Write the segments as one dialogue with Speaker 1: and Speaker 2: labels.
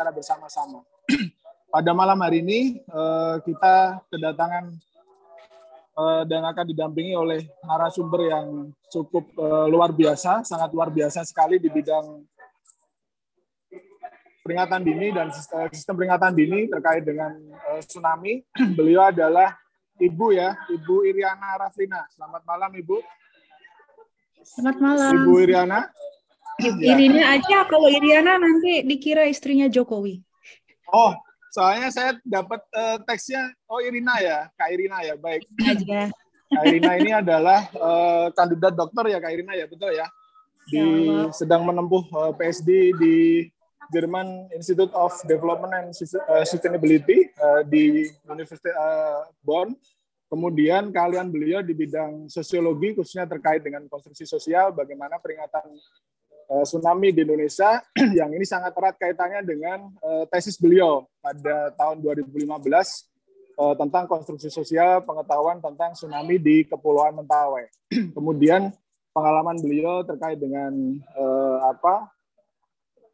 Speaker 1: secara bersama-sama. Pada malam hari ini eh, kita kedatangan eh, dan akan didampingi oleh narasumber yang cukup eh, luar biasa, sangat luar biasa sekali di bidang peringatan dini dan sistem peringatan dini terkait dengan tsunami. Beliau adalah Ibu ya, Ibu Iriana Raflina. Selamat malam Ibu.
Speaker 2: Selamat malam. Ibu Iriana. Iya. Irina aja kalau Iriana nanti dikira istrinya Jokowi.
Speaker 1: Oh, soalnya saya dapat uh, teksnya oh Irina ya, Kak Irina ya, baik. Aja. Kak Irina ini adalah uh, kandidat dokter ya Kak Irina ya, betul ya? Di ya sedang menempuh uh, eh, PSD di Jerman Institute of Development and Sustainability uh, di Universitas uh, Bonn. Kemudian kalian beliau di bidang sosiologi khususnya terkait dengan konstruksi sosial, bagaimana peringatan Eh, tsunami di Indonesia yang ini sangat erat kaitannya dengan eh, tesis beliau pada tahun 2015 eh, tentang konstruksi sosial pengetahuan tentang tsunami di Kepulauan Mentawai. Kemudian pengalaman beliau terkait dengan apa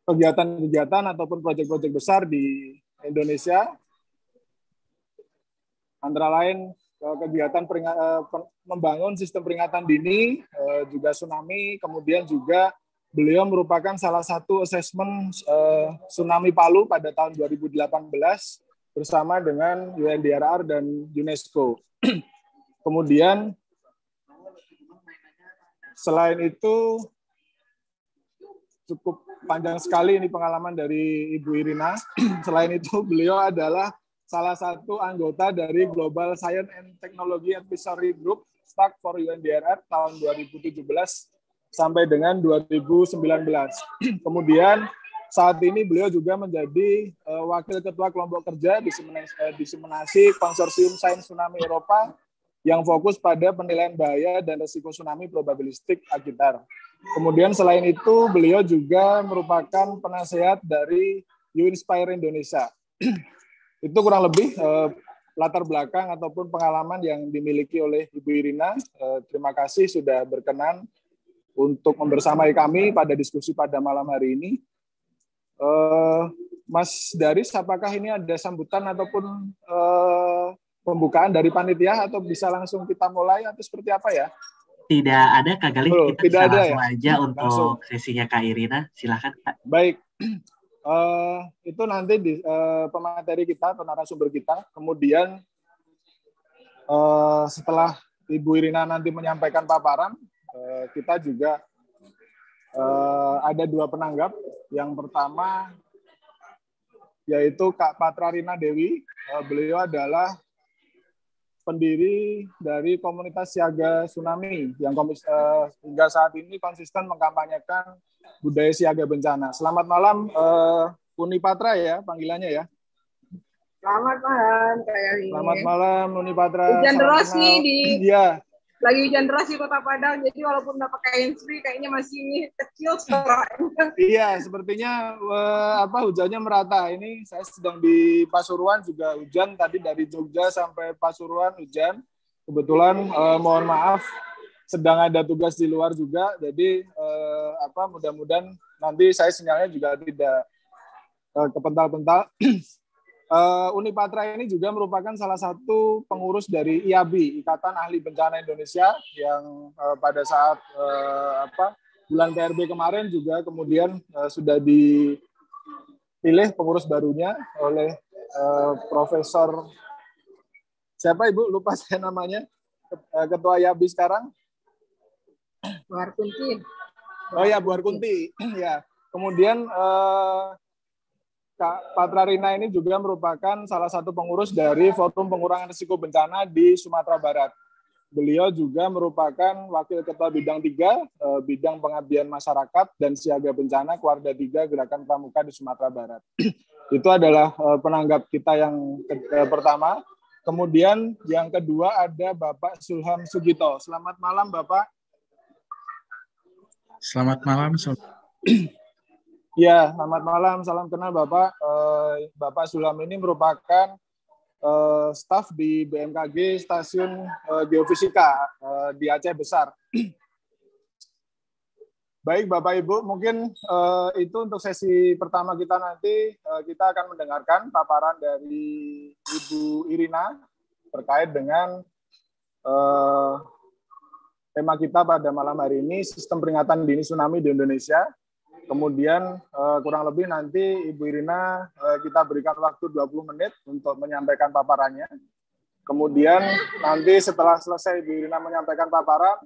Speaker 1: kegiatan-kegiatan ataupun proyek-proyek besar di Indonesia antara lain kegiatan membangun sistem peringatan dini juga tsunami kemudian juga beliau merupakan salah satu asesmen uh, tsunami Palu pada tahun 2018 bersama dengan UNDRR dan UNESCO. Kemudian selain itu cukup panjang sekali ini pengalaman dari Ibu Irina. selain itu beliau adalah salah satu anggota dari Global Science and Technology Advisory Group Stuck for UNDRR tahun 2017 sampai dengan 2019. Kemudian saat ini beliau juga menjadi uh, wakil ketua kelompok kerja di uh, eh, diseminasi konsorsium sains tsunami Eropa yang fokus pada penilaian bahaya dan resiko tsunami probabilistik agitar. Kemudian selain itu beliau juga merupakan penasehat dari You Inspire Indonesia. itu kurang lebih uh, latar belakang ataupun pengalaman yang dimiliki oleh Ibu Irina. Uh, terima kasih sudah berkenan untuk membersamai kami pada diskusi pada malam hari ini. Eh, Mas Daris, apakah ini ada sambutan ataupun eh, pembukaan dari panitia atau bisa langsung kita mulai atau seperti apa ya?
Speaker 3: Tidak ada Kak Galih, kita tidak ada
Speaker 1: langsung ya? aja untuk langsung.
Speaker 4: sesinya Kak Irina. silakan Kak. Baik,
Speaker 1: uh, itu nanti di, uh, pemateri kita, sumber kita. Kemudian uh, setelah Ibu Irina nanti menyampaikan paparan, Eh, kita juga eh, ada dua penanggap. Yang pertama yaitu Kak Patrarina Dewi. Eh, beliau adalah pendiri dari komunitas siaga tsunami yang komis, hingga saat ini konsisten mengkampanyekan budaya siaga bencana. Selamat malam uh, Uni Patra ya panggilannya ya.
Speaker 5: Selamat malam Kak Selamat
Speaker 1: malam Uni Patra. Hujan deras nih di Iya,
Speaker 5: lagi hujan deras di Kota Padang, jadi walaupun nggak pakai handsfree, kayaknya masih ini kecil suaranya. iya, sepertinya
Speaker 1: uh,
Speaker 5: apa hujannya merata.
Speaker 1: Ini saya sedang di Pasuruan juga hujan tadi dari Jogja sampai Pasuruan hujan. Kebetulan uh, mohon maaf sedang ada tugas di luar juga, jadi uh, apa mudah-mudahan nanti saya sinyalnya juga tidak uh, kepental-pental. Uh, Unipatra ini juga merupakan salah satu pengurus dari IAB, Ikatan Ahli Bencana Indonesia yang uh, pada saat uh, apa bulan PRB kemarin juga kemudian uh, sudah dipilih pengurus barunya oleh uh, Profesor siapa Ibu lupa saya namanya Ketua IAB sekarang
Speaker 5: Bu Harkunti.
Speaker 1: Oh ya Bu Harkunti ya kemudian uh, Kak Patra Rina ini juga merupakan salah satu pengurus dari Forum Pengurangan Risiko Bencana di Sumatera Barat. Beliau juga merupakan Wakil Ketua Bidang 3, eh, Bidang Pengabdian Masyarakat dan Siaga Bencana Keluarga 3 Gerakan Pramuka di Sumatera Barat. Itu adalah eh, penanggap kita yang eh, pertama. Kemudian yang kedua ada Bapak Sulham Sugito. Selamat malam Bapak.
Speaker 6: Selamat malam.
Speaker 1: Ya, selamat malam. Salam kenal Bapak. Eh, Bapak Sulam ini merupakan eh, staf di BMKG Stasiun eh, Geofisika di Aceh Besar. Baik Bapak Ibu, mungkin itu untuk sesi pertama kita nanti kita akan mendengarkan paparan dari Ibu Irina terkait dengan tema kita pada malam hari ini sistem peringatan dini tsunami di Indonesia Kemudian uh, kurang lebih nanti Ibu Irina uh, kita berikan waktu 20 menit untuk menyampaikan paparannya. Kemudian nanti setelah selesai Ibu Irina menyampaikan paparan,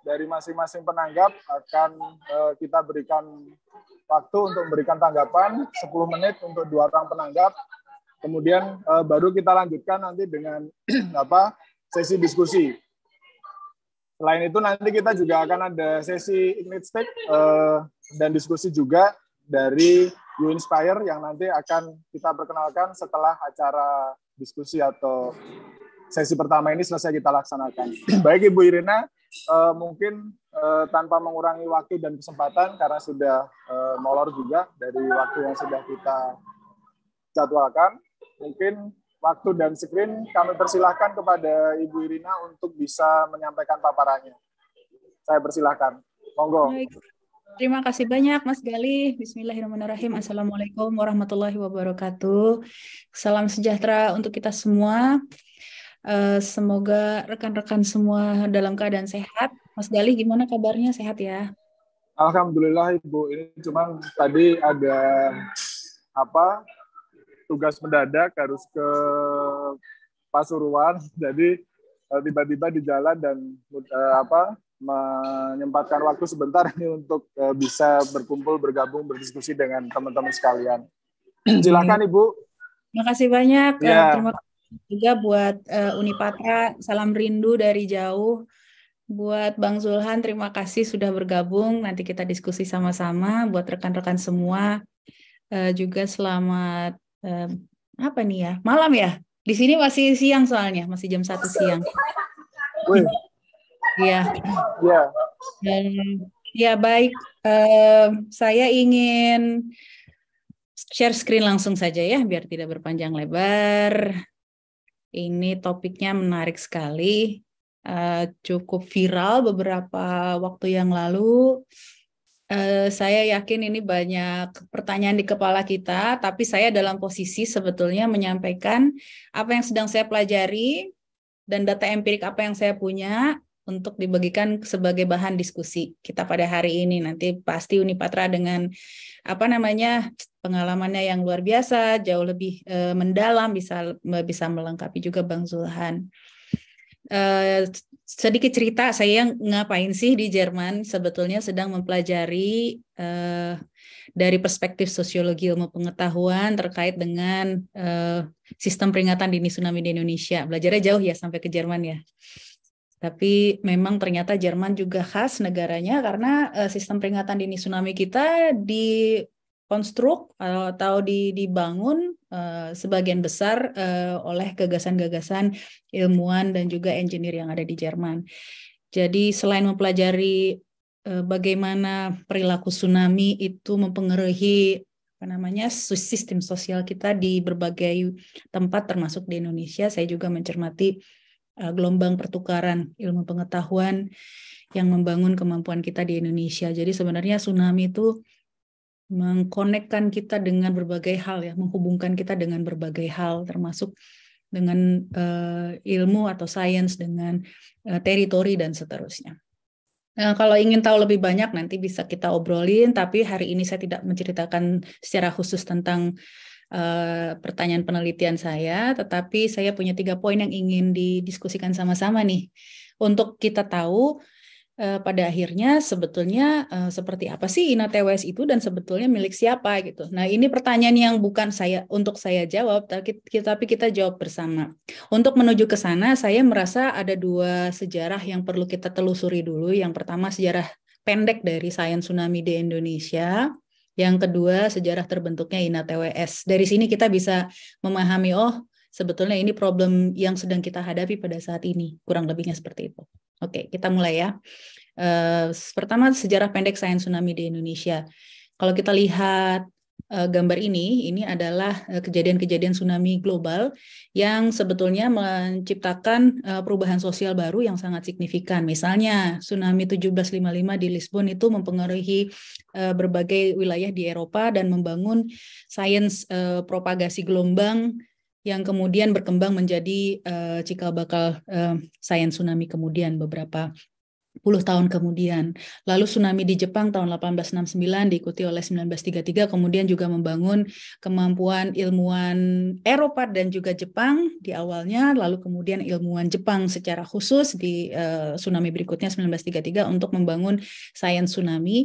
Speaker 1: dari masing-masing penanggap akan uh, kita berikan waktu untuk memberikan tanggapan 10 menit untuk dua orang penanggap. Kemudian uh, baru kita lanjutkan nanti dengan apa sesi diskusi. Selain itu nanti kita juga akan ada sesi ignite stake uh, dan diskusi juga dari You Inspire yang nanti akan kita perkenalkan setelah acara diskusi atau sesi pertama ini selesai kita laksanakan. Baik Ibu Irina, uh, mungkin uh, tanpa mengurangi waktu dan kesempatan karena sudah uh, molor juga dari waktu yang sudah kita jadwalkan, mungkin waktu dan screen kami persilahkan kepada Ibu Irina untuk bisa menyampaikan paparannya. Saya persilahkan. Monggo.
Speaker 2: Baik. Terima kasih banyak Mas Gali. Bismillahirrahmanirrahim. Assalamualaikum warahmatullahi wabarakatuh. Salam sejahtera untuk kita semua. Eh, semoga rekan-rekan semua dalam keadaan sehat. Mas Gali, gimana kabarnya? Sehat ya?
Speaker 1: Alhamdulillah Ibu. Ini cuma tadi ada apa? Tugas mendadak harus ke Pasuruan. Jadi eh, tiba-tiba di jalan dan eh, apa? menyempatkan waktu sebentar ini untuk uh, bisa berkumpul, bergabung, berdiskusi dengan teman-teman sekalian. Silakan Ibu.
Speaker 2: Terima kasih banyak. Ya. Terima kasih juga buat uh, Unipatra, salam rindu dari jauh. Buat Bang Zulhan, terima kasih sudah bergabung. Nanti kita diskusi sama-sama. Buat rekan-rekan semua, uh, juga selamat uh, apa nih ya? Malam ya? Di sini masih siang soalnya, masih jam satu siang. Wih. Iya. Iya. Dan ya baik, uh, saya ingin share screen langsung saja ya biar tidak berpanjang lebar. Ini topiknya menarik sekali. Uh, cukup viral beberapa waktu yang lalu. Uh, saya yakin ini banyak pertanyaan di kepala kita, tapi saya dalam posisi sebetulnya menyampaikan apa yang sedang saya pelajari dan data empirik apa yang saya punya untuk dibagikan sebagai bahan diskusi kita pada hari ini. Nanti pasti Unipatra dengan apa namanya pengalamannya yang luar biasa, jauh lebih e, mendalam bisa bisa melengkapi juga Bang Zulhan. E, sedikit cerita saya ngapain sih di Jerman sebetulnya sedang mempelajari eh, dari perspektif sosiologi ilmu pengetahuan terkait dengan uh, sistem peringatan dini tsunami di Indonesia. Belajarnya jauh ya sampai ke Jerman ya. Tapi memang ternyata Jerman juga khas negaranya karena eh, sistem peringatan dini tsunami kita dikonstruk atau dibangun eh, sebagian besar eh, oleh gagasan-gagasan ilmuwan dan juga engineer yang ada di Jerman. Jadi selain mempelajari bagaimana perilaku tsunami itu mempengaruhi apa namanya sistem sosial kita di berbagai tempat termasuk di Indonesia saya juga mencermati Eh, gelombang pertukaran ilmu pengetahuan yang membangun kemampuan kita di Indonesia. Jadi sebenarnya tsunami itu mengkonekkan kita dengan berbagai hal ya, menghubungkan kita dengan berbagai hal termasuk dengan uh, ilmu atau sains dengan uh, teritori dan seterusnya. Nah, kalau ingin tahu lebih banyak nanti bisa kita obrolin, tapi hari ini saya tidak menceritakan secara khusus tentang Eh, pertanyaan penelitian saya, tetapi saya punya tiga poin yang ingin didiskusikan sama-sama nih untuk kita tahu uh, pada akhirnya sebetulnya uh, seperti apa sih INA TWS itu dan sebetulnya milik siapa gitu. Nah ini pertanyaan yang bukan saya untuk saya jawab, tapi tapi kita jawab bersama. Untuk menuju ke sana, saya merasa ada dua sejarah yang perlu kita telusuri dulu. Yang pertama sejarah pendek dari sains tsunami di Indonesia yang kedua, sejarah terbentuknya INA TWS. Dari sini kita bisa memahami, oh sebetulnya ini problem yang sedang kita hadapi pada saat ini. Kurang lebihnya seperti itu. Oke, kita mulai ya. Eh, pertama, sejarah pendek sains tsunami di Indonesia. Kalau kita lihat Eh, gambar ini, ini adalah eh, kejadian-kejadian tsunami global yang sebetulnya menciptakan eh, perubahan sosial baru yang sangat signifikan. Misalnya tsunami 1755 di Lisbon itu mempengaruhi berbagai wilayah di Eropa dan membangun sains propagasi gelombang yang kemudian berkembang menjadi cikal bakal sains tsunami kemudian beberapa 10 tahun kemudian. Lalu tsunami di Jepang tahun 1869 diikuti oleh 1933 kemudian juga membangun kemampuan ilmuwan Eropa dan juga Jepang di awalnya lalu kemudian ilmuwan Jepang secara khusus di uh, tsunami berikutnya 1933 untuk membangun sains tsunami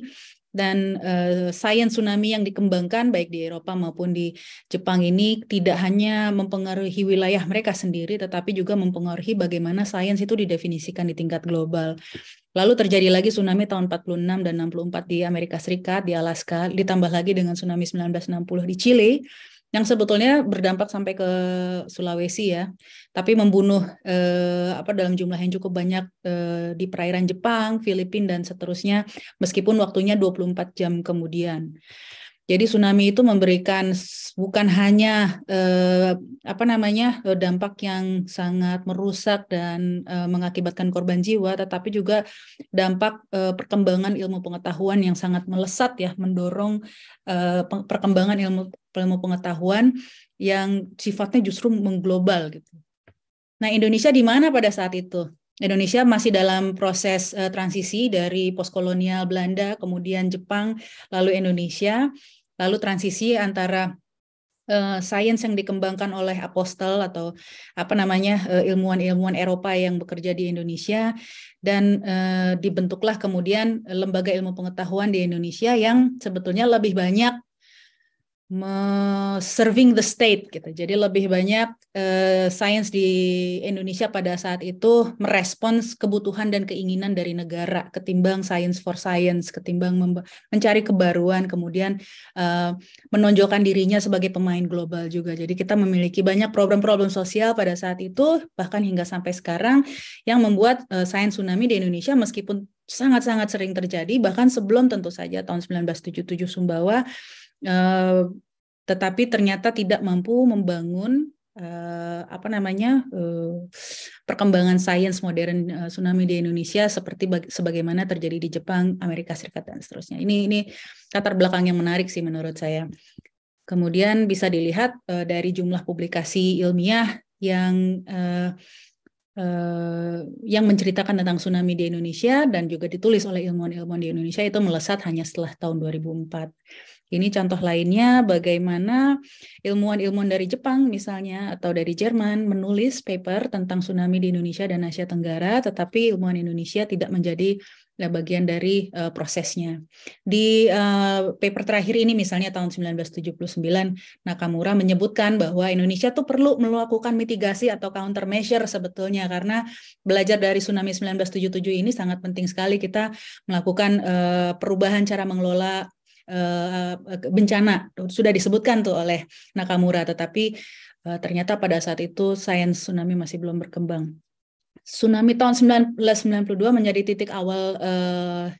Speaker 2: dan uh, sains tsunami yang dikembangkan baik di Eropa maupun di Jepang ini tidak hanya mempengaruhi wilayah mereka sendiri tetapi juga mempengaruhi bagaimana sains itu didefinisikan di tingkat global. Lalu terjadi lagi tsunami tahun 46 dan 64 di Amerika Serikat, di Alaska, ditambah lagi dengan tsunami 1960 di Chile yang sebetulnya berdampak sampai ke Sulawesi ya, tapi membunuh eh, apa dalam jumlah yang cukup banyak eh, di perairan Jepang, Filipina dan seterusnya meskipun waktunya 24 jam kemudian. Jadi tsunami itu memberikan bukan hanya eh, apa namanya eh, dampak yang sangat merusak dan eh, mengakibatkan korban jiwa, tetapi juga dampak eh, perkembangan ilmu pengetahuan yang sangat melesat ya, mendorong eh, perkembangan ilmu ilmu pengetahuan yang sifatnya justru mengglobal gitu. Nah, Indonesia di mana pada saat itu? Indonesia masih dalam proses uh, transisi dari postkolonial Belanda, kemudian Jepang, lalu Indonesia, lalu transisi antara uh, sains yang dikembangkan oleh apostel atau apa namanya ilmuwan eh, ilmuwan-ilmuwan Eropa yang bekerja di Indonesia dan uh, dibentuklah kemudian lembaga ilmu pengetahuan di Indonesia yang sebetulnya lebih banyak serving the state gitu. Jadi lebih banyak uh, eh, sains di Indonesia pada saat itu merespons kebutuhan dan keinginan dari negara ketimbang science for science, ketimbang mencari kebaruan, kemudian uh, menonjolkan dirinya sebagai pemain global juga. Jadi kita memiliki banyak problem-problem sosial pada saat itu bahkan hingga sampai sekarang yang membuat uh, eh, sains tsunami di Indonesia meskipun sangat-sangat sering terjadi bahkan sebelum tentu saja tahun 1977 Sumbawa Eh, tetapi ternyata tidak mampu membangun uh, apa namanya uh, perkembangan sains modern uh, tsunami di Indonesia seperti baga sebagaimana terjadi di Jepang, Amerika Serikat dan seterusnya. Ini ini latar belakang yang menarik sih menurut saya. Kemudian bisa dilihat uh, dari jumlah publikasi ilmiah yang uh, uh, yang menceritakan tentang tsunami di Indonesia dan juga ditulis oleh ilmuwan-ilmuwan di Indonesia itu melesat hanya setelah tahun 2004. Ini contoh lainnya bagaimana ilmuwan-ilmuwan dari Jepang misalnya atau dari Jerman menulis paper tentang tsunami di Indonesia dan Asia Tenggara, tetapi ilmuwan Indonesia tidak menjadi eh, bagian dari uh, prosesnya. Di uh, paper terakhir ini misalnya tahun 1979 Nakamura menyebutkan bahwa Indonesia tuh perlu melakukan mitigasi atau countermeasure sebetulnya karena belajar dari tsunami 1977 ini sangat penting sekali kita melakukan uh, perubahan cara mengelola Eh, eh, bencana sudah disebutkan tuh oleh Nakamura tetapi eh, ternyata pada saat itu sains tsunami masih belum berkembang. Tsunami tahun 1992 menjadi titik awal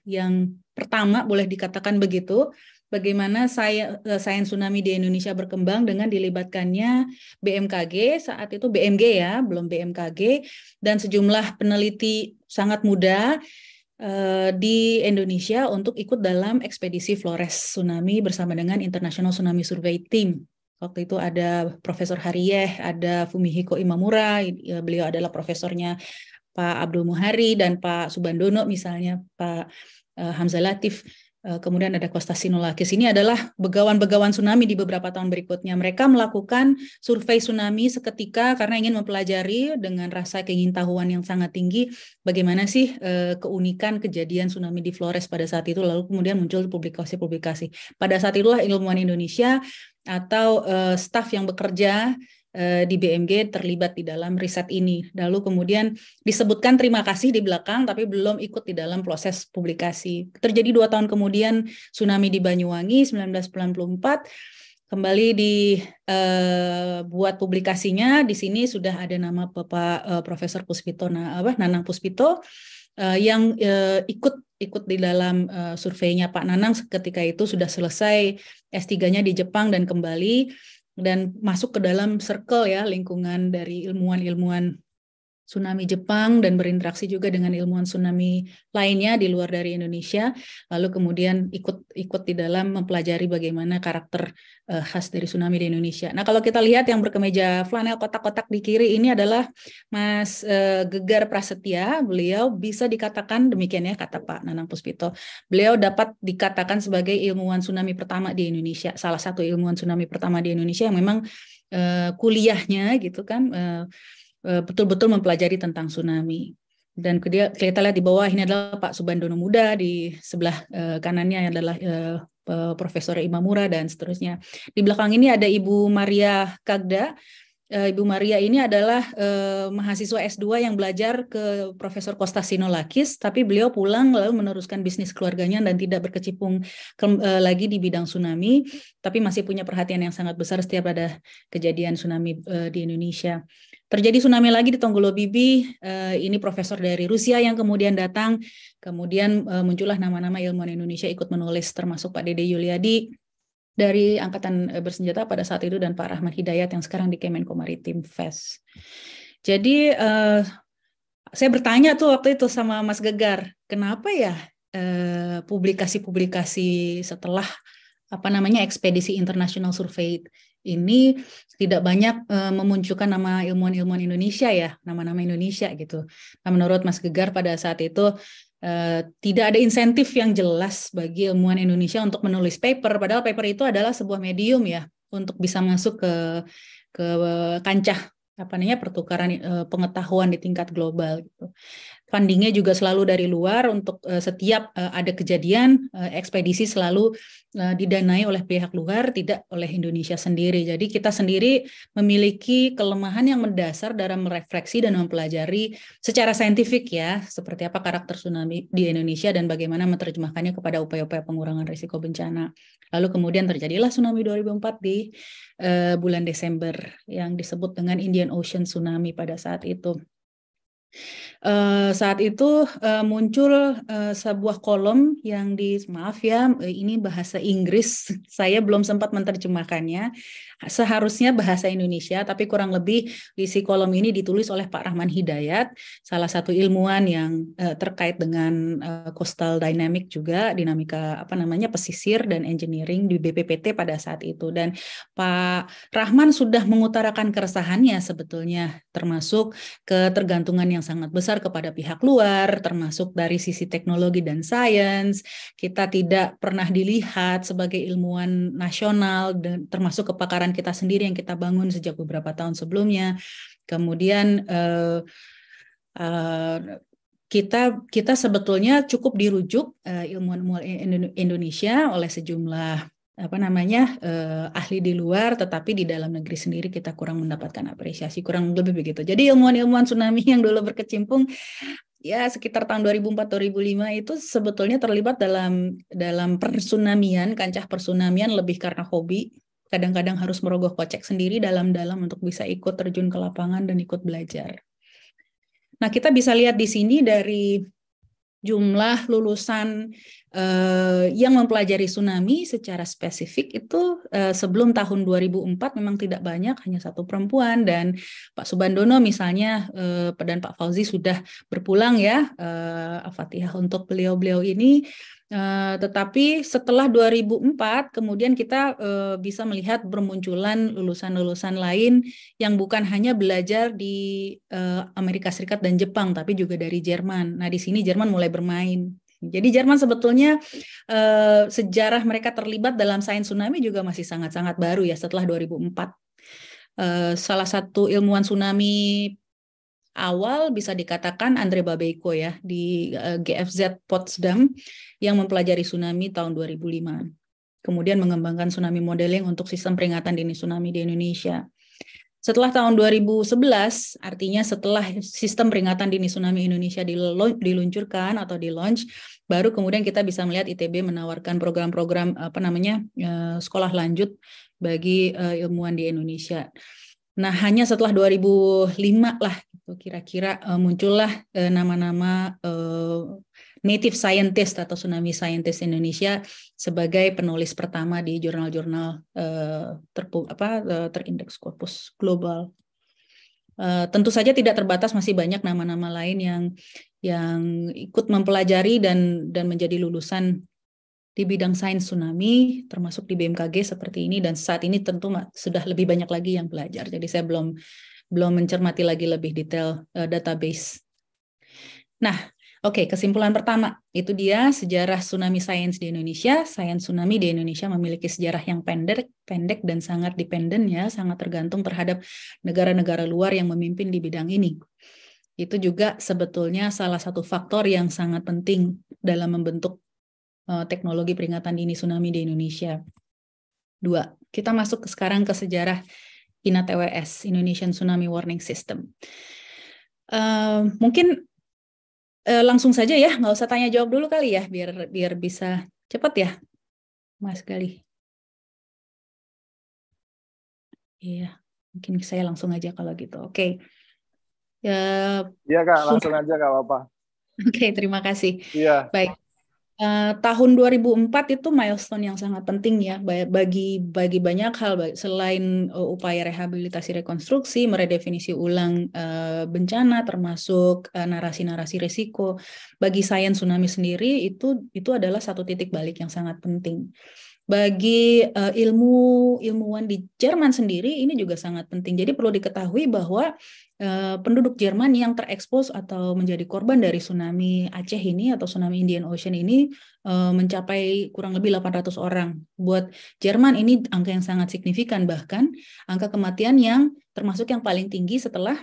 Speaker 2: yang pertama boleh dikatakan begitu bagaimana sains tsunami di Indonesia berkembang dengan dilibatkannya BMKG saat itu BMG ya belum BMKG dan sejumlah peneliti sangat muda Eh, di Indonesia untuk ikut dalam ekspedisi Flores tsunami bersama dengan International Tsunami Survey Team. Waktu itu ada Profesor Hariyeh, ada Fumihiko Imamura, eh, beliau adalah profesornya Pak Abdul Muhari dan Pak Subandono misalnya, Pak eh, Hamzah Latif. Eh, kemudian ada Costa Sinulakis. Ini adalah begawan-begawan tsunami di beberapa tahun berikutnya. Mereka melakukan survei tsunami seketika karena ingin mempelajari dengan rasa keingintahuan yang sangat tinggi bagaimana sih eh, keunikan kejadian tsunami di Flores pada saat itu lalu kemudian muncul publikasi-publikasi. Pada saat itulah ilmuwan Indonesia atau eh, staf yang bekerja Eh, di BMG terlibat di dalam riset ini. Lalu kemudian disebutkan terima kasih di belakang, tapi belum ikut di dalam proses publikasi. Terjadi dua tahun kemudian tsunami di Banyuwangi 1994 kembali dibuat eh, uh, publikasinya. Di sini sudah ada nama Bapak uh, Profesor Puspito, nah, apa, Nanang Puspito uh, yang uh, ikut ikut di dalam uh, surveinya Pak Nanang ketika itu sudah selesai S3-nya di Jepang dan kembali dan masuk ke dalam circle ya lingkungan dari ilmuwan-ilmuwan tsunami Jepang dan berinteraksi juga dengan ilmuwan tsunami lainnya di luar dari Indonesia lalu kemudian ikut ikut di dalam mempelajari bagaimana karakter uh, khas dari tsunami di Indonesia. Nah, kalau kita lihat yang berkemeja flanel kotak-kotak di kiri ini adalah Mas uh, Gegar Prasetya, beliau bisa dikatakan demikian ya kata Pak Nanang Puspito. Beliau dapat dikatakan sebagai ilmuwan tsunami pertama di Indonesia, salah satu ilmuwan tsunami pertama di Indonesia yang memang uh, kuliahnya gitu kan uh, Eh, betul-betul mempelajari tentang tsunami. Dan dia, kita lihat di bawah ini adalah Pak Subandono Muda, di sebelah uh, kanannya adalah uh, Profesor Imamura dan seterusnya. Di belakang ini ada Ibu Maria Kagda. Ibu Maria ini adalah mahasiswa S2 yang belajar ke Profesor Kostas Sinolakis, tapi beliau pulang lalu meneruskan bisnis keluarganya dan tidak berkecimpung lagi di bidang tsunami, tapi masih punya perhatian yang sangat besar setiap ada kejadian tsunami di Indonesia. Terjadi tsunami lagi di Tonggolo uh, eh, ini profesor dari Rusia yang kemudian datang, kemudian eh, muncullah nama-nama ilmuwan Indonesia ikut menulis, termasuk Pak Dede Yuliadi dari Angkatan eh, Bersenjata pada saat itu dan Pak Rahmat Hidayat yang sekarang di Kemenko Maritim Fest. Jadi saya bertanya tuh waktu itu sama Mas Gegar, kenapa ya publikasi-publikasi setelah apa namanya ekspedisi internasional survei ini tidak banyak e, memunculkan nama ilmuwan-ilmuwan Indonesia ya, nama-nama Indonesia gitu. Nah, menurut Mas Gegar pada saat itu e, tidak ada insentif yang jelas bagi ilmuwan Indonesia untuk menulis paper, padahal paper itu adalah sebuah medium ya untuk bisa masuk ke ke kancah apa namanya pertukaran e, pengetahuan di tingkat global gitu fundingnya juga selalu dari luar untuk uh, setiap uh, ada kejadian uh, ekspedisi selalu uh, didanai oleh pihak luar tidak oleh Indonesia sendiri. Jadi kita sendiri memiliki kelemahan yang mendasar dalam merefleksi dan mempelajari secara saintifik ya seperti apa karakter tsunami di Indonesia dan bagaimana menerjemahkannya kepada upaya-upaya pengurangan risiko bencana. Lalu kemudian terjadilah tsunami 2004 di uh, bulan Desember yang disebut dengan Indian Ocean tsunami pada saat itu. Eh, saat itu uh, muncul uh, sebuah kolom yang di maaf ya ini bahasa Inggris saya belum sempat menerjemahkannya seharusnya bahasa Indonesia tapi kurang lebih isi kolom ini ditulis oleh Pak Rahman Hidayat salah satu ilmuwan yang uh, terkait dengan uh, coastal dynamic juga dinamika apa namanya pesisir dan engineering di BPPT pada saat itu dan Pak Rahman sudah mengutarakan keresahannya sebetulnya termasuk ketergantungan yang sangat besar kepada pihak luar termasuk dari sisi teknologi dan sains kita tidak pernah dilihat sebagai ilmuwan nasional dan termasuk kepakaran kita sendiri yang kita bangun sejak beberapa tahun sebelumnya. Kemudian uh, uh, kita kita sebetulnya cukup dirujuk uh, ilmuwan Indonesia oleh sejumlah apa namanya uh, ahli di luar tetapi di dalam negeri sendiri kita kurang mendapatkan apresiasi kurang lebih begitu jadi ilmuwan-ilmuwan tsunami yang dulu berkecimpung ya sekitar tahun 2004-2005 itu sebetulnya terlibat dalam dalam persunamian kancah persunamian lebih karena hobi kadang-kadang harus merogoh kocek sendiri dalam-dalam untuk bisa ikut terjun ke lapangan dan ikut belajar. Nah, kita bisa lihat di sini dari jumlah lulusan eh, yang mempelajari tsunami secara spesifik itu eh, sebelum tahun 2004 memang tidak banyak, hanya satu perempuan dan Pak Subandono misalnya eh, dan Pak Fauzi sudah berpulang ya eh, Al-Fatihah untuk beliau-beliau ini Eh, tetapi setelah 2004 kemudian kita uh, bisa melihat bermunculan lulusan-lulusan lain yang bukan hanya belajar di uh, Amerika Serikat dan Jepang tapi juga dari Jerman. Nah, di sini Jerman mulai bermain. Jadi Jerman sebetulnya uh, sejarah mereka terlibat dalam sains tsunami juga masih sangat-sangat baru ya setelah 2004. Uh, salah satu ilmuwan tsunami awal bisa dikatakan Andre Babeko ya di eh, GFZ Potsdam yang mempelajari tsunami tahun 2005. Kemudian mengembangkan tsunami modeling untuk sistem peringatan dini tsunami di Indonesia. Setelah tahun 2011, artinya setelah sistem peringatan dini tsunami Indonesia diluncurkan atau di launch, baru kemudian kita bisa melihat ITB menawarkan program-program apa namanya eh, sekolah lanjut bagi eh, ilmuwan di Indonesia. Nah, hanya setelah 2005 lah itu kira-kira uh, muncullah eh, nama-nama uh, native scientist atau tsunami scientist Indonesia sebagai penulis pertama di jurnal-jurnal uh, terpu uh, terindeks korpus global. Uh, tentu saja tidak terbatas masih banyak nama-nama lain yang yang ikut mempelajari dan dan menjadi lulusan di bidang sains tsunami termasuk di BMKG seperti ini dan saat ini tentu sudah lebih banyak lagi yang belajar. Jadi saya belum belum mencermati lagi lebih detail uh, database. Nah, oke, okay, kesimpulan pertama itu dia sejarah tsunami science di Indonesia. Science tsunami di Indonesia memiliki sejarah yang pendek, pendek dan sangat dependen ya, sangat tergantung terhadap negara-negara luar yang memimpin di bidang ini itu juga sebetulnya salah satu faktor yang sangat penting dalam membentuk eh, teknologi peringatan dini tsunami di Indonesia. Dua, kita masuk sekarang ke sejarah TWS Indonesian Tsunami Warning System. Uh, mungkin uh, langsung saja ya, nggak usah tanya jawab dulu kali ya, biar biar bisa cepat ya, Mas kali. Iya, mungkin saya langsung aja kalau gitu. Oke. Okay. Uh, eh,
Speaker 3: iya, kak, langsung aja
Speaker 1: kak apa? apa
Speaker 2: Oke, okay, terima kasih. Iya. Baik. Uh, tahun 2004 itu milestone yang sangat penting ya bagi bagi banyak hal selain uh, upaya rehabilitasi rekonstruksi meredefinisi ulang uh, bencana termasuk narasi narasi-narasi risiko bagi sains tsunami sendiri itu itu adalah satu titik balik yang sangat penting. Bagi uh, ilmu ilmuwan di Jerman sendiri ini juga sangat penting. Jadi perlu diketahui bahwa uh, penduduk Jerman yang terekspos atau menjadi korban dari tsunami Aceh ini atau tsunami Indian Ocean ini uh, mencapai kurang lebih 800 orang. Buat Jerman ini angka yang sangat signifikan bahkan angka kematian yang termasuk yang paling tinggi setelah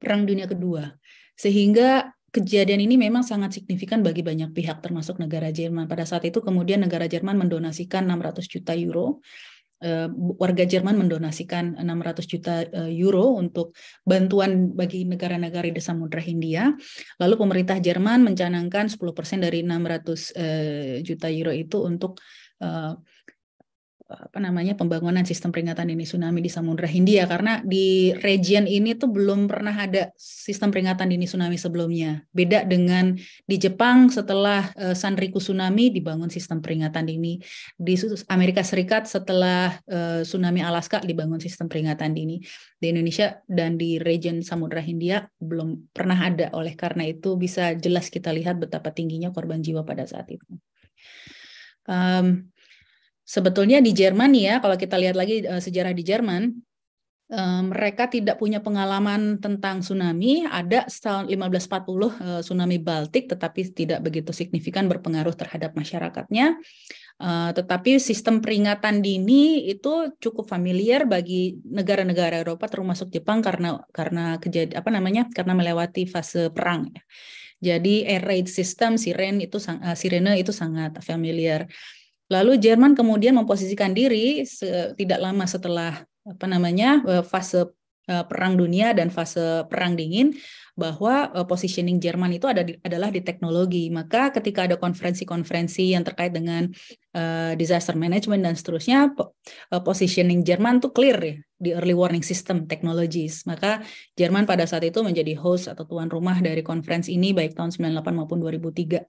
Speaker 2: Perang Dunia Kedua. Sehingga kejadian ini memang sangat signifikan bagi banyak pihak termasuk negara Jerman. Pada saat itu kemudian negara Jerman mendonasikan 600 juta euro. Eh, warga Jerman mendonasikan 600 juta eh, euro untuk bantuan bagi negara-negara di Samudra Hindia. Lalu pemerintah Jerman mencanangkan 10% dari 600 eh, juta euro itu untuk apa namanya pembangunan sistem peringatan dini tsunami di Samudra Hindia karena di region ini tuh belum pernah ada sistem peringatan dini tsunami sebelumnya. Beda dengan di Jepang setelah uh, Sanriku tsunami dibangun sistem peringatan dini. Di Amerika Serikat setelah uh, tsunami Alaska dibangun sistem peringatan dini. Di Indonesia dan di region Samudra Hindia belum pernah ada. Oleh karena itu bisa jelas kita lihat betapa tingginya korban jiwa pada saat itu. Um, Sebetulnya di Jerman ya, kalau kita lihat lagi uh, sejarah di Jerman, eh, mereka tidak punya pengalaman tentang tsunami. Ada tahun 1540 eh, tsunami Baltik, tetapi tidak begitu signifikan berpengaruh terhadap masyarakatnya. tetapi sistem peringatan dini itu cukup familiar bagi negara-negara Eropa termasuk Jepang karena karena kejadian apa namanya karena melewati fase perang ya. Jadi air raid system siren itu sirene itu sangat familiar. Lalu Jerman kemudian memposisikan diri tidak lama setelah apa namanya e, fase e, perang dunia dan fase perang dingin bahwa e, positioning Jerman itu ada di, adalah di teknologi. Maka ketika ada konferensi-konferensi yang terkait dengan uh, disaster management dan seterusnya, positioning Jerman itu clear ya di early warning system technologies. Maka Jerman pada saat itu menjadi host atau tuan rumah dari konferensi ini baik tahun 98 maupun 2003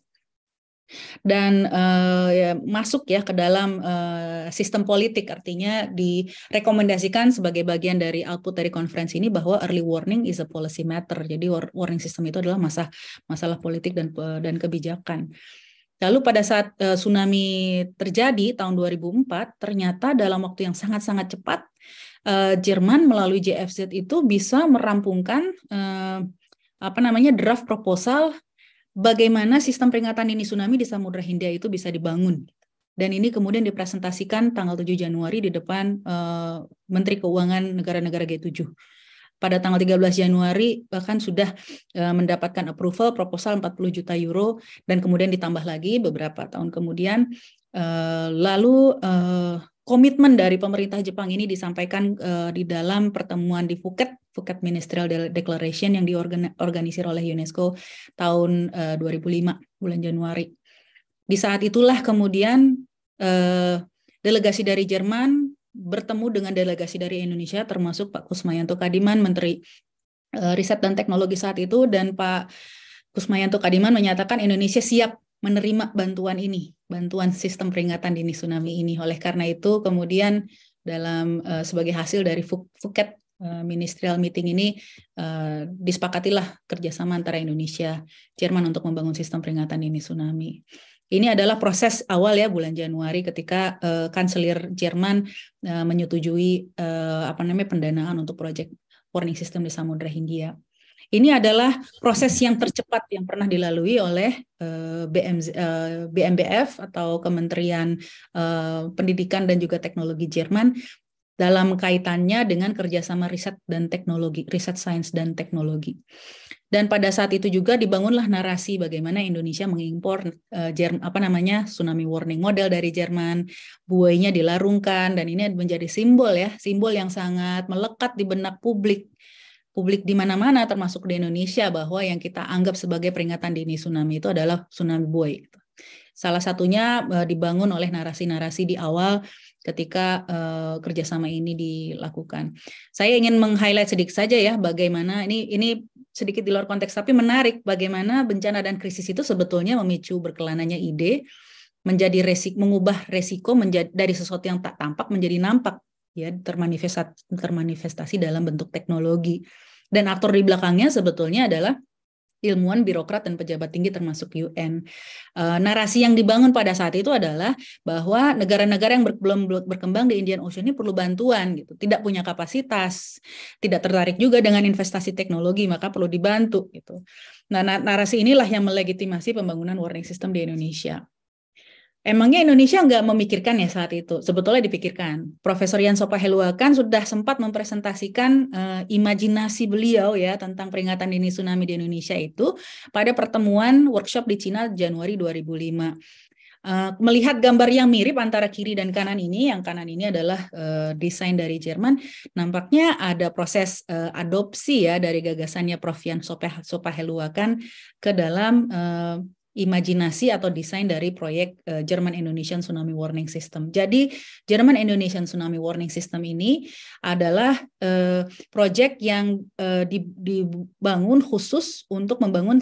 Speaker 2: dan uh, ya, masuk ya ke dalam uh, sistem politik artinya direkomendasikan sebagai bagian dari output dari konferensi ini bahwa early warning is a policy matter jadi warning system itu adalah masalah masalah politik dan eh, dan kebijakan lalu pada saat uh, tsunami terjadi tahun 2004 ternyata dalam waktu yang sangat-sangat cepat uh, Jerman melalui JFZ itu bisa merampungkan uh, apa namanya draft proposal bagaimana sistem peringatan ini tsunami di Samudra Hindia itu bisa dibangun. Dan ini kemudian dipresentasikan tanggal 7 Januari di depan uh, Menteri Keuangan negara-negara G7 pada tanggal 13 Januari bahkan sudah uh, mendapatkan approval proposal 40 juta euro dan kemudian ditambah lagi beberapa tahun kemudian uh, lalu uh, komitmen dari pemerintah Jepang ini disampaikan uh, di dalam pertemuan di Phuket, Phuket Ministerial Declaration yang diorganisir oleh UNESCO tahun uh, eh, 2005 bulan Januari. Di saat itulah kemudian uh, delegasi dari Jerman bertemu dengan delegasi dari Indonesia termasuk Pak Kusmayanto Kadiman Menteri uh, Riset dan Teknologi saat itu dan Pak Kusmayanto Kadiman menyatakan Indonesia siap menerima bantuan ini bantuan sistem peringatan dini tsunami ini. Oleh karena itu, kemudian dalam uh, sebagai hasil dari Phuket uh, Ministerial Meeting ini uh, disepakatilah kerjasama antara Indonesia Jerman untuk membangun sistem peringatan dini tsunami. Ini adalah proses awal ya bulan Januari ketika uh, kanselir Jerman uh, menyetujui uh, apa namanya pendanaan untuk proyek warning system di Samudra Hindia. Ini adalah proses yang tercepat yang pernah dilalui oleh eh, BMZ, eh, BMBF atau Kementerian eh, Pendidikan dan juga Teknologi Jerman dalam kaitannya dengan kerjasama riset dan teknologi, riset sains dan teknologi. Dan pada saat itu juga dibangunlah narasi bagaimana Indonesia mengimpor uh, germ, apa namanya tsunami warning model dari Jerman, buoynya dilarungkan dan ini menjadi simbol ya, simbol yang sangat melekat di benak publik publik di mana-mana termasuk di Indonesia bahwa yang kita anggap sebagai peringatan dini tsunami itu adalah tsunami buoy. Gitu. Salah satunya eh, dibangun oleh narasi-narasi di awal ketika eh, kerjasama ini dilakukan. Saya ingin meng-highlight sedikit saja ya bagaimana ini ini sedikit di luar konteks tapi menarik bagaimana bencana dan krisis itu sebetulnya memicu berkelananya ide menjadi resik mengubah resiko menjadi dari sesuatu yang tak tampak menjadi nampak ya termanifestasi, termanifestasi dalam bentuk teknologi. Dan aktor di belakangnya sebetulnya adalah ilmuwan, birokrat, dan pejabat tinggi termasuk UN. E, eh, narasi yang dibangun pada saat itu adalah bahwa negara-negara yang ber belum berkembang di Indian Ocean ini perlu bantuan, gitu. tidak punya kapasitas, tidak tertarik juga dengan investasi teknologi, maka perlu dibantu. Gitu. Nah, narasi inilah yang melegitimasi pembangunan warning system di Indonesia. Emangnya Indonesia nggak memikirkan ya saat itu? Sebetulnya dipikirkan. Profesor Yan Sopaheluakan sudah sempat mempresentasikan uh, imajinasi beliau ya tentang peringatan dini tsunami di Indonesia itu pada pertemuan workshop di Cina Januari 2005. Uh, eh, melihat gambar yang mirip antara kiri dan kanan ini, yang kanan ini adalah uh, desain dari Jerman, nampaknya ada proses uh, adopsi ya dari gagasannya Prof. Yan Sopaheluakan ke dalam uh, imajinasi atau desain dari proyek uh, German Indonesian Tsunami Warning System. Jadi German Indonesian Tsunami Warning System ini adalah uh, eh, proyek yang uh, dibangun khusus untuk membangun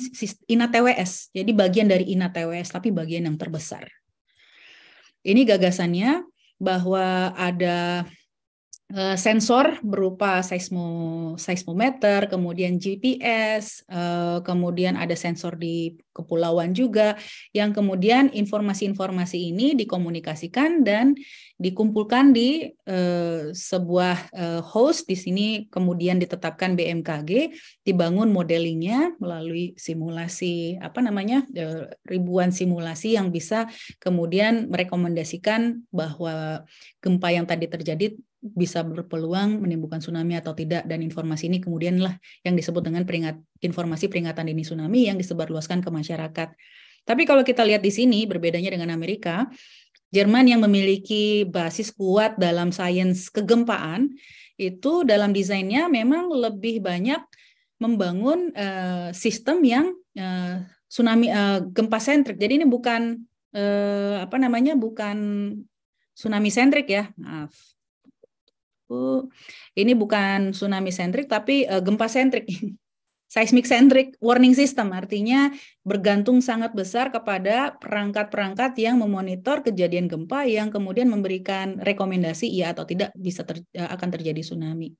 Speaker 2: INA TWS. Jadi bagian dari INA TWS tapi bagian yang terbesar. Ini gagasannya bahwa ada Eh, sensor berupa seismo seismometer, kemudian GPS, eh, kemudian ada sensor di kepulauan juga yang kemudian informasi-informasi ini dikomunikasikan dan dikumpulkan di eh, sebuah host di sini kemudian ditetapkan BMKG, dibangun modelingnya melalui simulasi apa namanya ribuan simulasi yang bisa kemudian merekomendasikan bahwa gempa yang tadi terjadi bisa berpeluang menimbulkan tsunami atau tidak dan informasi ini kemudianlah yang disebut dengan peringat informasi peringatan dini tsunami yang disebarluaskan ke masyarakat. Tapi kalau kita lihat di sini berbedanya dengan Amerika, Jerman yang memiliki basis kuat dalam sains kegempaan itu dalam desainnya memang lebih banyak membangun uh, sistem yang uh, tsunami uh, gempa sentrik. Jadi ini bukan uh, apa namanya bukan tsunami sentrik ya, maaf ini bukan tsunami sentrik tapi uh, gempa sentrik. Seismic centric warning system artinya bergantung sangat besar kepada perangkat-perangkat yang memonitor kejadian gempa yang kemudian memberikan rekomendasi iya atau tidak bisa ter, eh, akan terjadi tsunami.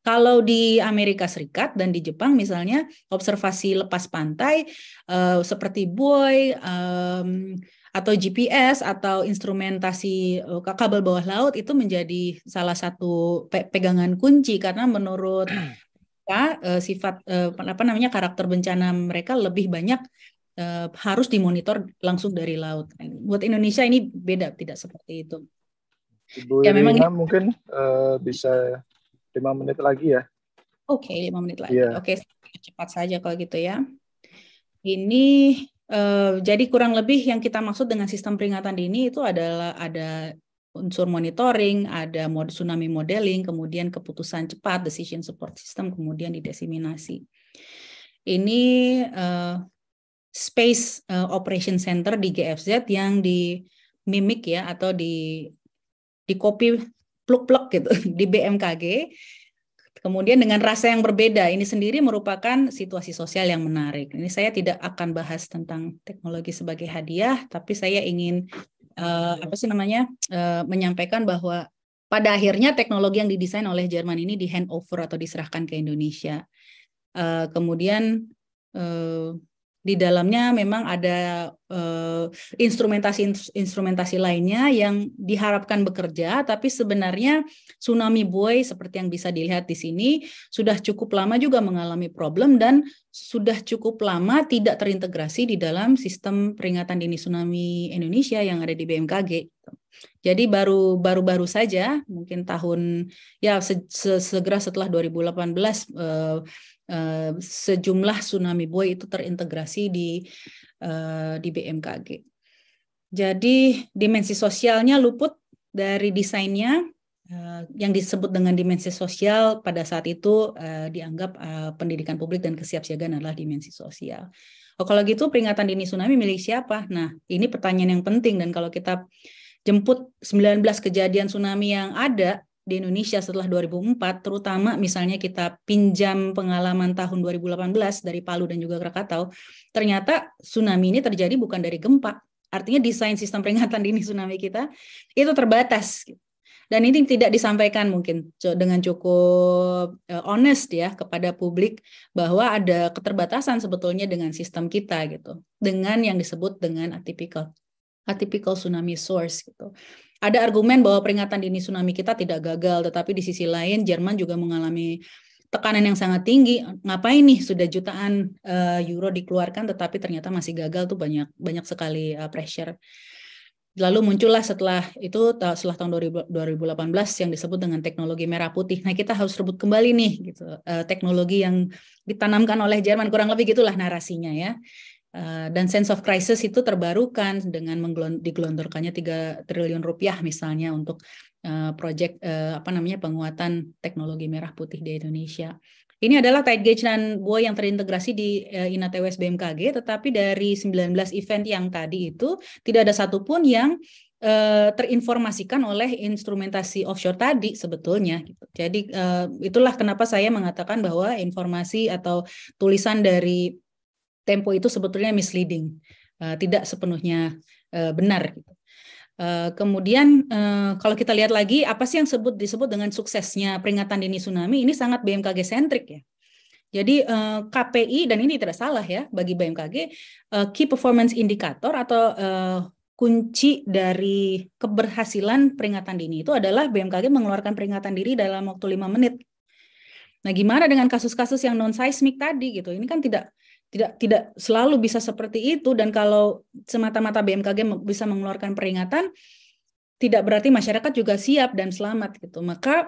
Speaker 2: Kalau di Amerika Serikat dan di Jepang misalnya observasi lepas pantai uh, seperti buoy um, atau GPS atau instrumentasi eh, kabel bawah laut itu menjadi salah satu pe pegangan kunci karena menurut mereka eh, sifat eh, apa namanya karakter bencana mereka lebih banyak uh, harus dimonitor langsung dari laut. Buat Indonesia ini beda tidak seperti itu.
Speaker 1: Ibu ya, Irina, memang mungkin uh, bisa lima menit lagi ya.
Speaker 2: Oke, okay, lima menit lagi. Yeah. Oke, okay, cepat saja kalau gitu ya. Ini Eh, jadi kurang lebih yang kita maksud dengan sistem peringatan dini itu adalah ada unsur monitoring, ada mod, tsunami modeling, kemudian keputusan cepat, decision support system, kemudian didesiminasi. Ini uh, space uh, operation center di GFZ yang di mimik ya atau di di copy pluk-pluk gitu di BMKG Kemudian dengan rasa yang berbeda, ini sendiri merupakan situasi sosial yang menarik. Ini saya tidak akan bahas tentang teknologi sebagai hadiah, tapi saya ingin uh, apa sih namanya uh, menyampaikan bahwa pada akhirnya teknologi yang didesain oleh Jerman ini di handover atau diserahkan ke Indonesia. Uh, kemudian uh, di dalamnya memang ada instrumentasi-instrumentasi eh, lainnya yang diharapkan bekerja, tapi sebenarnya tsunami buoy seperti yang bisa dilihat di sini sudah cukup lama juga mengalami problem dan sudah cukup lama tidak terintegrasi di dalam sistem peringatan dini tsunami Indonesia yang ada di BMKG. Jadi baru baru baru saja mungkin tahun ya se, se, segera setelah 2018 uh, Eh, sejumlah tsunami buoy itu terintegrasi di eh, di BMKG. Jadi dimensi sosialnya luput dari desainnya eh, yang disebut dengan dimensi sosial pada saat itu dianggap pendidikan publik dan kesiapsiagaan adalah dimensi sosial. Oh, kalau gitu peringatan dini tsunami milik siapa? Nah, ini pertanyaan yang penting dan kalau kita jemput 19 kejadian tsunami yang ada di Indonesia setelah 2004, terutama misalnya kita pinjam pengalaman tahun 2018 dari Palu dan juga Krakatau, ternyata tsunami ini terjadi bukan dari gempa. Artinya desain sistem peringatan dini tsunami kita itu terbatas. Dan ini tidak disampaikan mungkin dengan cukup e, honest ya kepada publik bahwa ada keterbatasan sebetulnya dengan sistem kita gitu. Dengan yang disebut dengan atypical atypical tsunami source gitu ada argumen bahwa peringatan dini tsunami kita tidak gagal, tetapi di sisi lain Jerman juga mengalami tekanan yang sangat tinggi. Ngapain nih sudah jutaan uh, euro dikeluarkan tetapi ternyata masih gagal tuh banyak banyak sekali uh, pressure. Lalu muncullah setelah itu setelah tahun 2018 yang disebut dengan teknologi merah putih. Nah, kita harus rebut kembali nih gitu uh, teknologi yang ditanamkan oleh Jerman kurang lebih gitulah narasinya ya. Eh, dan sense of crisis itu terbarukan dengan digelontorkannya 3 triliun rupiah misalnya untuk uh, eh, proyek uh, eh, apa namanya penguatan teknologi merah putih di Indonesia. Ini adalah tight gauge dan buah yang terintegrasi di uh, INATWS BMKG tetapi dari 19 event yang tadi itu tidak ada satupun yang terinformasikan oleh instrumentasi offshore tadi sebetulnya. Gitu. Jadi itulah kenapa saya mengatakan bahwa informasi atau tulisan dari tempo itu sebetulnya misleading, uh, tidak sepenuhnya uh, benar. Uh, kemudian uh, kalau kita lihat lagi apa sih yang sebut disebut dengan suksesnya peringatan dini tsunami ini sangat BMKG sentrik ya. Jadi uh, KPI dan ini tidak salah ya bagi BMKG uh, key performance indicator atau uh, kunci dari keberhasilan peringatan dini itu adalah BMKG mengeluarkan peringatan diri dalam waktu lima menit. Nah, gimana dengan kasus-kasus yang non seismik tadi gitu? Ini kan tidak tidak tidak selalu bisa seperti itu dan kalau semata-mata BMKG bisa mengeluarkan peringatan tidak berarti masyarakat juga siap dan selamat gitu. Maka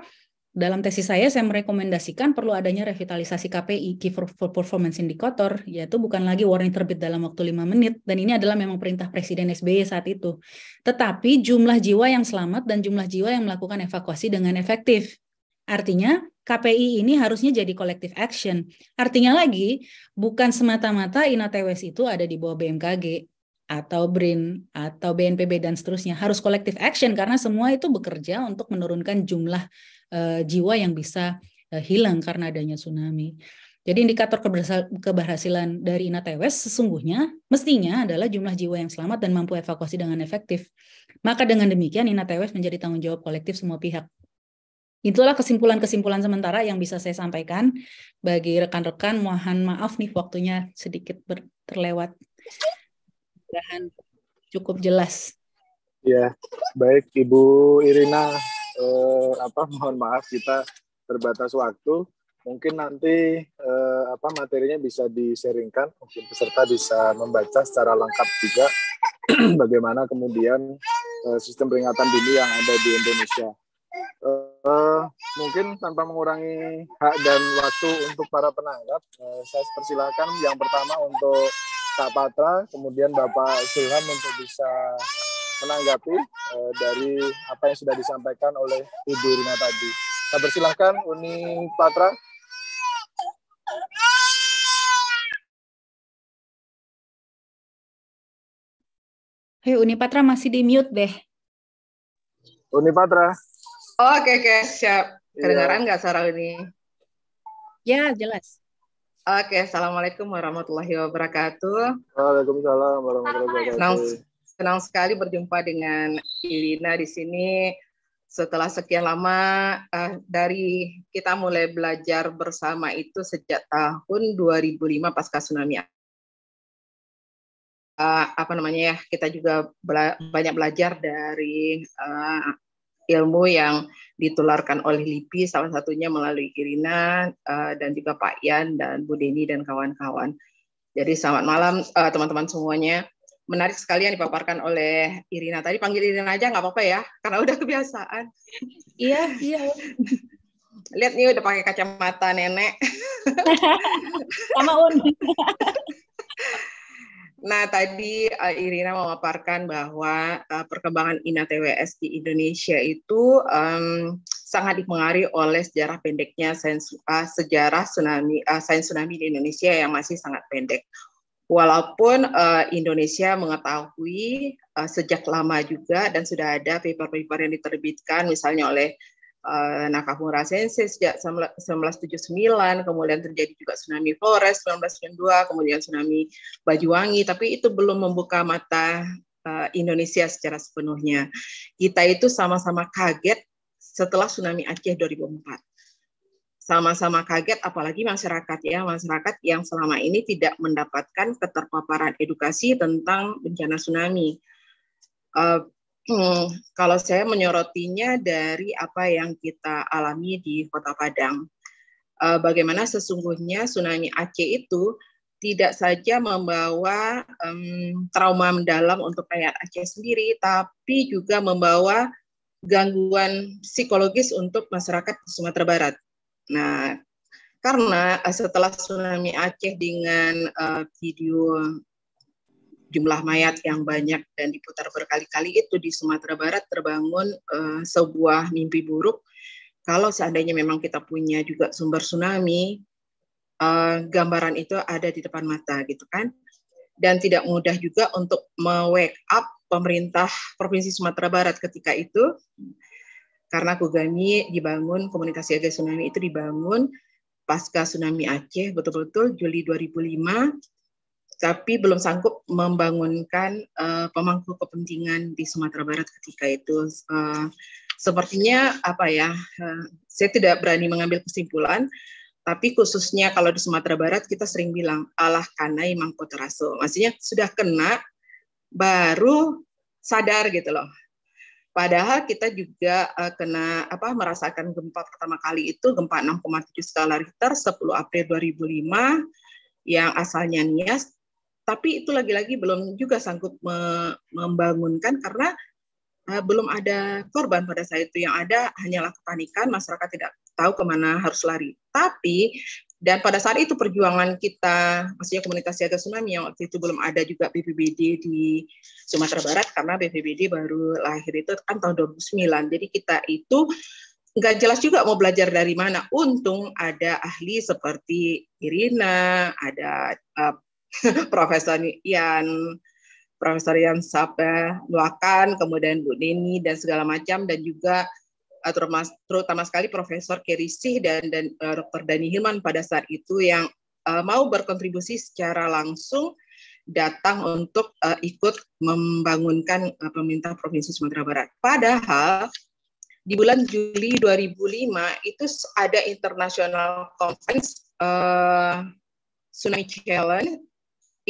Speaker 2: dalam tesis saya saya merekomendasikan perlu adanya revitalisasi KPI Key for Performance Indicator yaitu bukan lagi warning terbit dalam waktu lima menit dan ini adalah memang perintah Presiden SBY saat itu. Tetapi jumlah jiwa yang selamat dan jumlah jiwa yang melakukan evakuasi dengan efektif. Artinya KPI ini harusnya jadi collective action. Artinya lagi, bukan semata-mata INATWS itu ada di bawah BMKG atau BRIN atau BNPB dan seterusnya. Harus collective action karena semua itu bekerja untuk menurunkan jumlah uh, jiwa yang bisa uh, hilang karena adanya tsunami. Jadi indikator keberhasilan dari INATWS sesungguhnya mestinya adalah jumlah jiwa yang selamat dan mampu evakuasi dengan efektif. Maka dengan demikian INATWS menjadi tanggung jawab kolektif semua pihak Itulah kesimpulan-kesimpulan sementara yang bisa saya sampaikan. Bagi rekan-rekan, mohon maaf nih waktunya sedikit terlewat. Mudah-mudahan cukup jelas.
Speaker 3: Ya,
Speaker 1: baik Ibu Irina, eh, apa mohon maaf kita terbatas waktu. Mungkin nanti eh, apa materinya bisa diseringkan, mungkin peserta bisa membaca secara lengkap juga bagaimana kemudian eh, sistem peringatan dini yang ada di Indonesia. Eh, uh, mungkin tanpa mengurangi hak dan waktu untuk para penanggap, uh, saya persilahkan yang pertama untuk Kak Patra, kemudian Bapak Sulham untuk bisa menanggapi uh, dari apa yang sudah disampaikan oleh Ibu Rina tadi. Saya persilahkan Uni Patra.
Speaker 7: Hei Uni Patra masih di mute deh.
Speaker 1: Uni Patra.
Speaker 8: Oh, oke, okay, oke, okay, siap. Iya. Kedengaran nggak yeah. suara
Speaker 3: ini?
Speaker 5: Ya, jelas. Oke, okay, Assalamualaikum warahmatullahi wabarakatuh.
Speaker 1: Waalaikumsalam warahmatullahi wabarakatuh. Senang,
Speaker 5: senang sekali berjumpa dengan Ilina di sini. Setelah sekian lama uh, dari kita mulai belajar bersama itu sejak tahun 2005 pasca tsunami uh, apa namanya ya kita juga bela banyak belajar dari uh, ilmu yang ditularkan oleh LIPI, salah satunya melalui Irina uh, eh, dan juga Pak Ian dan Bu Deni dan kawan-kawan. Jadi selamat malam eh, teman-teman uh, semuanya. Menarik sekali yang dipaparkan oleh Irina. Tadi panggil Irina aja nggak apa-apa ya, karena udah kebiasaan. Iya, iya. Lihat nih udah pakai kacamata nenek. Sama Un. Nah, tadi uh, Irina memaparkan bahwa uh, perkembangan INA TWS di Indonesia itu um, sangat dipengaruhi oleh sejarah pendeknya sains, uh, eh, sejarah tsunami uh, sains tsunami di Indonesia yang masih sangat pendek. Walaupun uh, Indonesia mengetahui uh, sejak lama juga dan sudah ada paper-paper yang diterbitkan misalnya oleh Eh, Nakamura Sensei sejak 1979, kemudian terjadi juga tsunami Flores 1992, kemudian tsunami Bajuwangi, tapi itu belum membuka mata eh, Indonesia secara sepenuhnya. Kita itu sama-sama kaget setelah tsunami Aceh 2004. Sama-sama kaget apalagi masyarakat ya, masyarakat yang selama ini tidak mendapatkan keterpaparan edukasi tentang bencana tsunami. Eh, Hmm, kalau saya menyorotinya dari apa yang kita alami di Kota Padang. Eh, bagaimana sesungguhnya tsunami Aceh itu tidak saja membawa um, trauma mendalam untuk rakyat Aceh sendiri, tapi juga membawa gangguan psikologis untuk masyarakat Sumatera Barat. Nah, karena eh, setelah tsunami Aceh dengan uh, video jumlah mayat yang banyak dan diputar berkali-kali itu di Sumatera Barat terbangun uh, sebuah mimpi buruk. Kalau seandainya memang kita punya juga sumber tsunami, uh, gambaran itu ada di depan mata gitu kan. Dan tidak mudah juga untuk me-wake up pemerintah Provinsi Sumatera Barat ketika itu karena Kugami dibangun komunitas siaga tsunami itu dibangun pasca tsunami Aceh betul-betul Juli 2005 tapi belum sanggup membangunkan uh, pemangku kepentingan di Sumatera Barat ketika itu. Uh, sepertinya apa ya? Uh, saya tidak berani mengambil kesimpulan, tapi khususnya kalau di Sumatera Barat kita sering bilang Allah karena Imam Rasul. Maksudnya sudah kena baru sadar gitu loh. Padahal kita juga uh, kena apa merasakan gempa pertama kali itu gempa 6,7 skala Richter 10 April 2005 yang asalnya Nias tapi itu lagi-lagi belum juga sanggup membangunkan karena e, belum ada korban pada saat itu. Yang ada hanyalah kepanikan, masyarakat tidak tahu kemana harus lari. Tapi dan pada saat itu perjuangan kita, maksudnya komunitas siaga tsunami yang waktu itu belum ada juga BPBD di Sumatera Barat karena BPBD baru lahir itu kan tahun 2009. Jadi kita itu nggak jelas juga mau belajar dari mana. Untung ada ahli seperti Irina, ada uh, Profesor Ian Profesor Ian Sapa Luakan, kemudian Bu Nini dan segala macam dan juga eh, terutama, sekali Profesor Kerisih dan, dan eh, Dani Hilman pada saat itu yang uh, mau berkontribusi secara langsung datang untuk uh, ikut membangunkan uh, pemerintah Provinsi Sumatera Barat. Padahal di bulan Juli 2005 itu ada international conference uh, Tsunami Challenge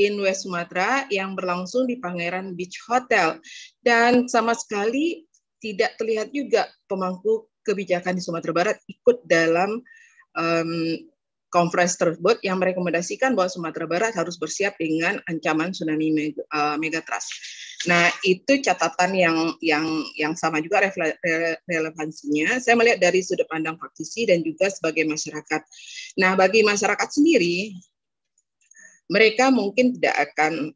Speaker 5: in West Sumatera yang berlangsung di Pangeran Beach Hotel. Dan sama sekali tidak terlihat juga pemangku kebijakan di Sumatera Barat ikut dalam um, konferensi tersebut yang merekomendasikan bahwa Sumatera Barat harus bersiap dengan ancaman tsunami meg uh, eh, megatrust. Nah, itu catatan yang yang yang sama juga rele relevansinya. Saya melihat dari sudut pandang praktisi dan juga sebagai masyarakat. Nah, bagi masyarakat sendiri, mereka mungkin tidak akan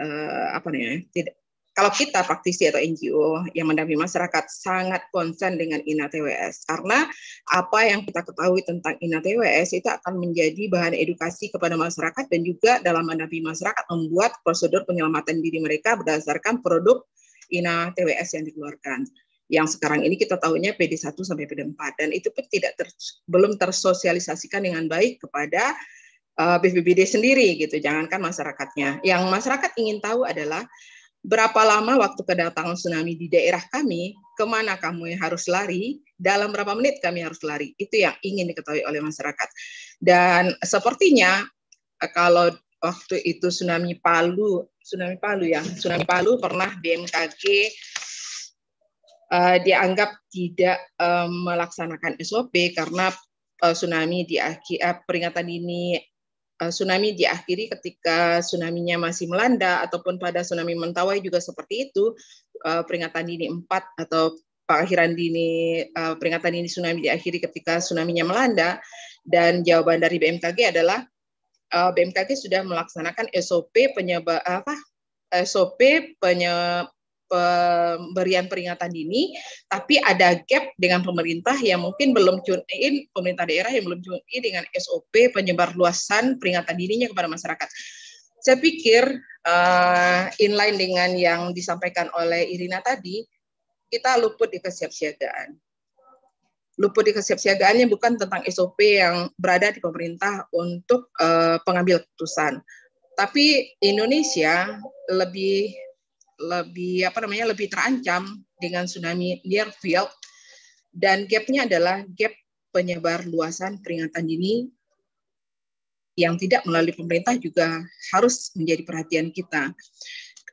Speaker 5: uh, apa namanya tidak kalau kita praktisi atau NGO yang mendampingi masyarakat sangat konsen dengan INA TWS karena apa yang kita ketahui tentang INA TWS itu akan menjadi bahan edukasi kepada masyarakat dan juga dalam mendampingi masyarakat membuat prosedur penyelamatan diri mereka berdasarkan produk INA TWS yang dikeluarkan yang sekarang ini kita tahunya PD1 sampai PD4 dan itu pun tidak ter, belum tersosialisasikan dengan baik kepada uh, eh, BPBD sendiri gitu, jangankan masyarakatnya. Yang masyarakat ingin tahu adalah berapa lama waktu kedatangan tsunami di daerah kami, kemana kamu yang harus lari, dalam berapa menit kami harus lari. Itu yang ingin diketahui oleh masyarakat. Dan sepertinya eh, kalau waktu itu tsunami Palu, tsunami Palu ya, tsunami Palu pernah BMKG uh, eh, dianggap tidak um, melaksanakan SOP karena uh, tsunami di akhir uh, peringatan ini Eh, tsunami diakhiri ketika tsunaminya masih melanda ataupun pada tsunami Mentawai juga seperti itu eh, peringatan dini 4 atau pengakhiran dini eh, peringatan dini tsunami diakhiri ketika tsunaminya melanda dan jawaban dari BMKG adalah BMKG sudah melaksanakan SOP penyebab apa SOP penye, pemberian peringatan dini, tapi ada gap dengan pemerintah yang mungkin belum tune in, pemerintah daerah yang belum tune in dengan SOP penyebar luasan peringatan dininya kepada masyarakat. Saya pikir uh, eh, inline dengan yang disampaikan oleh Irina tadi, kita luput di kesiapsiagaan. Luput di kesiapsiagaannya bukan tentang SOP yang berada di pemerintah untuk uh, pengambil keputusan. Tapi Indonesia lebih lebih apa namanya lebih terancam dengan tsunami near field dan gapnya adalah gap penyebar luasan peringatan dini yang tidak melalui pemerintah juga harus menjadi perhatian kita.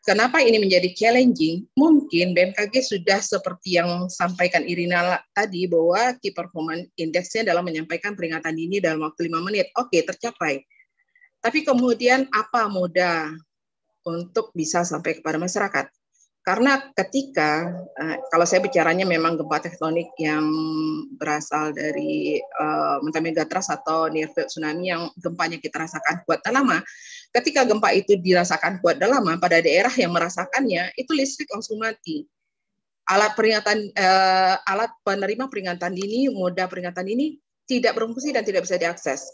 Speaker 5: Kenapa ini menjadi challenging? Mungkin BMKG sudah seperti yang sampaikan Irina tadi bahwa key performance indeksnya dalam menyampaikan peringatan dini dalam waktu lima menit. Oke, tercapai. Tapi kemudian apa moda untuk bisa sampai kepada masyarakat. Karena ketika eh, kalau saya bicaranya memang gempa tektonik yang berasal dari uh, eh, megatrust atau near field tsunami yang gempanya kita rasakan kuat dan lama, ketika gempa itu dirasakan kuat dan lama pada daerah yang merasakannya itu listrik langsung mati. Alat peringatan uh, alat penerima peringatan dini, moda peringatan dini tidak berfungsi dan tidak bisa diakses.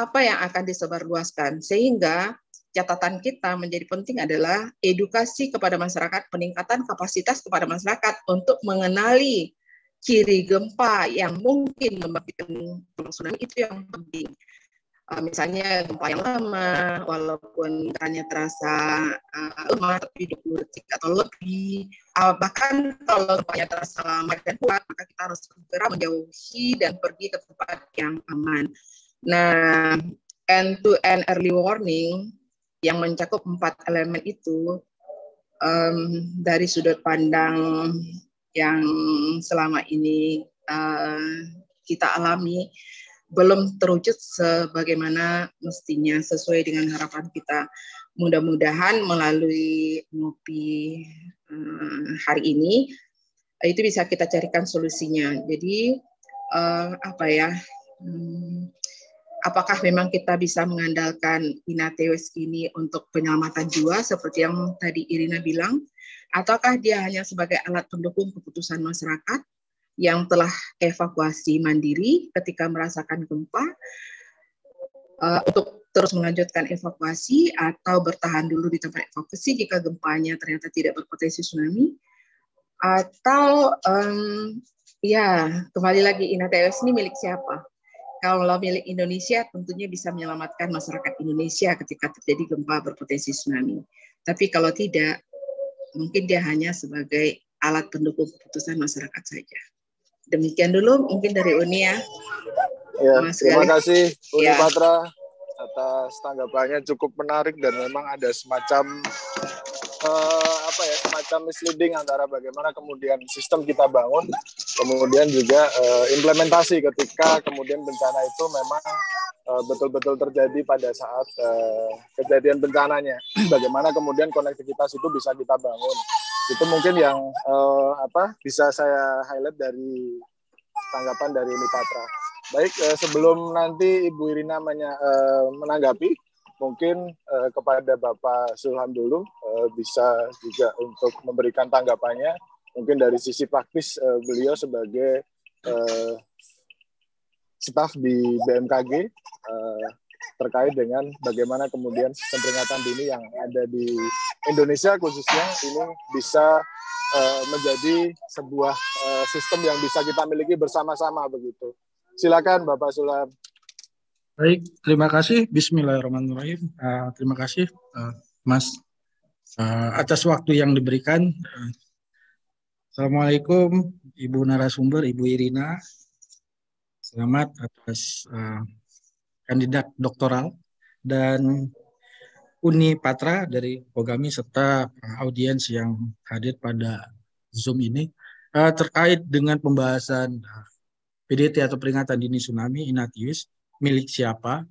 Speaker 5: Apa yang akan disebarluaskan sehingga catatan kita menjadi penting adalah edukasi kepada masyarakat, peningkatan kapasitas kepada masyarakat untuk mengenali ciri gempa yang mungkin membangkitkan tsunami itu yang penting. Uh, misalnya gempa yang lama, walaupun hanya terasa uh, lebih tapi 20 detik atau lebih, uh, bahkan kalau gempanya terasa lama dan kuat, maka kita harus segera menjauhi dan pergi ke tempat yang aman. Nah, end-to-end -end early warning yang mencakup empat elemen itu um, dari sudut pandang yang selama ini uh, kita alami belum terwujud sebagaimana mestinya sesuai dengan harapan kita. Mudah-mudahan melalui ngopi uh, hari ini itu bisa kita carikan solusinya. Jadi uh, apa ya? Um, apakah memang kita bisa mengandalkan Inateus ini untuk penyelamatan jiwa seperti yang tadi Irina bilang, ataukah dia hanya sebagai alat pendukung keputusan masyarakat yang telah evakuasi mandiri ketika merasakan gempa uh, untuk terus melanjutkan evakuasi atau bertahan dulu di tempat evakuasi jika gempanya ternyata tidak berpotensi tsunami atau um, ya kembali lagi Inateus ini milik siapa? kalau milik Indonesia tentunya bisa menyelamatkan masyarakat Indonesia ketika terjadi gempa berpotensi tsunami. Tapi kalau tidak, mungkin dia hanya sebagai alat pendukung keputusan masyarakat saja. Demikian dulu mungkin dari Unia. Ya. ya, Mas terima Galif. kasih
Speaker 1: Uni ya. Patra atas tanggapannya cukup menarik dan memang ada semacam eh, apa ya semacam misleading antara bagaimana kemudian sistem kita bangun, kemudian juga uh, implementasi ketika kemudian bencana itu memang eh, betul-betul uh, terjadi pada saat uh, kejadian bencananya. Bagaimana kemudian konektivitas itu bisa kita bangun? Itu mungkin yang uh, apa bisa saya highlight dari tanggapan dari Patra Baik, uh, sebelum nanti Ibu Irina menya, uh, menanggapi, mungkin uh, kepada Bapak Sulham dulu uh, bisa juga untuk memberikan tanggapannya mungkin dari sisi praktis uh, beliau sebagai uh, staf di BMKG uh, terkait dengan bagaimana kemudian sistem peringatan dini yang ada di Indonesia khususnya ini bisa uh, menjadi sebuah uh, sistem yang bisa kita miliki bersama-sama begitu. Silakan Bapak Sulham
Speaker 6: Baik, terima kasih. Bismillahirrahmanirrahim. Uh, terima kasih, uh, Mas, uh, atas waktu yang diberikan. Uh, Assalamualaikum, Ibu narasumber, Ibu Irina. Selamat atas uh, kandidat doktoral dan Uni Patra dari Pogami serta audiens yang hadir pada Zoom ini uh, terkait dengan pembahasan uh, PDT atau peringatan dini tsunami Inatius milik siapa.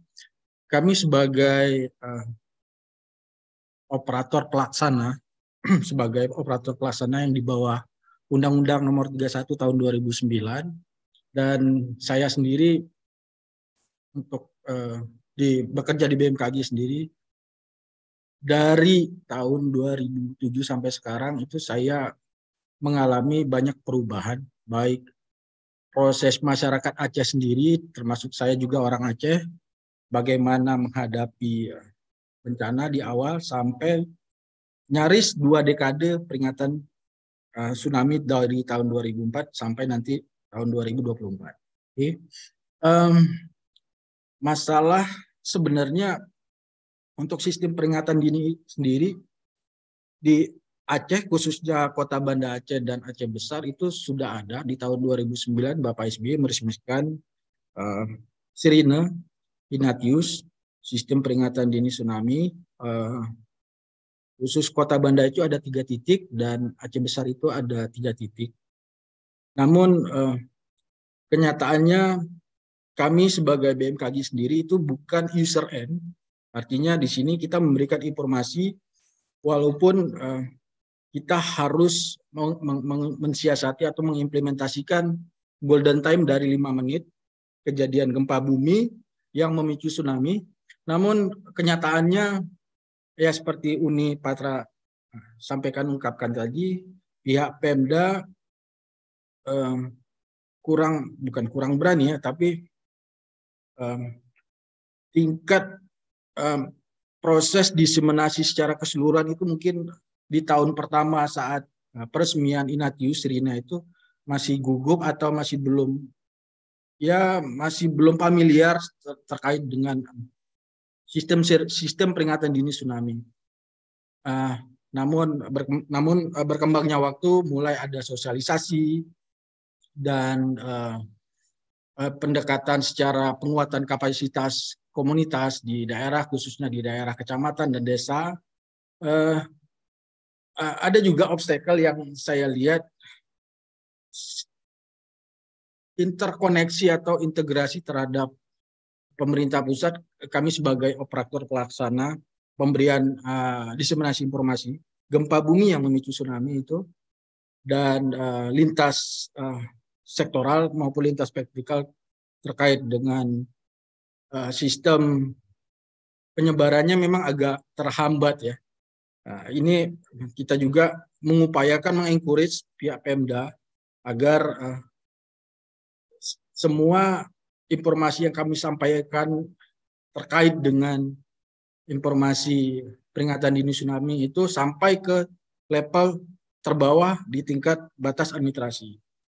Speaker 6: Kami sebagai uh, operator pelaksana, sebagai operator pelaksana yang di bawah Undang-Undang Nomor 31 Tahun 2009 dan saya sendiri untuk uh, di bekerja di BMKG sendiri dari tahun 2007 sampai sekarang itu saya mengalami banyak perubahan baik proses masyarakat Aceh sendiri, termasuk saya juga orang Aceh, bagaimana menghadapi eh, bencana di awal sampai nyaris dua dekade peringatan eh, tsunami dari tahun 2004 sampai nanti tahun 2024. Okay. Um, masalah sebenarnya untuk sistem peringatan dini sendiri di Aceh khususnya kota Banda Aceh dan Aceh Besar itu sudah ada di tahun 2009 Bapak SBY meresmikan uh, Sirine Inatius sistem peringatan dini tsunami uh, khusus kota Banda itu ada tiga titik dan Aceh Besar itu ada tiga titik. Namun uh, kenyataannya kami sebagai BMKG sendiri itu bukan user end, artinya di sini kita memberikan informasi walaupun uh, kita harus mensiasati atau mengimplementasikan golden time dari lima menit kejadian gempa bumi yang memicu tsunami. Namun kenyataannya ya seperti Uni Patra eh, sampaikan ungkapkan tadi, pihak Pemda um, kurang bukan kurang berani ya, tapi um, tingkat um, proses diseminasi secara keseluruhan itu mungkin di tahun pertama saat eh, peresmian Inatius Rina itu masih gugup atau masih belum ya masih belum familiar terkait dengan sistem sistem peringatan dini tsunami. Uh, namun ber, namun eh, berkembangnya waktu mulai ada sosialisasi dan uh, uh, pendekatan secara penguatan kapasitas komunitas di daerah khususnya di daerah kecamatan dan desa uh, Eh, ada juga obstacle yang saya lihat interkoneksi atau integrasi terhadap pemerintah pusat kami sebagai operator pelaksana pemberian uh, diseminasi informasi gempa bumi yang memicu tsunami itu dan uh, lintas uh, sektoral maupun lintas spektral terkait dengan uh, sistem penyebarannya memang agak terhambat ya Nah, ini kita juga mengupayakan mengencourage pihak Pemda agar uh, semua informasi yang kami sampaikan terkait dengan informasi peringatan dini tsunami itu sampai ke level terbawah di tingkat batas administrasi.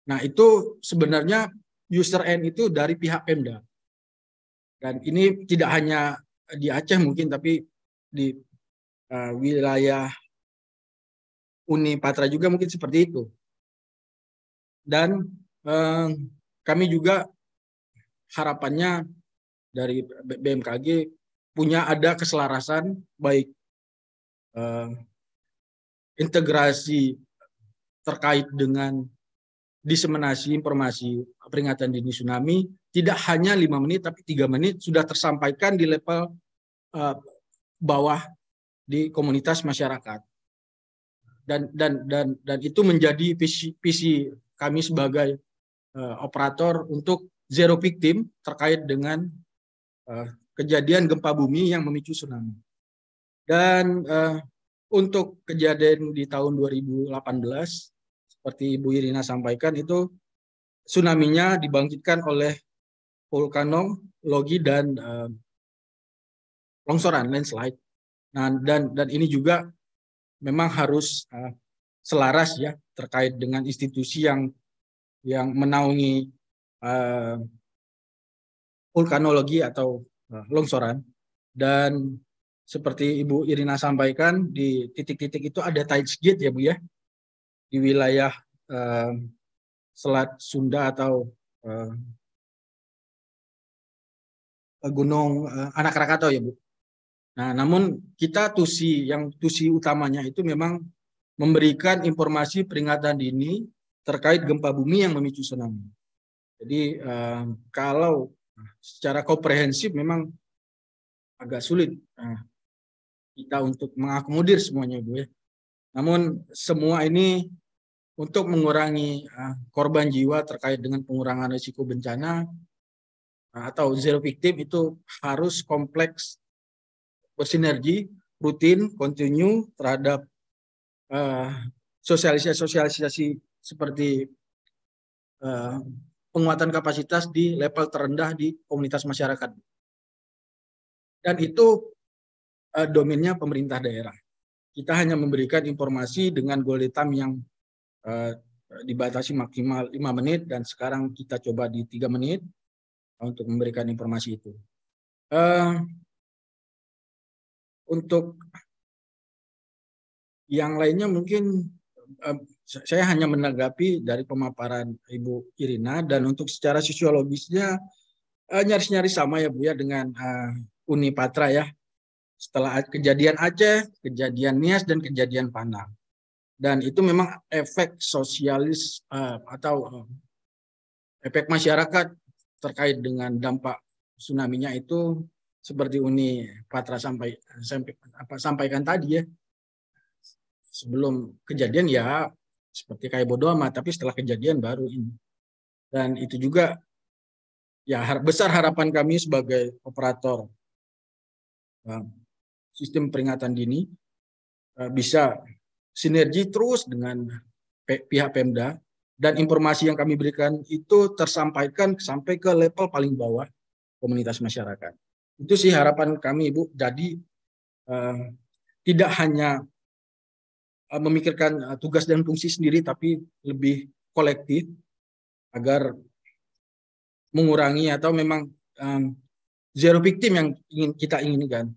Speaker 6: Nah, itu sebenarnya user end itu dari pihak Pemda. Dan ini tidak hanya di Aceh mungkin tapi di Eh, wilayah Uni Patra juga mungkin seperti itu. Dan eh, kami juga harapannya dari BMKG punya ada keselarasan baik eh, integrasi terkait dengan diseminasi informasi peringatan dini tsunami tidak hanya lima menit tapi tiga menit sudah tersampaikan di level eh, bawah di komunitas masyarakat. Dan dan dan dan itu menjadi visi, visi kami sebagai uh, operator untuk zero victim terkait dengan uh, kejadian gempa bumi yang memicu tsunami. Dan uh, untuk kejadian di tahun 2018 seperti Ibu Irina sampaikan itu tsunaminya dibangkitkan oleh vulkanologi dan uh, longsoran landslide Nah, dan dan ini juga memang harus uh, selaras ya terkait dengan institusi yang yang menaungi uh, vulkanologi atau eh, longsoran dan seperti Ibu Irina sampaikan di titik-titik itu ada tides gate ya Bu ya di wilayah uh, Selat Sunda atau uh, Gunung uh, Anak Krakatau ya Bu. Nah, namun kita tusi yang tusi utamanya itu memang memberikan informasi peringatan dini terkait gempa bumi yang memicu tsunami. Jadi eh, kalau secara komprehensif memang agak sulit eh, kita untuk mengakomodir semuanya, Bu ya. Namun semua ini untuk mengurangi eh, korban jiwa terkait dengan pengurangan risiko bencana eh, atau zero victim itu harus kompleks bersinergi rutin kontinu terhadap eh, sosialisasi-sosialisasi seperti uh, penguatan kapasitas di level terendah di komunitas masyarakat. Dan itu uh, domainnya pemerintah daerah. Kita hanya memberikan informasi dengan goal time yang uh, dibatasi maksimal lima menit dan sekarang kita coba di tiga menit untuk memberikan informasi itu. Uh, untuk yang lainnya mungkin eh, saya hanya menanggapi dari pemaparan Ibu Irina dan untuk secara sosiologisnya eh, nyaris-nyaris sama ya Bu ya dengan eh, Uni Patra ya. Setelah kejadian Aceh, kejadian Nias dan kejadian Panang. Dan itu memang efek sosialis atau efek masyarakat terkait dengan dampak tsunami-nya itu seperti Uni Patra sampai, sampai apa sampaikan tadi ya sebelum kejadian ya seperti kayak bodoh amat tapi setelah kejadian baru ini dan itu juga ya har besar harapan kami sebagai operator uh, sistem peringatan dini uh, bisa sinergi terus dengan pihak Pemda dan informasi yang kami berikan itu tersampaikan sampai ke level paling bawah komunitas masyarakat. Itu sih harapan kami Ibu. Jadi uh, tidak hanya uh, memikirkan uh, tugas dan fungsi sendiri tapi lebih kolektif agar mengurangi atau memang um, zero victim yang ingin kita inginkan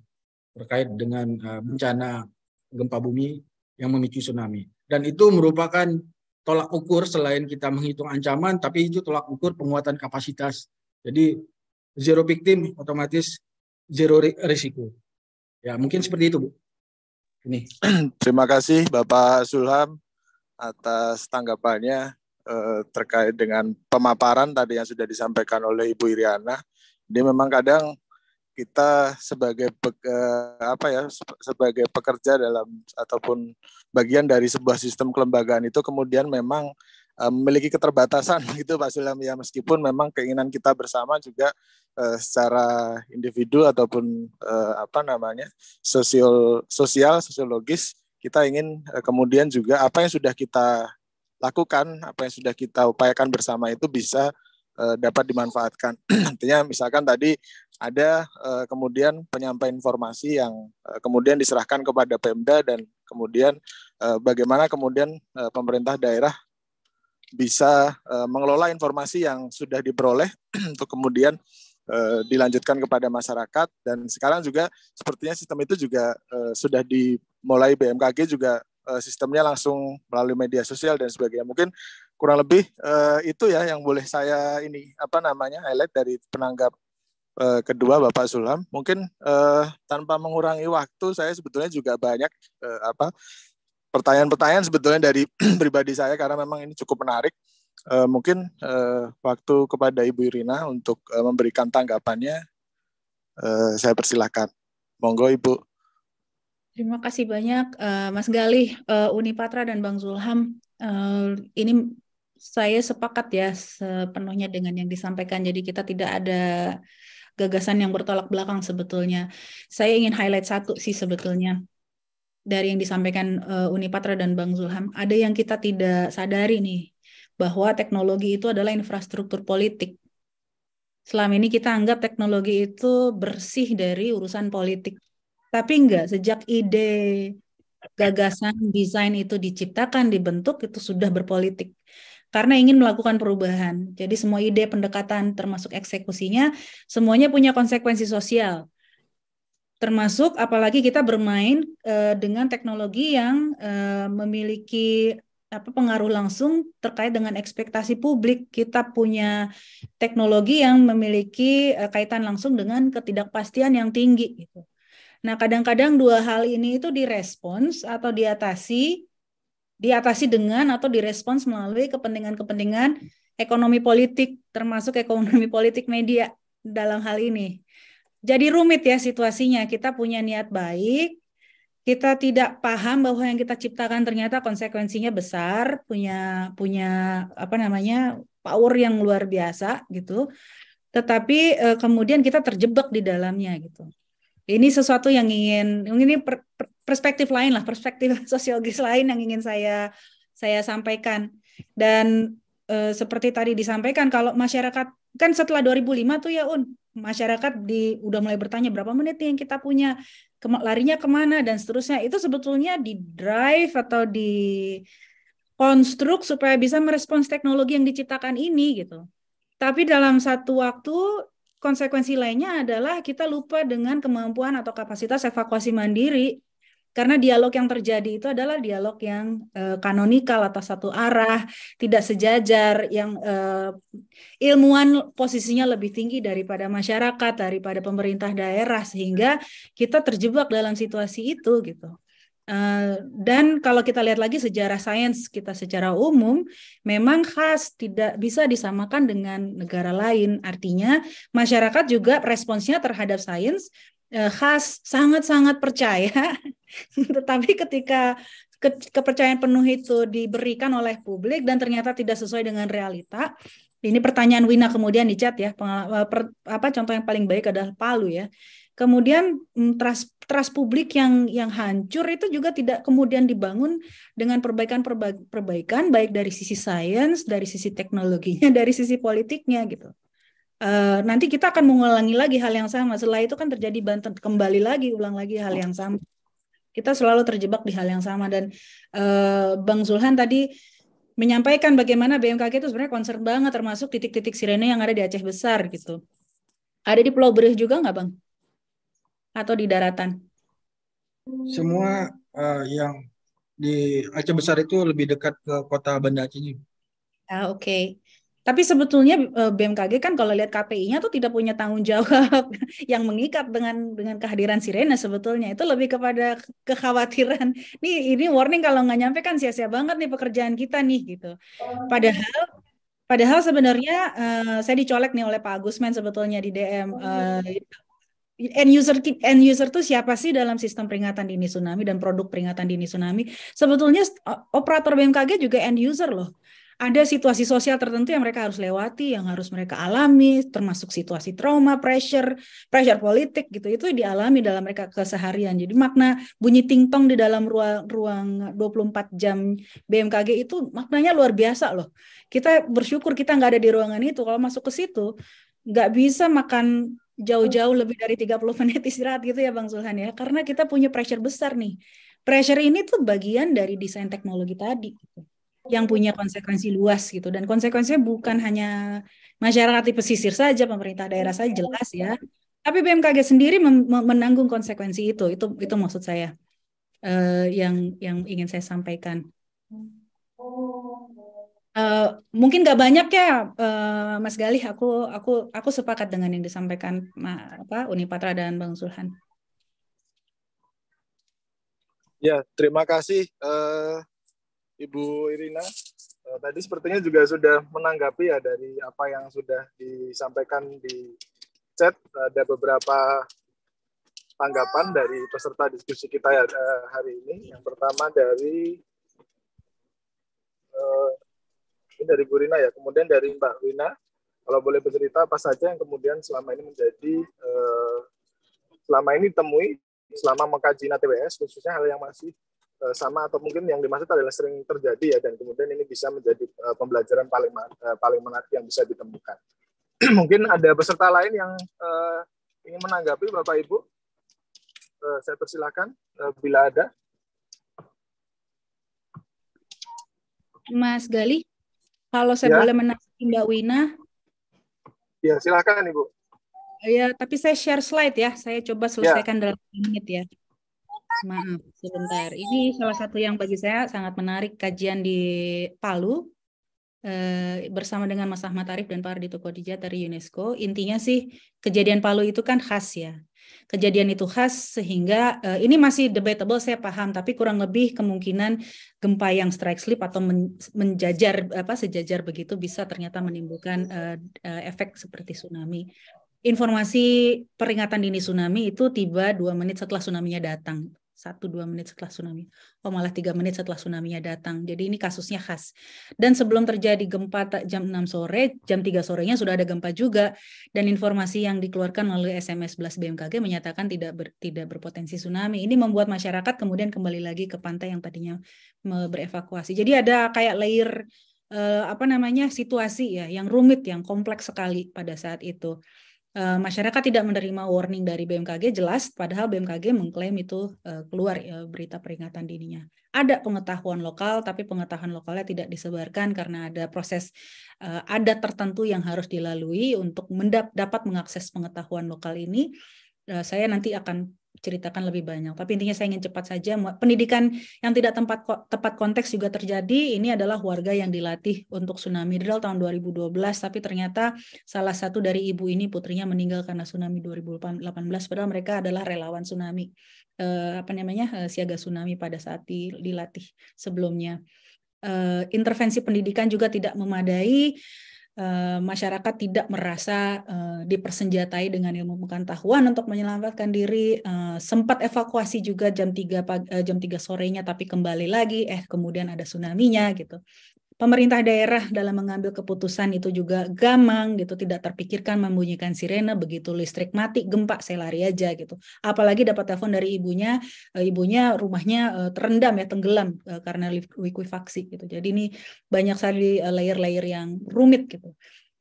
Speaker 6: terkait dengan uh, bencana gempa bumi yang memicu tsunami. Dan itu merupakan tolak ukur selain kita menghitung ancaman, tapi itu tolak ukur penguatan kapasitas. Jadi zero victim otomatis zero risiko. Ya, mungkin seperti itu, Bu.
Speaker 1: Ini. Terima kasih Bapak Sulham atas tanggapannya eh, terkait dengan pemaparan tadi yang sudah disampaikan oleh Ibu Iriana. Dia memang kadang kita sebagai eh, apa ya sebagai pekerja dalam ataupun bagian dari sebuah sistem kelembagaan itu kemudian memang Eh, memiliki keterbatasan gitu Pak Sulam ya meskipun memang keinginan kita bersama juga uh, secara individu ataupun uh, apa namanya sosial sosial sosiologis kita ingin uh, kemudian juga apa yang sudah kita lakukan apa yang sudah kita upayakan bersama itu bisa uh, dapat dimanfaatkan Tentunya misalkan tadi ada uh, kemudian penyampaian informasi yang uh, kemudian diserahkan kepada Pemda dan kemudian bagaimana kemudian pemerintah daerah bisa uh, mengelola informasi yang sudah diperoleh untuk kemudian uh, dilanjutkan kepada masyarakat dan sekarang juga sepertinya sistem itu juga uh, sudah dimulai BMKG juga uh, sistemnya langsung melalui media sosial dan sebagainya mungkin kurang lebih uh, itu ya yang boleh saya ini apa namanya highlight dari penanggap uh, kedua Bapak Sulam mungkin uh, tanpa mengurangi waktu saya sebetulnya juga banyak uh, apa pertanyaan-pertanyaan sebetulnya dari pribadi saya karena memang ini cukup menarik. E, mungkin e, waktu kepada Ibu Irina untuk e, memberikan tanggapannya. e, saya persilahkan. Monggo Ibu.
Speaker 2: Terima kasih banyak uh, Mas Galih, uh, Unipatra dan Bang Zulham. Uh, ini saya sepakat ya sepenuhnya dengan yang disampaikan. Jadi kita tidak ada gagasan yang bertolak belakang sebetulnya. Saya ingin highlight satu sih sebetulnya dari yang disampaikan uh, eh, Unipatra dan Bang Zulham, ada yang kita tidak sadari nih bahwa teknologi itu adalah infrastruktur politik. Selama ini kita anggap teknologi itu bersih dari urusan politik. Tapi enggak, sejak ide, gagasan, desain itu diciptakan, dibentuk, itu sudah berpolitik. Karena ingin melakukan perubahan. Jadi semua ide, pendekatan, termasuk eksekusinya, semuanya punya konsekuensi sosial termasuk apalagi kita bermain uh, dengan teknologi yang uh, memiliki apa pengaruh langsung terkait dengan ekspektasi publik. Kita punya teknologi yang memiliki uh, kaitan langsung dengan ketidakpastian yang tinggi gitu. Nah, kadang-kadang dua hal ini itu direspons atau diatasi diatasi dengan atau direspons melalui kepentingan-kepentingan ekonomi politik termasuk ekonomi politik media dalam hal ini jadi rumit ya situasinya. Kita punya niat baik, kita tidak paham bahwa yang kita ciptakan ternyata konsekuensinya besar, punya punya apa namanya power yang luar biasa gitu. Tetapi eh, kemudian kita terjebak di dalamnya gitu. Ini sesuatu yang ingin ini per, perspektif lain lah, perspektif sosiologis lain yang ingin saya saya sampaikan. Dan eh, seperti tadi disampaikan, kalau masyarakat kan setelah 2005 tuh ya Un, masyarakat di udah mulai bertanya berapa menit yang kita punya, kema, larinya kemana dan seterusnya. Itu sebetulnya di drive atau di konstruk supaya bisa merespons teknologi yang diciptakan ini gitu. Tapi dalam satu waktu konsekuensi lainnya adalah kita lupa dengan kemampuan atau kapasitas evakuasi mandiri karena dialog yang terjadi itu adalah dialog yang uh, kanonikal atau satu arah, tidak sejajar, yang uh, ilmuwan posisinya lebih tinggi daripada masyarakat, daripada pemerintah daerah, sehingga kita terjebak dalam situasi itu gitu. Uh, dan kalau kita lihat lagi sejarah sains kita secara umum, memang khas tidak bisa disamakan dengan negara lain. Artinya masyarakat juga responsnya terhadap sains Eh, khas sangat-sangat percaya tetapi ketika ke kepercayaan penuh itu diberikan oleh publik dan ternyata tidak sesuai dengan realita ini pertanyaan Wina kemudian di chat ya eh, per, apa contoh yang paling baik adalah Palu ya kemudian trust mm, trust publik yang yang hancur itu juga tidak kemudian dibangun dengan perbaikan-perbaikan baik dari sisi sains dari sisi teknologinya dari sisi politiknya gitu Uh, nanti kita akan mengulangi lagi hal yang sama. Setelah itu kan terjadi banten kembali lagi, ulang lagi hal yang sama. Kita selalu terjebak di hal yang sama dan uh, Bang Zulhan tadi menyampaikan bagaimana BMKG itu sebenarnya concern banget termasuk titik-titik sirene yang ada di Aceh besar gitu. Ada di Pulau Berih juga nggak bang? Atau di daratan? Semua
Speaker 6: uh, yang di Aceh besar itu lebih dekat ke kota Banda Aceh.
Speaker 2: Ah oke. Okay. Tapi sebetulnya eh, BMKG kan kalau lihat KPI-nya tuh tidak punya tanggung jawab yang mengikat dengan dengan kehadiran sirena sebetulnya. Itu lebih kepada kekhawatiran. Nih ini warning kalau nggak nyampe kan sia-sia banget nih pekerjaan kita nih gitu. Padahal padahal sebenarnya uh, saya dicolek nih oleh Pak Agusman sebetulnya di DM uh, oh, iya. eh, end user end user tuh siapa sih dalam sistem peringatan dini tsunami dan produk peringatan dini tsunami? Sebetulnya operator BMKG juga end user loh ada situasi sosial tertentu yang mereka harus lewati, yang harus mereka alami, termasuk situasi trauma, pressure, pressure politik gitu. Itu dialami dalam mereka keseharian. Jadi makna bunyi tingtong di dalam ruang, ruang 24 jam BMKG itu maknanya luar biasa loh. Kita bersyukur kita nggak ada di ruangan itu. Kalau masuk ke situ, nggak bisa makan jauh-jauh lebih dari 30 menit istirahat gitu ya Bang Zulhan ya. Karena kita punya pressure besar nih. Pressure ini tuh bagian dari desain teknologi tadi gitu yang punya konsekuensi luas gitu dan konsekuensinya bukan hanya masyarakat di pesisir saja pemerintah daerah saja iya. jelas ya tapi BMKG sendiri menanggung konsekuensi itu itu itu maksud saya uh, yang yang ingin saya sampaikan
Speaker 7: uh,
Speaker 2: mungkin gak banyak ya uh, Mas Galih aku aku aku sepakat dengan yang disampaikan Ma, apa Unipatra dan Bang Zulhan
Speaker 3: ya
Speaker 1: terima kasih uh Ibu Irina. Eh, tadi sepertinya juga sudah menanggapi ya dari apa yang sudah disampaikan di chat. Ada beberapa tanggapan dari peserta diskusi kita ya, eh, hari ini. Yang pertama dari eh, ini dari Bu Rina ya, kemudian dari Mbak Rina. Kalau boleh bercerita apa saja yang kemudian selama ini menjadi selama ini temui selama mengkaji TWS khususnya hal yang masih Eh, sama atau mungkin yang dimaksud adalah sering terjadi ya dan kemudian ini bisa menjadi eh, pembelajaran paling eh, paling menarik yang bisa ditemukan. mungkin ada peserta lain yang uh, ingin menanggapi Bapak Ibu. Uh, saya persilahkan uh, bila ada.
Speaker 2: Mas Gali, kalau saya ya. boleh menanggapi Mbak Wina.
Speaker 1: Ya, silakan Ibu.
Speaker 2: Ya, tapi saya share slide ya. Saya coba ya. selesaikan ya. dalam menit ya. Maaf, sebentar. Ini salah satu yang bagi saya sangat menarik kajian di Palu eh, bersama dengan Mas Ahmad Arif dan Pak Ardi Tukodija dari UNESCO. Intinya sih kejadian Palu itu kan khas ya. Kejadian itu khas sehingga eh, ini masih debatable saya paham tapi kurang lebih kemungkinan gempa yang strike slip atau menjajar apa sejajar begitu bisa ternyata menimbulkan eh, efek seperti tsunami informasi peringatan dini tsunami itu tiba dua menit setelah tsunami-nya datang satu dua menit setelah tsunami. Oh malah tiga menit setelah tsunami ya datang. Jadi ini kasusnya khas. Dan sebelum terjadi gempa jam 6 sore, jam 3 sorenya sudah ada gempa juga. Dan informasi yang dikeluarkan melalui SMS 11 BMKG menyatakan tidak ber, tidak berpotensi tsunami. Ini membuat masyarakat kemudian kembali lagi ke pantai yang tadinya berevakuasi. Jadi ada kayak layer eh, apa namanya situasi ya yang rumit, yang kompleks sekali pada saat itu. Eh, masyarakat tidak menerima warning dari BMKG jelas, padahal BMKG mengklaim itu eh, keluar eh, berita peringatan dininya. Ada pengetahuan lokal, tapi pengetahuan lokalnya tidak disebarkan karena ada proses ada tertentu yang harus dilalui untuk mendap dapat mengakses pengetahuan lokal ini. saya nanti akan ceritakan lebih banyak. Tapi intinya saya ingin cepat saja. Pendidikan yang tidak tempat tepat konteks juga terjadi. Ini adalah warga yang dilatih untuk tsunami drill tahun 2012. Tapi ternyata salah satu dari ibu ini putrinya meninggal karena tsunami 2018. Padahal mereka adalah relawan tsunami. Eh, apa namanya eh, siaga tsunami pada saat dilatih sebelumnya. Eh, intervensi pendidikan juga tidak memadai Eh, masyarakat tidak merasa eh, dipersenjatai dengan ilmu pengetahuan untuk menyelamatkan diri eh, sempat evakuasi juga jam 3 jam 3 sorenya tapi kembali lagi eh kemudian ada tsunami nya gitu pemerintah daerah dalam mengambil keputusan itu juga gamang gitu tidak terpikirkan membunyikan sirene begitu listrik mati gempa saya lari aja gitu apalagi dapat telepon dari ibunya eh, ibunya rumahnya eh, terendam ya tenggelam eh, karena likuifaksi gitu jadi ini banyak sekali layer-layer yang rumit gitu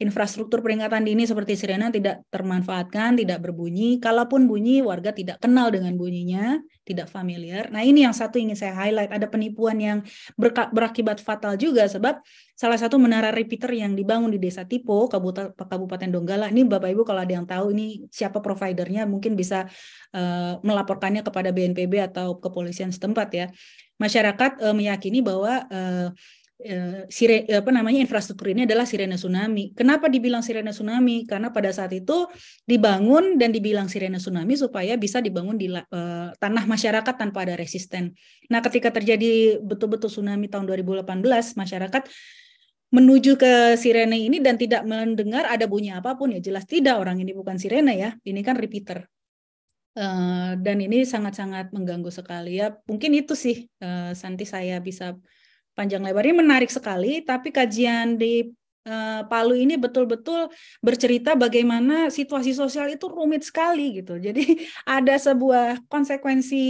Speaker 2: infrastruktur peringatan dini seperti sirena tidak termanfaatkan, tidak berbunyi. Kalaupun bunyi, warga tidak kenal dengan bunyinya, tidak familiar. Nah ini yang satu ingin saya highlight, ada penipuan yang berakibat fatal juga sebab salah satu menara repeater yang dibangun di desa Tipo, Kabupaten Donggala, ini Bapak Ibu kalau ada yang tahu ini siapa providernya mungkin bisa uh, melaporkannya kepada BNPB atau kepolisian setempat ya. Masyarakat uh, meyakini bahwa uh, Eh, sire, eh, apa namanya infrastruktur ini adalah sirene tsunami. Kenapa dibilang sirene tsunami? Karena pada saat itu dibangun dan dibilang sirene tsunami supaya bisa dibangun di uh, tanah masyarakat tanpa ada resisten. Nah, ketika terjadi betul-betul tsunami tahun 2018, masyarakat menuju ke sirene ini dan tidak mendengar ada bunyi apapun ya jelas tidak orang ini bukan sirene ya ini kan repeater uh, dan ini sangat-sangat mengganggu sekali ya mungkin itu sih uh, Santi saya bisa panjang lebar ini menarik sekali, tapi kajian di uh, Palu ini betul-betul bercerita bagaimana situasi sosial itu rumit sekali gitu. Jadi ada sebuah konsekuensi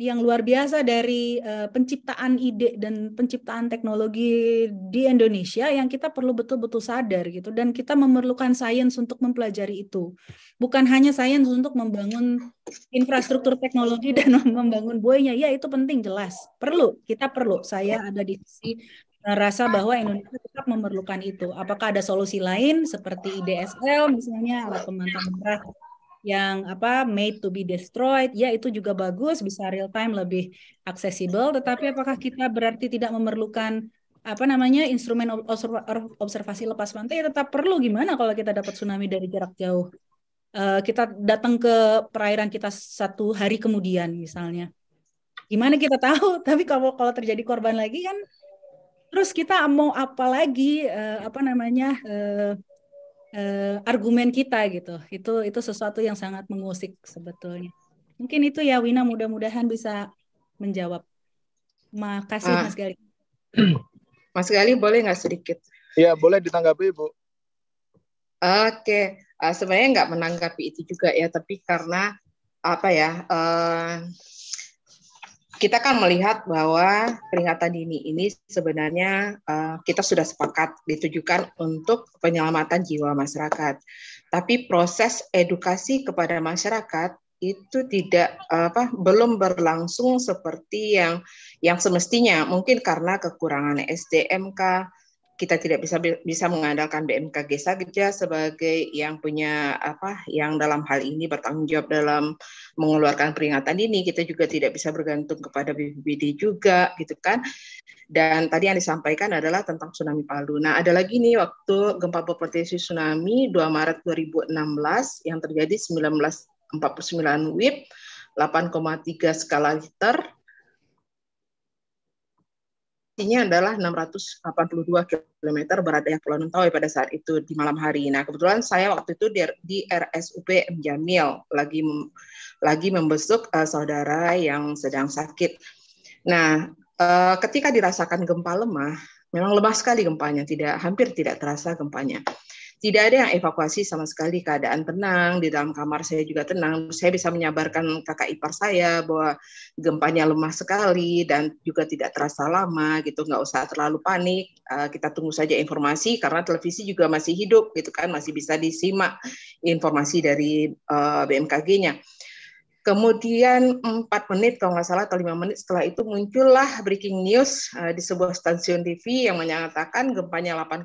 Speaker 2: yang luar biasa dari uh, penciptaan ide dan penciptaan teknologi di Indonesia yang kita perlu betul-betul sadar gitu dan kita memerlukan sains untuk mempelajari itu bukan hanya sains untuk membangun infrastruktur teknologi dan membangun buoynya. Ya, itu penting jelas. Perlu, kita perlu. Saya ada di sisi eh, rasa bahwa Indonesia tetap memerlukan itu. Apakah ada solusi lain seperti IDSL misalnya alat pemantauan merah yang apa made to be destroyed ya itu juga bagus bisa real time lebih aksesibel. tetapi apakah kita berarti tidak memerlukan apa namanya instrumen observasi lepas pantai ya, tetap perlu gimana kalau kita dapat tsunami dari jarak jauh Eh, kita datang ke perairan kita satu hari kemudian misalnya gimana kita tahu tapi kalau kalau terjadi korban lagi kan terus kita mau apa lagi uh, apa namanya uh, uh, argumen kita gitu itu itu sesuatu yang sangat mengusik sebetulnya mungkin itu ya Wina mudah-mudahan bisa menjawab makasih ah. Mas Gali
Speaker 5: Mas Gali boleh nggak sedikit Iya
Speaker 1: boleh ditanggapi Bu Oke
Speaker 5: okay uh, sebenarnya nggak menanggapi itu juga ya, tapi karena apa ya, uh, kita kan melihat bahwa peringatan dini ini sebenarnya uh, kita sudah sepakat ditujukan untuk penyelamatan jiwa masyarakat. Tapi proses edukasi kepada masyarakat itu tidak apa belum berlangsung seperti yang yang semestinya mungkin karena kekurangan Sdmk kita tidak bisa bisa mengandalkan BMKG saja sebagai yang punya apa yang dalam hal ini bertanggung jawab dalam mengeluarkan peringatan ini kita juga tidak bisa bergantung kepada BPBD juga gitu kan dan tadi yang disampaikan adalah tentang tsunami Palu nah ada lagi nih waktu gempa berpotensi tsunami 2 Maret 2016 yang terjadi 1949 WIB 8,3 skala liter lokasinya adalah 682 km barat daya Pulau Mentawai pada saat itu di malam hari. Nah, kebetulan saya waktu itu di, di RSUP M. Jamil lagi mem, lagi membesuk uh, saudara yang sedang sakit. Nah, uh, ketika dirasakan gempa lemah, memang lemah sekali gempanya, tidak hampir tidak terasa gempanya tidak ada yang evakuasi sama sekali keadaan tenang di dalam kamar saya juga tenang saya bisa menyabarkan kakak ipar saya bahwa gempanya lemah sekali dan juga tidak terasa lama gitu nggak usah terlalu panik uh, kita tunggu saja informasi karena televisi juga masih hidup gitu kan masih bisa disimak informasi dari uh, eh, BMKG-nya Kemudian empat menit kalau nggak salah atau lima menit setelah itu muncullah breaking news uh, di sebuah stasiun TV yang menyatakan gempanya 8,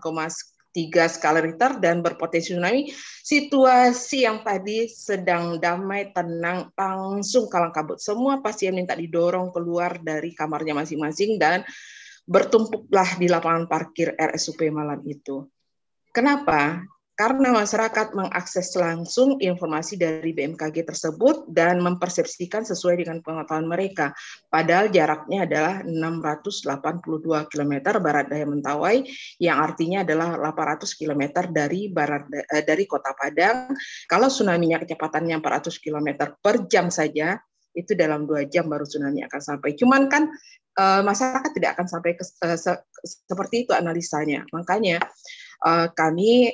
Speaker 5: tiga skala Richter dan berpotensi tsunami. Situasi yang tadi sedang damai, tenang, langsung kalang kabut. Semua pasien minta didorong keluar dari kamarnya masing-masing dan bertumpuklah di lapangan parkir RSUP malam itu. Kenapa? karena masyarakat mengakses langsung informasi dari BMKG tersebut dan mempersepsikan sesuai dengan pengetahuan mereka. Padahal jaraknya adalah 682 km barat daya Mentawai yang artinya adalah 800 km dari barat eh, dari kota Padang. Kalau tsunami-nya kecepatannya 400 km per jam saja, itu dalam dua jam baru tsunami akan sampai. Cuman kan eh, masyarakat tidak akan sampai ke, e, se, seperti itu analisanya. Makanya e, kami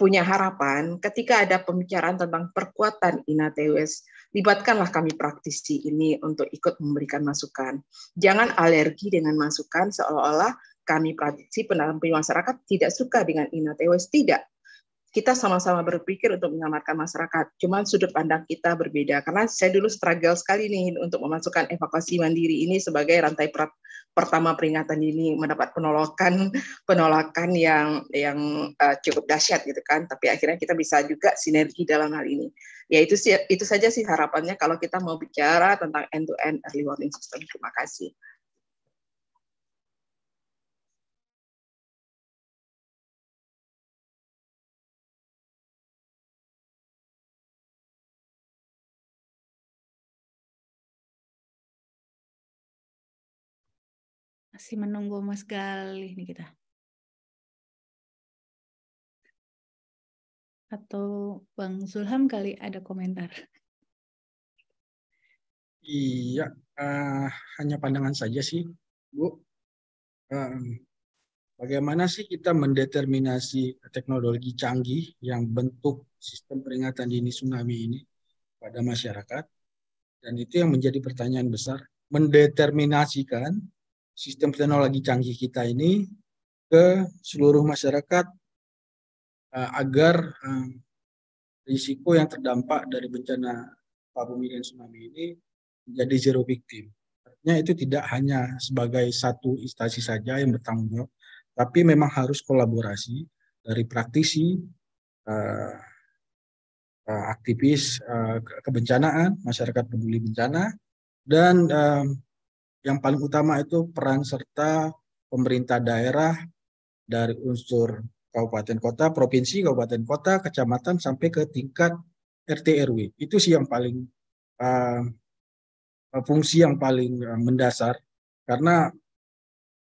Speaker 5: punya harapan ketika ada pembicaraan tentang perkuatan INATWS, libatkanlah kami praktisi ini untuk ikut memberikan masukan. Jangan alergi dengan masukan seolah-olah kami praktisi pendamping masyarakat tidak suka dengan INATWS, tidak kita sama-sama berpikir untuk menyelamatkan masyarakat. Cuman sudut pandang kita berbeda. Karena saya dulu struggle sekali nih untuk memasukkan evakuasi mandiri ini sebagai rantai per pertama peringatan ini mendapat penolakan penolakan yang yang uh, cukup dahsyat gitu kan. Tapi akhirnya kita bisa juga sinergi dalam hal ini. Ya itu sih itu saja sih harapannya kalau kita mau bicara tentang end to end early warning system. Terima kasih.
Speaker 6: Masih mas Galih nih kita.
Speaker 2: Atau Bang Zulham kali ada komentar.
Speaker 6: Iya, uh, hanya pandangan saja sih, Bu. Um, bagaimana sih kita mendeterminasi teknologi canggih yang bentuk sistem peringatan dini tsunami ini pada masyarakat? Dan itu yang menjadi pertanyaan besar. Mendeterminasikan sistem teknologi canggih kita ini ke seluruh masyarakat eh, agar eh, risiko yang terdampak dari bencana bumi dan tsunami ini menjadi zero victim. Artinya itu tidak hanya sebagai satu instansi saja yang bertanggung jawab, tapi memang harus kolaborasi dari praktisi, eh, aktivis kebencanaan, masyarakat peduli bencana, dan yang paling utama itu peran serta pemerintah daerah dari unsur kabupaten kota, provinsi, kabupaten kota, kecamatan sampai ke tingkat RT RW. Itu sih yang paling uh, fungsi yang paling eh, mendasar karena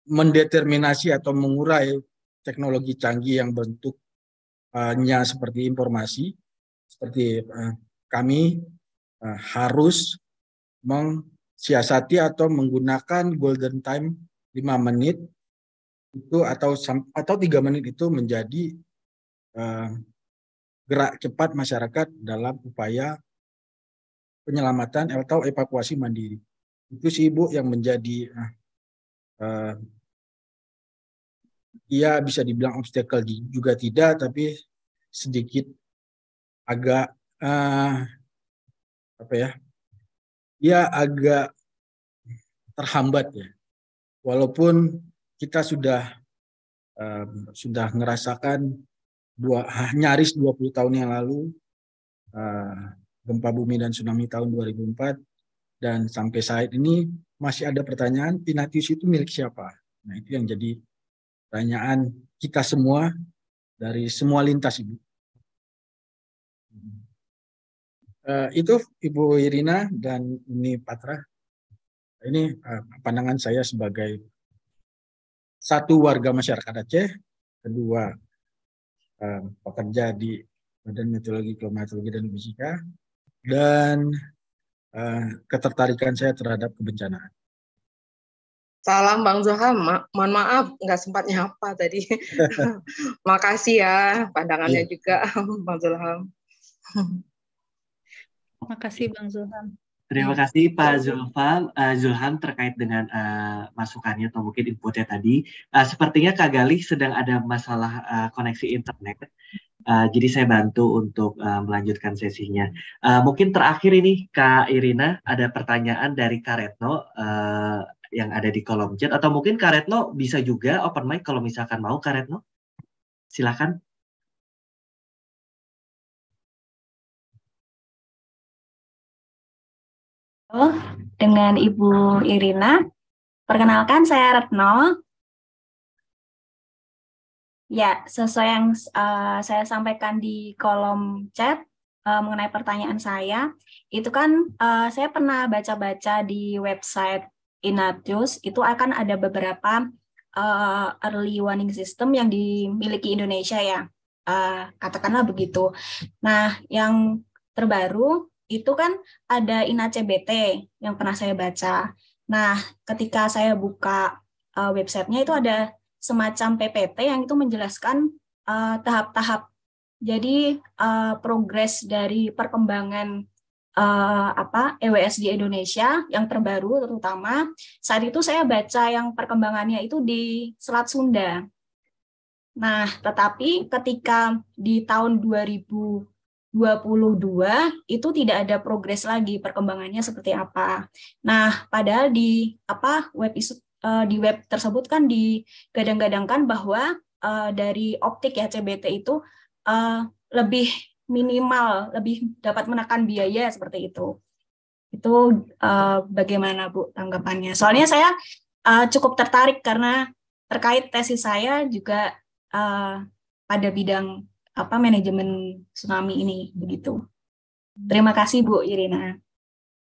Speaker 6: mendeterminasi atau mengurai teknologi canggih yang bentuknya uh, seperti informasi seperti uh, kami uh, harus meng siasati atau menggunakan golden time 5 menit itu atau atau 3 menit itu menjadi uh, gerak cepat masyarakat dalam upaya penyelamatan atau evakuasi mandiri. Itu si ibu yang menjadi uh, ya bisa dibilang obstacle juga tidak tapi sedikit agak uh, apa ya ya agak terhambat ya. Walaupun kita sudah um, sudah ngerasakan dua nyaris 20 tahun yang lalu uh, gempa bumi dan tsunami tahun 2004 dan sampai saat ini masih ada pertanyaan Pinatius itu milik siapa? Nah, itu yang jadi pertanyaan kita semua dari semua lintas Ibu. Eh, itu Ibu Irina dan ini Patra. Ini eh, pandangan saya sebagai satu warga masyarakat Aceh, kedua eh, pekerja di Badan Meteorologi, Klimatologi dan Fisika, dan ketertarikan saya terhadap kebencanaan.
Speaker 5: Salam Bang Zoham, Ma mohon maaf nggak sempat nyapa tadi. Makasih ya pandangannya iya. juga Bang Zoham.
Speaker 2: Terima kasih Bang Zulham.
Speaker 4: Terima ya. kasih Pak Zulham. uh, eh, Zulham terkait dengan uh, masukannya atau mungkin inputnya tadi. Uh, sepertinya Kak Galih sedang ada masalah
Speaker 3: uh, koneksi internet, uh, jadi saya bantu untuk uh, melanjutkan sesinya. Uh, mungkin terakhir ini Kak Irina ada pertanyaan dari Kak Retno uh,
Speaker 4: yang ada di kolom chat, atau mungkin Kak Retno bisa juga open mic kalau misalkan mau Kak Retno.
Speaker 6: Silakan. dengan Ibu Irina.
Speaker 7: Perkenalkan, saya Retno. Ya, sesuai yang uh, saya sampaikan di kolom chat uh, mengenai pertanyaan saya, itu kan uh, saya pernah baca-baca di website Inatius, itu akan ada beberapa uh, early warning system yang dimiliki Indonesia ya, uh, katakanlah begitu. Nah, yang terbaru itu kan ada ina cbt yang pernah saya baca. Nah, ketika saya buka uh, websitenya itu ada semacam PPT yang itu menjelaskan eh, tahap-tahap. Uh, Jadi uh, progres dari perkembangan uh, apa EWS di Indonesia yang terbaru terutama saat itu saya baca yang perkembangannya itu di Selat Sunda. Nah, tetapi ketika di tahun 2000 22 itu tidak ada progres lagi perkembangannya seperti apa. Nah, padahal di apa web eh, di web tersebut kan digadang-gadangkan bahwa uh, dari optik ya CBT itu uh, lebih minimal, lebih dapat menekan biaya seperti itu. Itu uh, bagaimana Bu tanggapannya? Soalnya saya uh, cukup tertarik karena terkait tesis saya juga uh, pada bidang apa manajemen tsunami ini begitu. Terima kasih Bu
Speaker 2: Irina.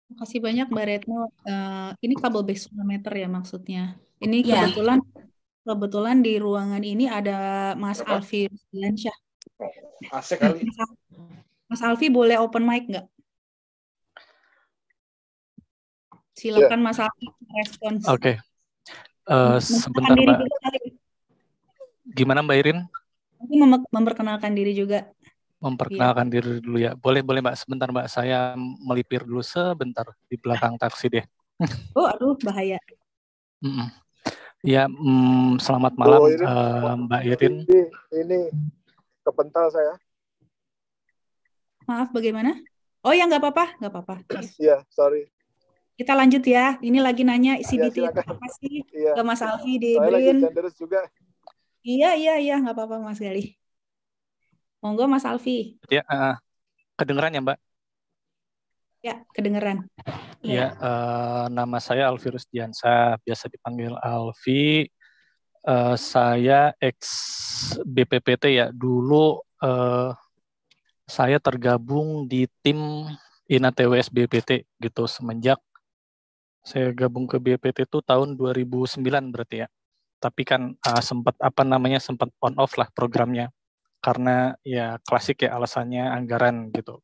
Speaker 2: Terima kasih banyak Mbak Retno. Uh, ini kabel tsunameter ya maksudnya. Ini iya. kebetulan yeah. kebetulan di ruangan ini ada Mas Apa? Alfi Lansyah. Asik Mas Alfi boleh open mic nggak? Silakan yeah. Mas Alfi respons. Oke. Okay.
Speaker 9: Uh, eh, sebentar Mbak. Gimana Mbak Irin?
Speaker 2: memperkenalkan diri juga.
Speaker 9: Memperkenalkan ya. diri dulu ya. Boleh boleh Mbak sebentar Mbak saya melipir dulu sebentar di belakang taksi deh.
Speaker 2: oh, aduh bahaya.
Speaker 9: Mm -mm. Ya, mm, selamat malam oh, ini, uh, Mbak Yatin Ini,
Speaker 2: ini kepental saya. Maaf, bagaimana? Oh ya, nggak apa-apa, nggak apa-apa. Iya, iya sorry. Kita lanjut ya. Ini lagi nanya CBT ya, apa sih? Iya. Ke Mas Alfi di Saya Brin. juga. Iya, iya, iya, nggak apa-apa Mas Gali. Monggo Mas Alfi.
Speaker 9: Ya, uh, kedengeran ya Mbak?
Speaker 2: Ya, kedengeran.
Speaker 9: Iya. Ya, ya uh, nama saya Alfi Rusdiansa, biasa dipanggil Alfi. Uh, saya ex BPPT ya. Dulu uh, saya tergabung di tim INA TWS BPT gitu semenjak saya gabung ke BPT itu tahun 2009 berarti ya tapi kan uh, eh, sempat apa namanya sempat on off lah programnya karena ya klasik ya alasannya anggaran gitu.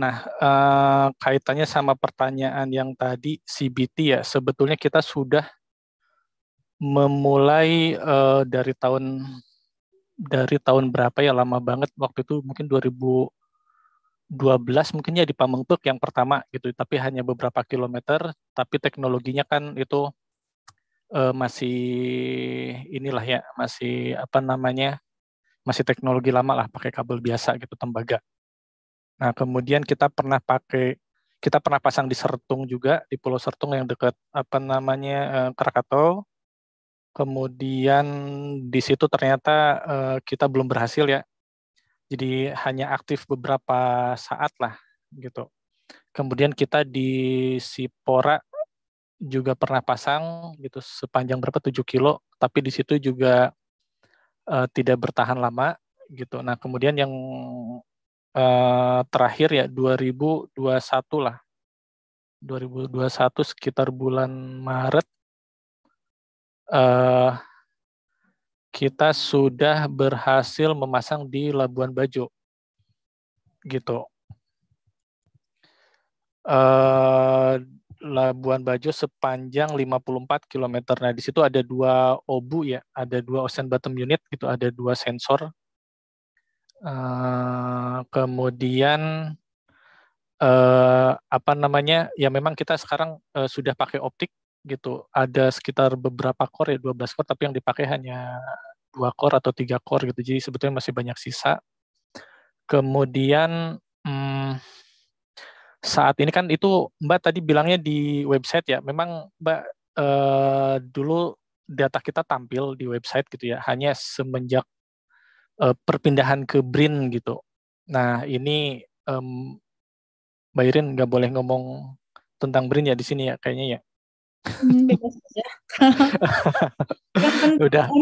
Speaker 9: Nah, uh, kaitannya sama pertanyaan yang tadi CBT ya, sebetulnya kita sudah memulai uh, dari tahun dari tahun berapa ya lama banget waktu itu mungkin 2012 mungkin ya di Pamengpek yang pertama gitu, tapi hanya beberapa kilometer, tapi teknologinya kan itu uh, masih inilah ya masih apa namanya masih teknologi lama lah pakai kabel biasa gitu tembaga. Nah kemudian kita pernah pakai kita pernah pasang di Sertung juga di Pulau Sertung yang dekat apa namanya uh, eh, Krakato. Kemudian di situ ternyata uh, kita belum berhasil ya. Jadi hanya aktif beberapa saat lah gitu. Kemudian kita di Sipora juga pernah pasang gitu sepanjang berapa 7 kilo, tapi di situ juga uh, tidak bertahan lama gitu. Nah kemudian yang uh, terakhir ya 2021 lah, 2021 sekitar bulan Maret uh, kita sudah berhasil memasang di Labuan Bajo gitu. Uh, Labuan Bajo sepanjang 54 km. Nah, di situ ada dua obu ya, ada dua ocean bottom unit gitu, ada dua sensor. Uh, kemudian uh, apa namanya? Ya memang kita sekarang uh, sudah pakai optik gitu. Ada sekitar beberapa core ya 12 core tapi yang dipakai hanya dua core atau tiga core gitu. Jadi sebetulnya masih banyak sisa. Kemudian hmm, saat ini kan itu Mbak tadi bilangnya di website ya. Memang Mbak eh, dulu data kita tampil di website gitu ya, hanya semenjak eh, perpindahan ke Brin gitu. Nah ini eh, Mbak Irin nggak boleh ngomong tentang Brin ya di sini ya kayaknya ya.
Speaker 2: Hmm, Udah.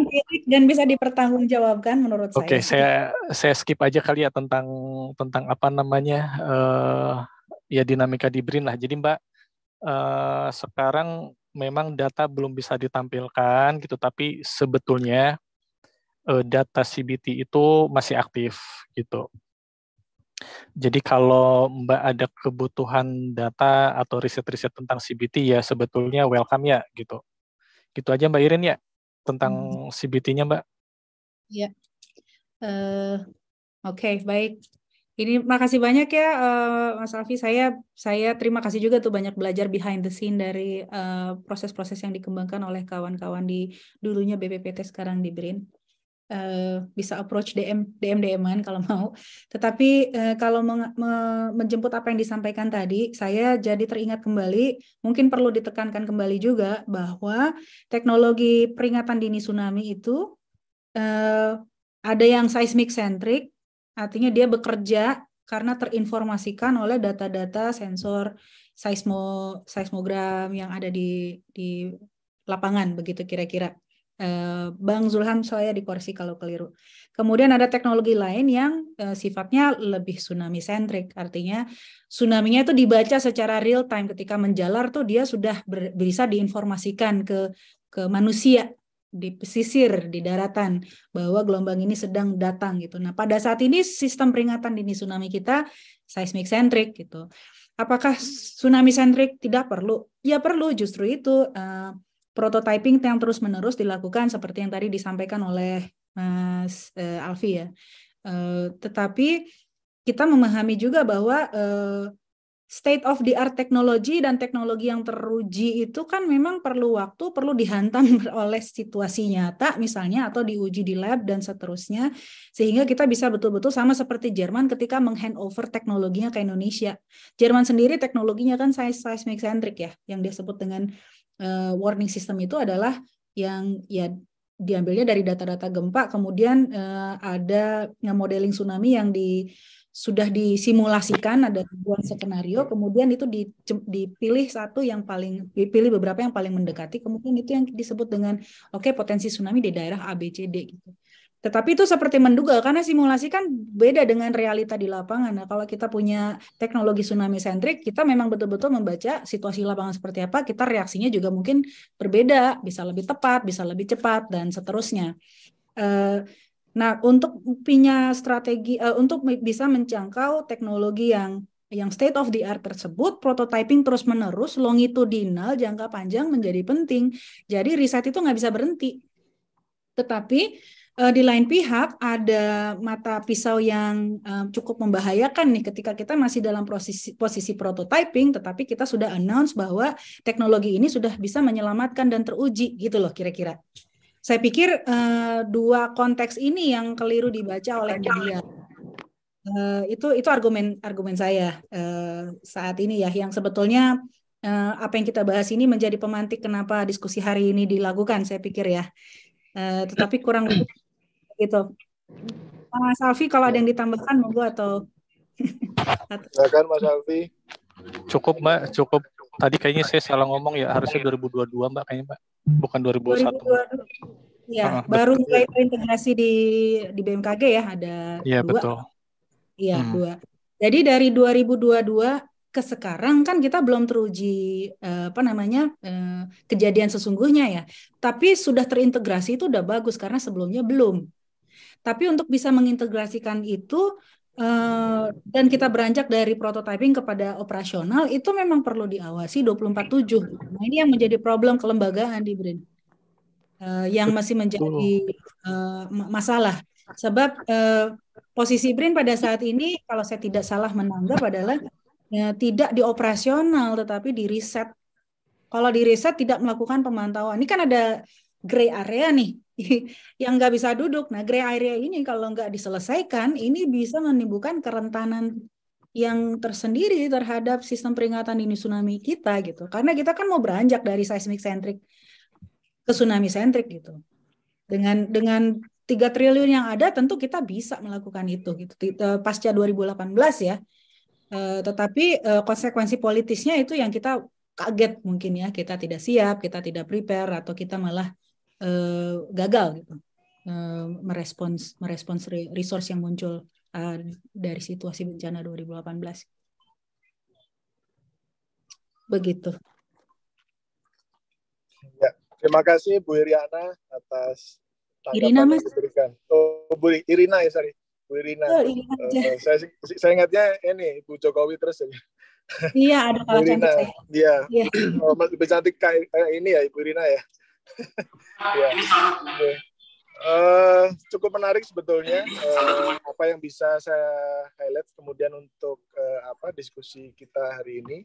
Speaker 2: dan bisa dipertanggungjawabkan menurut okay, saya. Oke, saya
Speaker 9: saya skip aja kali ya tentang tentang apa namanya uh, ya dinamika di BRIN lah. Jadi Mbak eh, sekarang memang data belum bisa ditampilkan gitu, tapi sebetulnya eh, data CBT itu masih aktif gitu. Jadi kalau Mbak ada kebutuhan data atau riset-riset tentang CBT ya sebetulnya welcome ya gitu. Gitu aja Mbak Irin ya tentang hmm. CBT-nya Mbak.
Speaker 2: Ya. Uh, Oke, okay, baik. Ini makasih banyak ya uh, Mas Alfi. Saya saya terima kasih juga tuh banyak belajar behind the scene dari eh, proses-proses uh, yang dikembangkan oleh kawan-kawan di dulunya BPPT sekarang di BRIN. Uh, bisa approach DM DM DMan kalau mau. Tetapi uh, kalau meng, me, menjemput apa yang disampaikan tadi, saya jadi teringat kembali, mungkin perlu ditekankan kembali juga bahwa teknologi peringatan dini tsunami itu uh, ada yang seismic centric, Artinya dia bekerja karena terinformasikan oleh data-data sensor seismo seismogram yang ada di di lapangan begitu kira-kira. Eh, Bang Zulham saya dikoreksi kalau keliru. Kemudian ada teknologi lain yang eh, sifatnya lebih tsunami centric, artinya tsunami-nya itu dibaca secara real time ketika menjalar tuh dia sudah bisa diinformasikan ke ke manusia di pesisir di daratan bahwa gelombang ini sedang datang gitu. Nah, pada saat ini sistem peringatan dini tsunami kita seismic centric gitu. Apakah tsunami centric tidak perlu? Ya perlu justru itu uh, prototyping yang terus-menerus dilakukan seperti yang tadi disampaikan oleh Mas uh, Alfi ya. Uh, tetapi kita memahami juga bahwa uh, state of the art teknologi dan teknologi yang teruji itu kan memang perlu waktu, perlu dihantam oleh situasi nyata misalnya atau diuji di lab dan seterusnya sehingga kita bisa betul-betul sama seperti Jerman ketika menghandover teknologinya ke Indonesia. Jerman sendiri teknologinya kan seismic centric ya, yang dia sebut dengan uh, warning system itu adalah yang ya diambilnya dari data-data gempa kemudian uh, ada modeling tsunami yang di sudah disimulasikan ada ribuan skenario kemudian itu dipilih satu yang paling dipilih beberapa yang paling mendekati kemudian itu yang disebut dengan oke okay, potensi tsunami di daerah ABCD gitu. Tetapi itu seperti menduga karena simulasi kan beda dengan realita di lapangan. Nah, kalau kita punya teknologi tsunami sentrik, kita memang betul-betul membaca situasi lapangan seperti apa, kita reaksinya juga mungkin berbeda, bisa lebih tepat, bisa lebih cepat dan seterusnya. Uh, Nah, untuk punya strategi uh, untuk bisa menjangkau teknologi yang yang state of the art tersebut, prototyping terus-menerus, longitudinal, jangka panjang menjadi penting. Jadi riset itu nggak bisa berhenti. Tetapi uh, di lain pihak ada mata pisau yang uh, cukup membahayakan nih ketika kita masih dalam posisi posisi prototyping, tetapi kita sudah announce bahwa teknologi ini sudah bisa menyelamatkan dan teruji gitu loh kira-kira. Saya pikir uh, dua konteks ini yang keliru dibaca oleh media. Uh, itu itu argumen argumen saya uh, saat ini ya yang sebetulnya uh, apa yang kita bahas ini menjadi pemantik kenapa diskusi hari ini dilakukan saya pikir ya uh, tetapi kurang gitu Mas Alfi kalau ada yang ditambahkan monggo atau
Speaker 1: silakan Mas
Speaker 9: Alfi cukup Mbak cukup tadi kayaknya saya salah ngomong ya harusnya 2022 Mbak kayaknya Mbak bukan 2021.
Speaker 2: 2022. Ya, ah, baru betul. mulai terintegrasi di di BMKG ya ada Iya, betul. Iya, hmm. dua. Jadi dari 2022 ke sekarang kan kita belum teruji eh, apa namanya eh, kejadian sesungguhnya ya. Tapi sudah terintegrasi itu udah bagus karena sebelumnya belum. Tapi untuk bisa mengintegrasikan itu Uh, dan kita beranjak dari prototyping kepada operasional itu memang perlu diawasi 24/7. Nah, ini yang menjadi problem kelembagaan di BRIN. Uh, yang masih menjadi uh, masalah. Sebab uh, posisi BRIN pada saat ini kalau saya tidak salah menanggap adalah uh, tidak di operasional tetapi di riset. Kalau di riset tidak melakukan pemantauan. Ini kan ada gray area nih yang nggak bisa duduk. Nah, gray area ini kalau nggak diselesaikan, ini bisa menimbulkan kerentanan yang tersendiri terhadap sistem peringatan dini tsunami kita gitu. Karena kita kan mau beranjak dari seismic centric ke tsunami centric gitu. Dengan dengan tiga triliun yang ada tentu kita bisa melakukan itu gitu. Eh, pasca 2018 ya. Eh, tetapi eh, konsekuensi politisnya itu yang kita kaget mungkin ya kita tidak siap kita tidak prepare atau kita malah uh, gagal gitu uh, merespons merespons resource yang muncul uh, dari situasi bencana 2018 begitu
Speaker 1: ya terima kasih Bu Iriana atas Irina mas oh Bu Irina ya sorry Bu Irina oh, Irina uh, saya saya ingatnya ini Bu Jokowi terus ya
Speaker 2: Iya, ada kalau cantik saya.
Speaker 1: Iya. Yeah. Oh, lebih cantik kayak ini ya Ibu Rina ya. Ya. Uh, cukup menarik sebetulnya uh, apa yang bisa saya highlight kemudian untuk uh, apa diskusi kita hari ini.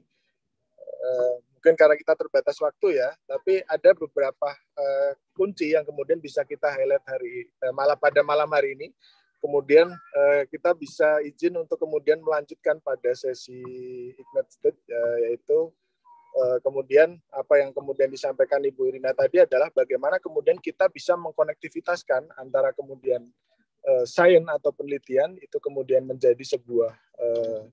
Speaker 1: Uh, mungkin karena kita terbatas waktu ya, tapi ada beberapa uh, kunci yang kemudian bisa kita highlight hari uh, malah pada malam hari ini. Kemudian uh, kita bisa izin untuk kemudian melanjutkan pada sesi Ignite State, uh, yaitu Eh, kemudian apa yang kemudian disampaikan Ibu Irina tadi adalah bagaimana kemudian kita bisa mengkonektivitaskan antara kemudian uh, sains atau penelitian itu kemudian menjadi sebuah uh,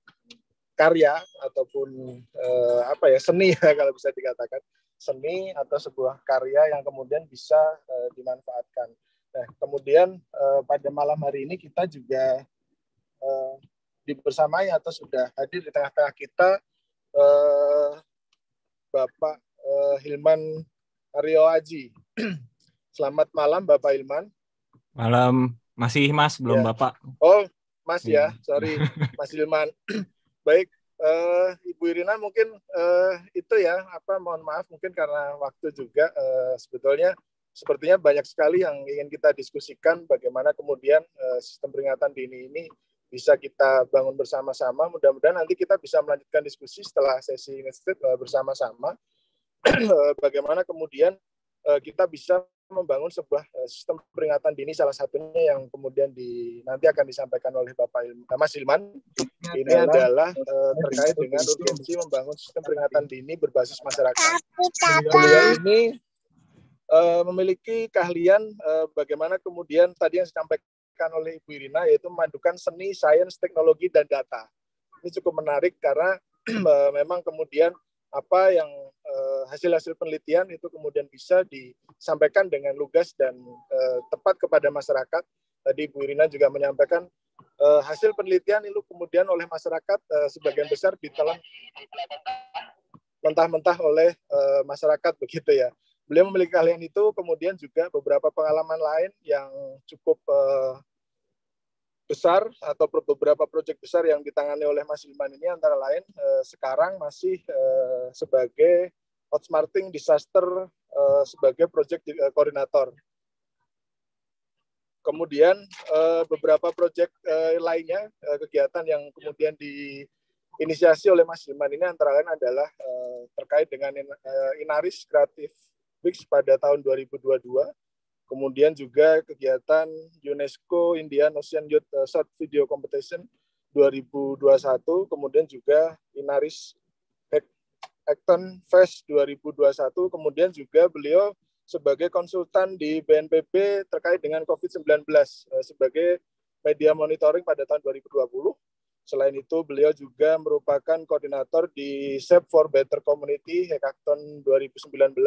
Speaker 1: karya ataupun uh, apa ya seni ya kalau bisa dikatakan seni atau sebuah karya yang kemudian bisa uh, dimanfaatkan. Nah, kemudian uh, pada malam hari ini kita juga uh, dibersamai atau sudah hadir di tengah-tengah kita uh, Bapak uh, Hilman Rio Aji. Selamat malam Bapak Hilman.
Speaker 4: Malam, masih Mas, belum ya. Bapak.
Speaker 1: Oh, Mas ya, iya. sorry Mas Hilman. Baik, uh, Ibu Irina mungkin uh, itu ya, apa mohon maaf mungkin karena waktu juga uh, sebetulnya sepertinya banyak sekali yang ingin kita diskusikan bagaimana kemudian uh, sistem peringatan dini ini bisa kita bangun bersama-sama. Mudah-mudahan nanti kita bisa melanjutkan diskusi setelah sesi Institute eh, bersama-sama. Bagaimana kemudian eh, kita bisa membangun sebuah eh, sistem peringatan dini salah satunya yang kemudian di nanti akan disampaikan oleh Bapak Ilman, Mas Ilman iya, ini iya, adalah iya. terkait dengan urgensi membangun sistem peringatan dini berbasis masyarakat.
Speaker 7: Beliau ini
Speaker 1: memiliki keahlian bagaimana kemudian tadi yang disampaikan oleh Ibu Irina yaitu memadukan seni, sains, teknologi dan data. Ini cukup menarik karena eh, memang kemudian apa yang eh, hasil-hasil penelitian itu kemudian bisa disampaikan dengan lugas dan eh, tepat kepada masyarakat. Tadi Ibu Irina juga menyampaikan hasil penelitian itu kemudian oleh masyarakat sebagian besar ditelan mentah-mentah oleh masyarakat begitu ya beliau memiliki keahlian itu kemudian juga beberapa pengalaman lain yang cukup besar atau beberapa proyek besar yang ditangani oleh Mas Ilman ini antara lain uh, sekarang masih uh, sebagai outsmarting disaster uh, sebagai proyek koordinator. Kemudian uh, beberapa proyek uh, lainnya uh, kegiatan yang kemudian diinisiasi oleh Mas Ilman ini antara lain adalah uh, terkait dengan in, uh, Inaris Kreatif Weeks pada tahun 2022 Kemudian juga kegiatan UNESCO Indian Ocean Youth eh, Short Video Competition 2021, kemudian juga Inaris Acton Fest 2021, kemudian juga beliau sebagai konsultan di BNPB terkait dengan COVID-19 eh, sebagai media monitoring pada tahun 2020. Selain itu, beliau juga merupakan koordinator di Save for Better Community Hackathon 2019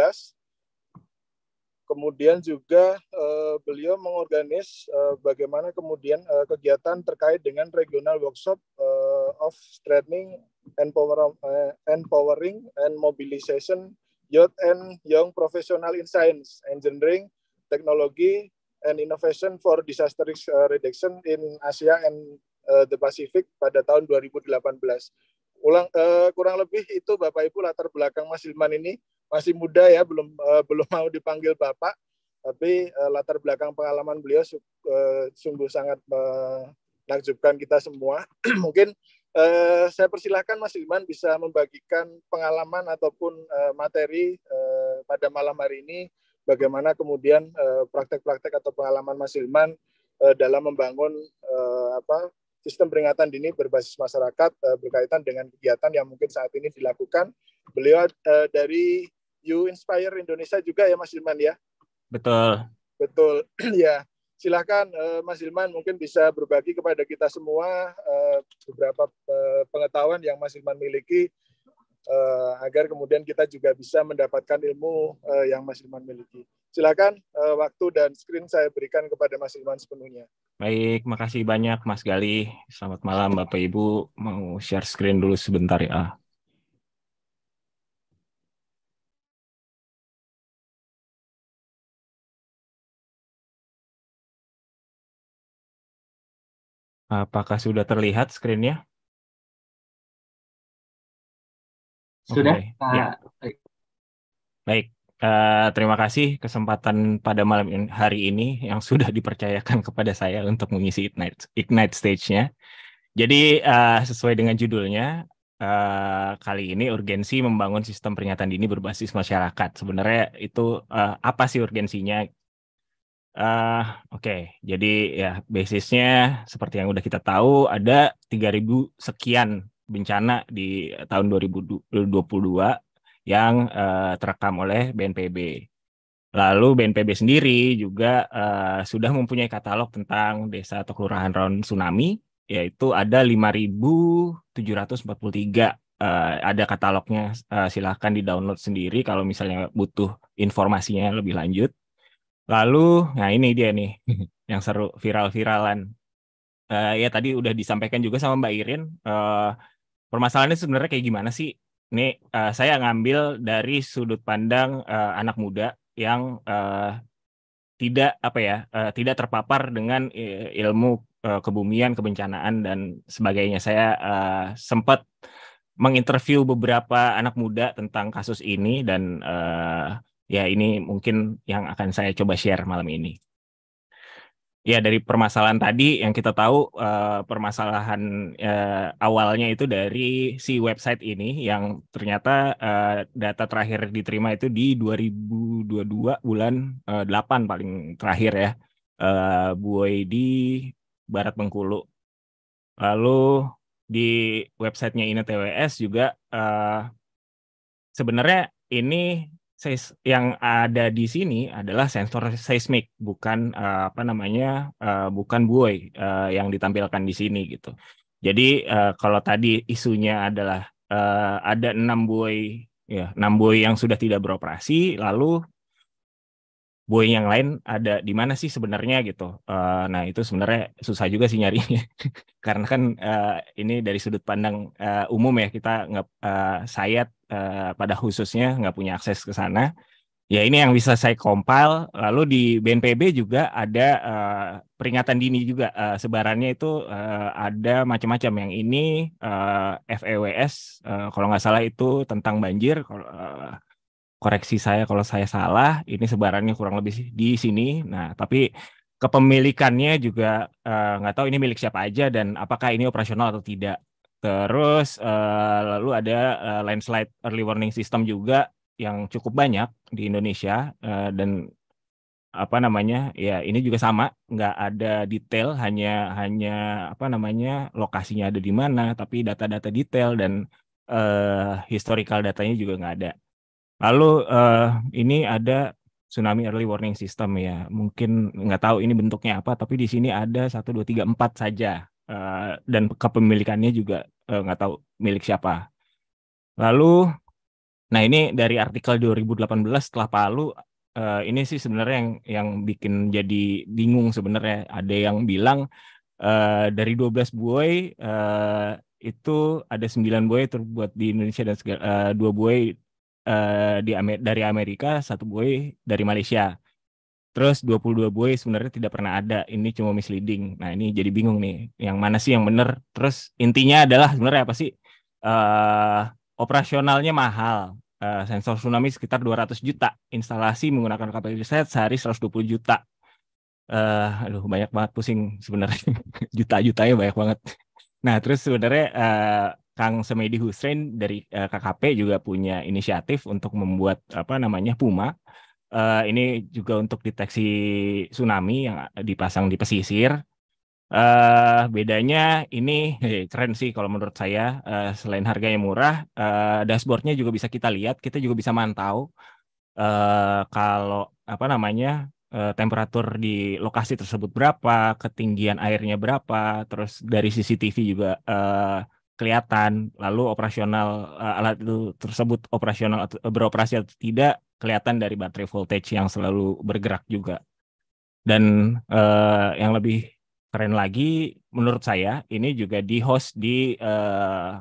Speaker 1: Kemudian juga uh, beliau mengorganis uh, bagaimana kemudian uh, kegiatan terkait dengan regional workshop uh, of strengthening empower, uh, empowering and mobilization youth and young professional in science, engineering, technology, and innovation for disaster risk reduction in Asia and uh, the Pacific pada tahun 2018. Ulang uh, kurang lebih itu Bapak Ibu latar belakang Mas Hilman ini masih muda ya, belum uh, belum mau dipanggil bapak, tapi uh, latar belakang pengalaman beliau uh, sungguh sangat menakjubkan kita semua. Mungkin uh, saya persilahkan Mas Iman bisa membagikan pengalaman ataupun uh, materi uh, pada malam hari ini, bagaimana kemudian praktek-praktek uh, atau pengalaman Mas Iman uh, dalam membangun uh, apa sistem peringatan dini berbasis masyarakat uh, berkaitan dengan kegiatan yang mungkin saat ini dilakukan. Beliau uh, dari You Inspire Indonesia juga ya Mas Hilman ya. Betul. Betul. ya, silakan uh, Mas Hilman mungkin bisa berbagi kepada kita semua uh, beberapa uh, pengetahuan yang Mas Hilman miliki uh, agar kemudian kita juga bisa mendapatkan ilmu uh, yang Mas Hilman miliki. Silakan uh, waktu dan screen saya berikan kepada Mas Hilman sepenuhnya.
Speaker 9: Baik,
Speaker 4: makasih banyak Mas Gali. Selamat malam Bapak Ibu. Mau share screen dulu sebentar ya.
Speaker 6: Apakah sudah terlihat screen-nya? Sudah. Okay. Ah, ya.
Speaker 4: Baik. Uh, terima kasih kesempatan pada malam hari ini yang sudah dipercayakan kepada saya untuk mengisi Ignite, Ignite Stage-nya. Jadi uh, sesuai dengan judulnya, uh, kali ini urgensi membangun sistem peringatan dini berbasis masyarakat. Sebenarnya itu uh, apa sih urgensinya? Uh, Oke, okay. jadi ya basisnya seperti yang udah kita tahu ada 3.000 sekian bencana di eh, tahun 2022 yang uh, terekam oleh BNPB. Lalu BNPB sendiri juga uh, sudah mempunyai katalog tentang desa atau kelurahan rawan tsunami, yaitu ada 5.743 uh, ada katalognya. Uh, silahkan di download sendiri kalau misalnya butuh informasinya lebih lanjut. Lalu, nah ini dia nih yang seru viral-viralan. Uh, ya tadi udah disampaikan juga sama Mbak Irin. Uh, permasalahannya sebenarnya kayak gimana sih? Ini uh, saya ngambil dari sudut pandang uh, anak muda yang uh, tidak apa ya, uh, tidak terpapar dengan ilmu uh, kebumian, kebencanaan dan sebagainya. Saya uh, sempat menginterview beberapa anak muda tentang kasus ini dan uh, ya ini mungkin yang akan saya coba share malam ini. Ya dari permasalahan tadi yang kita tahu eh, permasalahan eh, awalnya itu dari si website ini yang ternyata eh, data terakhir diterima itu di 2022 bulan eh, 8 paling terakhir ya. eh, Buoy di Barat Bengkulu. Lalu di websitenya TWS juga eh, sebenarnya ini seis yang ada di sini adalah sensor seismik, bukan uh, apa namanya, uh, bukan buoy uh, yang ditampilkan di sini gitu. Jadi uh, kalau tadi isunya adalah uh, ada enam buoy, ya enam buoy yang sudah tidak beroperasi, lalu Boeing yang lain ada di mana sih sebenarnya gitu. Uh, nah itu sebenarnya susah juga sih nyarinya karena kan uh, ini dari sudut pandang uh, umum ya kita nggak uh, sayat uh, pada khususnya nggak punya akses ke sana. Ya ini yang bisa saya compile. Lalu di BNPB juga ada uh, peringatan dini juga uh, sebarannya itu uh, ada macam-macam. Yang ini uh, FEWS uh, kalau nggak salah itu tentang banjir. Kalau uh, koreksi saya kalau saya salah, ini sebarannya kurang lebih di sini. Nah, tapi kepemilikannya juga uh, nggak tahu ini milik siapa aja dan apakah ini operasional atau tidak. Terus uh, lalu ada uh, landslide early warning system juga yang cukup banyak di Indonesia uh, dan apa namanya ya ini juga sama nggak ada detail hanya hanya apa namanya lokasinya ada di mana tapi data-data detail dan uh, historical datanya juga nggak ada Lalu uh, ini ada tsunami early warning system ya. Mungkin nggak tahu ini bentuknya apa, tapi di sini ada satu dua tiga empat saja uh, dan kepemilikannya juga uh, nggak tahu milik siapa. Lalu, nah ini dari artikel 2018 setelah Palu. Uh, ini sih sebenarnya yang yang bikin jadi bingung sebenarnya. Ada yang bilang uh, dari 12 buoy uh, itu ada 9 buoy terbuat di Indonesia dan segala, uh, buoy Eh, di Amer dari Amerika, satu buoy dari Malaysia. Terus 22 buoy sebenarnya tidak pernah ada. Ini cuma misleading. Nah, ini jadi bingung nih. Yang mana sih yang benar? Terus intinya adalah sebenarnya apa sih? Uh, operasionalnya mahal. Uh, sensor tsunami sekitar 200 juta. Instalasi menggunakan kapasitas riset sehari 120 juta. Uh, aduh, banyak banget pusing sebenarnya. Juta-jutanya banyak banget. Nah, terus sebenarnya uh, Kang Semedi Husrein dari uh, eh, KKP juga punya inisiatif untuk membuat apa namanya Puma. Uh, ini juga untuk deteksi tsunami yang dipasang di pesisir. Uh, bedanya ini hey, keren sih kalau menurut saya. Uh, selain harganya murah, uh, dashboardnya juga bisa kita lihat, kita juga bisa mantau uh, kalau apa namanya uh, temperatur di lokasi tersebut berapa, ketinggian airnya berapa, terus dari CCTV juga. Uh, kelihatan lalu operasional uh, alat itu tersebut operasional atau, eh, beroperasi atau tidak kelihatan dari baterai voltage yang selalu bergerak juga dan uh, yang lebih keren lagi menurut saya ini juga di host di uh,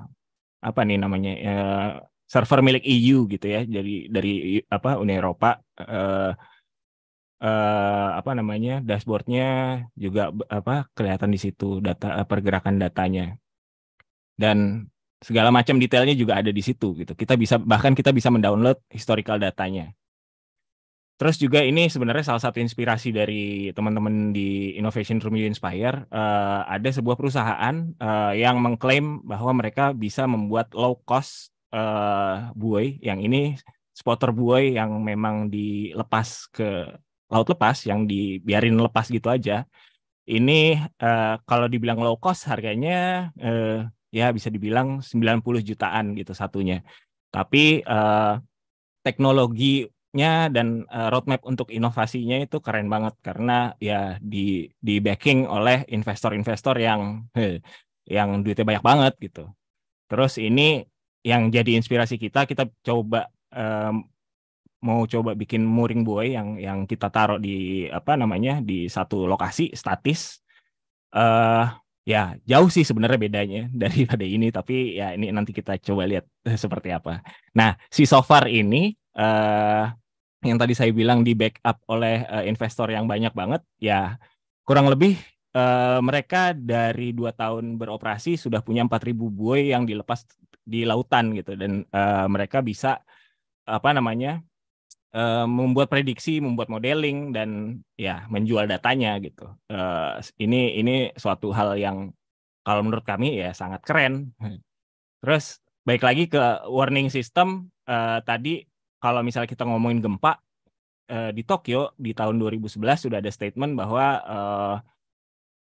Speaker 4: apa nih namanya uh, server milik EU gitu ya jadi dari apa Uni Eropa uh, uh, apa namanya dashboardnya juga apa kelihatan di situ data pergerakan datanya dan segala macam detailnya juga ada di situ gitu. Kita bisa bahkan kita bisa mendownload historical datanya. Terus juga ini sebenarnya salah satu inspirasi dari teman-teman di Innovation Room You Inspire. Uh, ada sebuah perusahaan uh, yang mengklaim bahwa mereka bisa membuat low cost uh, buoy. Yang ini spotter buoy yang memang dilepas ke laut lepas, yang dibiarin lepas gitu aja. Ini uh, kalau dibilang low cost harganya uh, ya bisa dibilang 90 jutaan gitu satunya. Tapi uh, teknologinya dan uh, roadmap untuk inovasinya itu keren banget karena ya di di backing oleh investor-investor yang heh, yang duitnya banyak banget gitu. Terus ini yang jadi inspirasi kita kita coba um, mau coba bikin mooring buoy yang yang kita taruh di apa namanya di satu lokasi statis uh, ya jauh sih sebenarnya bedanya daripada ini tapi ya ini nanti kita coba lihat eh, seperti apa. Nah, si Sofar ini eh yang tadi saya bilang di backup oleh eh, investor yang banyak banget ya kurang lebih eh, mereka dari dua tahun beroperasi sudah punya 4000 buoy yang dilepas di lautan gitu dan eh, mereka bisa apa namanya Eh, membuat prediksi, membuat modeling dan ya menjual datanya gitu. Uh, ini ini suatu hal yang kalau menurut kami ya sangat keren. Terus baik lagi ke warning system uh, tadi kalau misalnya kita ngomongin gempa uh, di Tokyo di tahun 2011 sudah ada statement bahwa uh,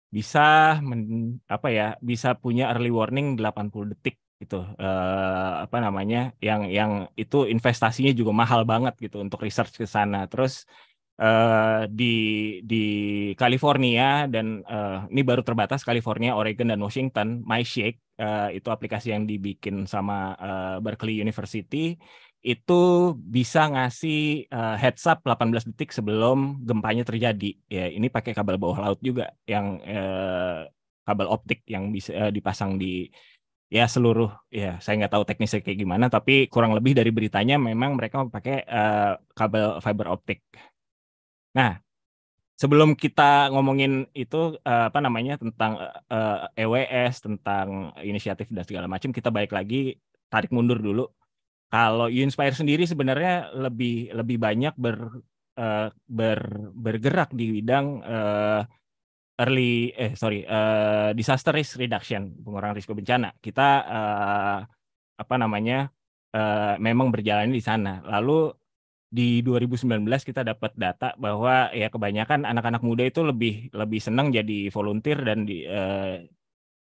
Speaker 4: bisa men, apa ya bisa punya early warning 80 detik gitu uh, apa namanya yang yang itu investasinya juga mahal banget gitu untuk research ke sana terus uh, di di California dan uh, ini baru terbatas California Oregon dan Washington MyShake uh, itu aplikasi yang dibikin sama uh, Berkeley University itu bisa ngasih uh, heads up 18 detik sebelum gempanya terjadi. Ya, ini pakai kabel bawah laut juga yang uh, kabel optik yang bisa uh, dipasang di ya seluruh ya saya nggak tahu teknisnya kayak gimana tapi kurang lebih dari beritanya memang mereka pakai uh, kabel fiber optik. Nah, sebelum kita ngomongin itu uh, apa namanya tentang uh, eh, EWS, tentang inisiatif dan segala macam, kita balik lagi tarik mundur dulu. Kalau Inspire sendiri sebenarnya lebih lebih banyak ber, uh, ber bergerak di bidang uh, early eh sorry uh, disaster risk reduction pengurangan risiko bencana kita uh, apa namanya uh, memang berjalan di sana lalu di 2019 kita dapat data bahwa ya kebanyakan anak-anak muda itu lebih lebih senang jadi volunteer dan di eh,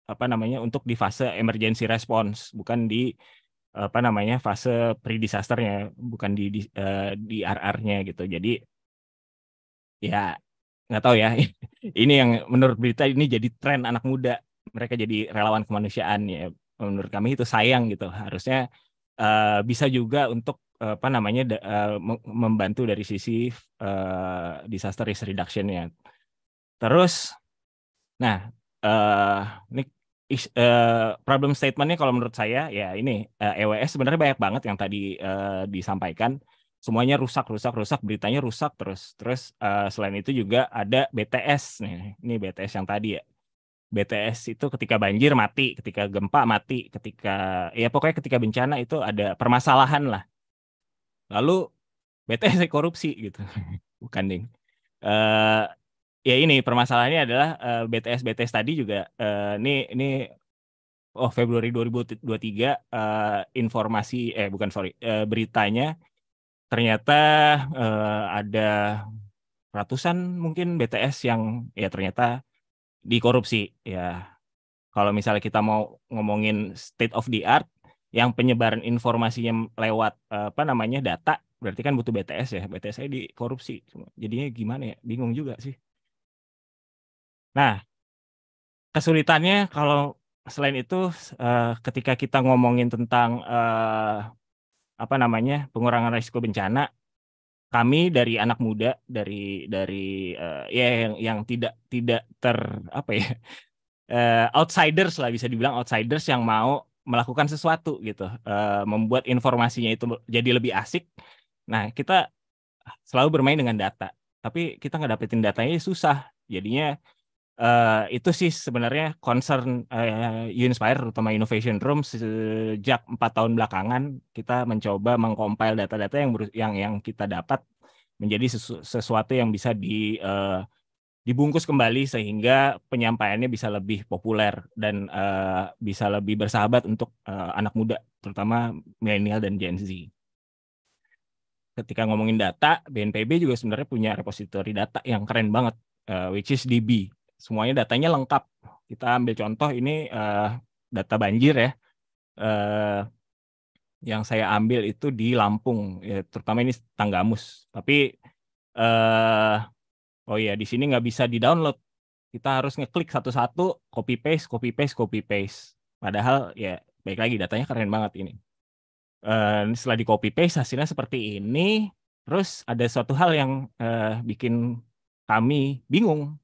Speaker 4: apa namanya untuk di fase emergency response bukan di apa namanya fase pre disasternya bukan di di, uh, di RR-nya gitu. Jadi ya nggak tahu ya ini yang menurut berita ini jadi tren anak muda mereka jadi relawan kemanusiaan ya menurut kami itu sayang gitu harusnya uh, bisa juga untuk apa namanya uh, membantu dari sisi uh, disaster risk reduction ya terus nah uh, ini uh, problem statementnya kalau menurut saya ya ini uh, EWS sebenarnya banyak banget yang tadi uh, disampaikan semuanya rusak rusak rusak beritanya rusak terus terus uh, selain itu juga ada BTS nih ini BTS yang tadi ya BTS itu ketika banjir mati ketika gempa mati ketika ya pokoknya ketika bencana itu ada permasalahan lah lalu BTS korupsi gitu bukan ding uh, ya ini permasalahannya adalah uh, eh, BTS BTS tadi juga uh, ini ini oh Februari 2023 uh, informasi eh bukan sorry uh, beritanya ternyata uh, ada ratusan mungkin BTS yang ya ternyata dikorupsi ya kalau misalnya kita mau ngomongin state of the art yang penyebaran informasinya lewat apa namanya data berarti kan butuh BTS ya BTS saya dikorupsi jadinya gimana ya bingung juga sih nah kesulitannya kalau selain itu eh, ketika kita ngomongin tentang eh, apa namanya pengurangan risiko bencana kami dari anak muda dari dari uh, ya yang yang tidak tidak ter apa ya uh, outsiders lah bisa dibilang outsiders yang mau melakukan sesuatu gitu uh, membuat informasinya itu jadi lebih asik nah kita selalu bermain dengan data tapi kita nggak dapetin datanya susah jadinya Uh, itu sih sebenarnya concern uh, Uninspire terutama Innovation Room sejak empat tahun belakangan kita mencoba mengkompil data-data yang yang yang kita dapat menjadi sesu, sesuatu yang bisa di uh, dibungkus kembali sehingga penyampaiannya bisa lebih populer dan uh, bisa lebih bersahabat untuk uh, anak muda terutama milenial dan Gen Z ketika ngomongin data, BNPB juga sebenarnya punya repository data yang keren banget, uh, which is DB semuanya datanya lengkap. Kita ambil contoh ini uh, data banjir ya. Uh, yang saya ambil itu di Lampung, ya, terutama ini Tanggamus. Tapi uh, oh iya di sini nggak bisa di download. Kita harus ngeklik satu-satu, copy paste, copy paste, copy paste. Padahal ya baik lagi datanya keren banget ini. Uh, setelah di copy paste hasilnya seperti ini. Terus ada suatu hal yang uh, bikin kami bingung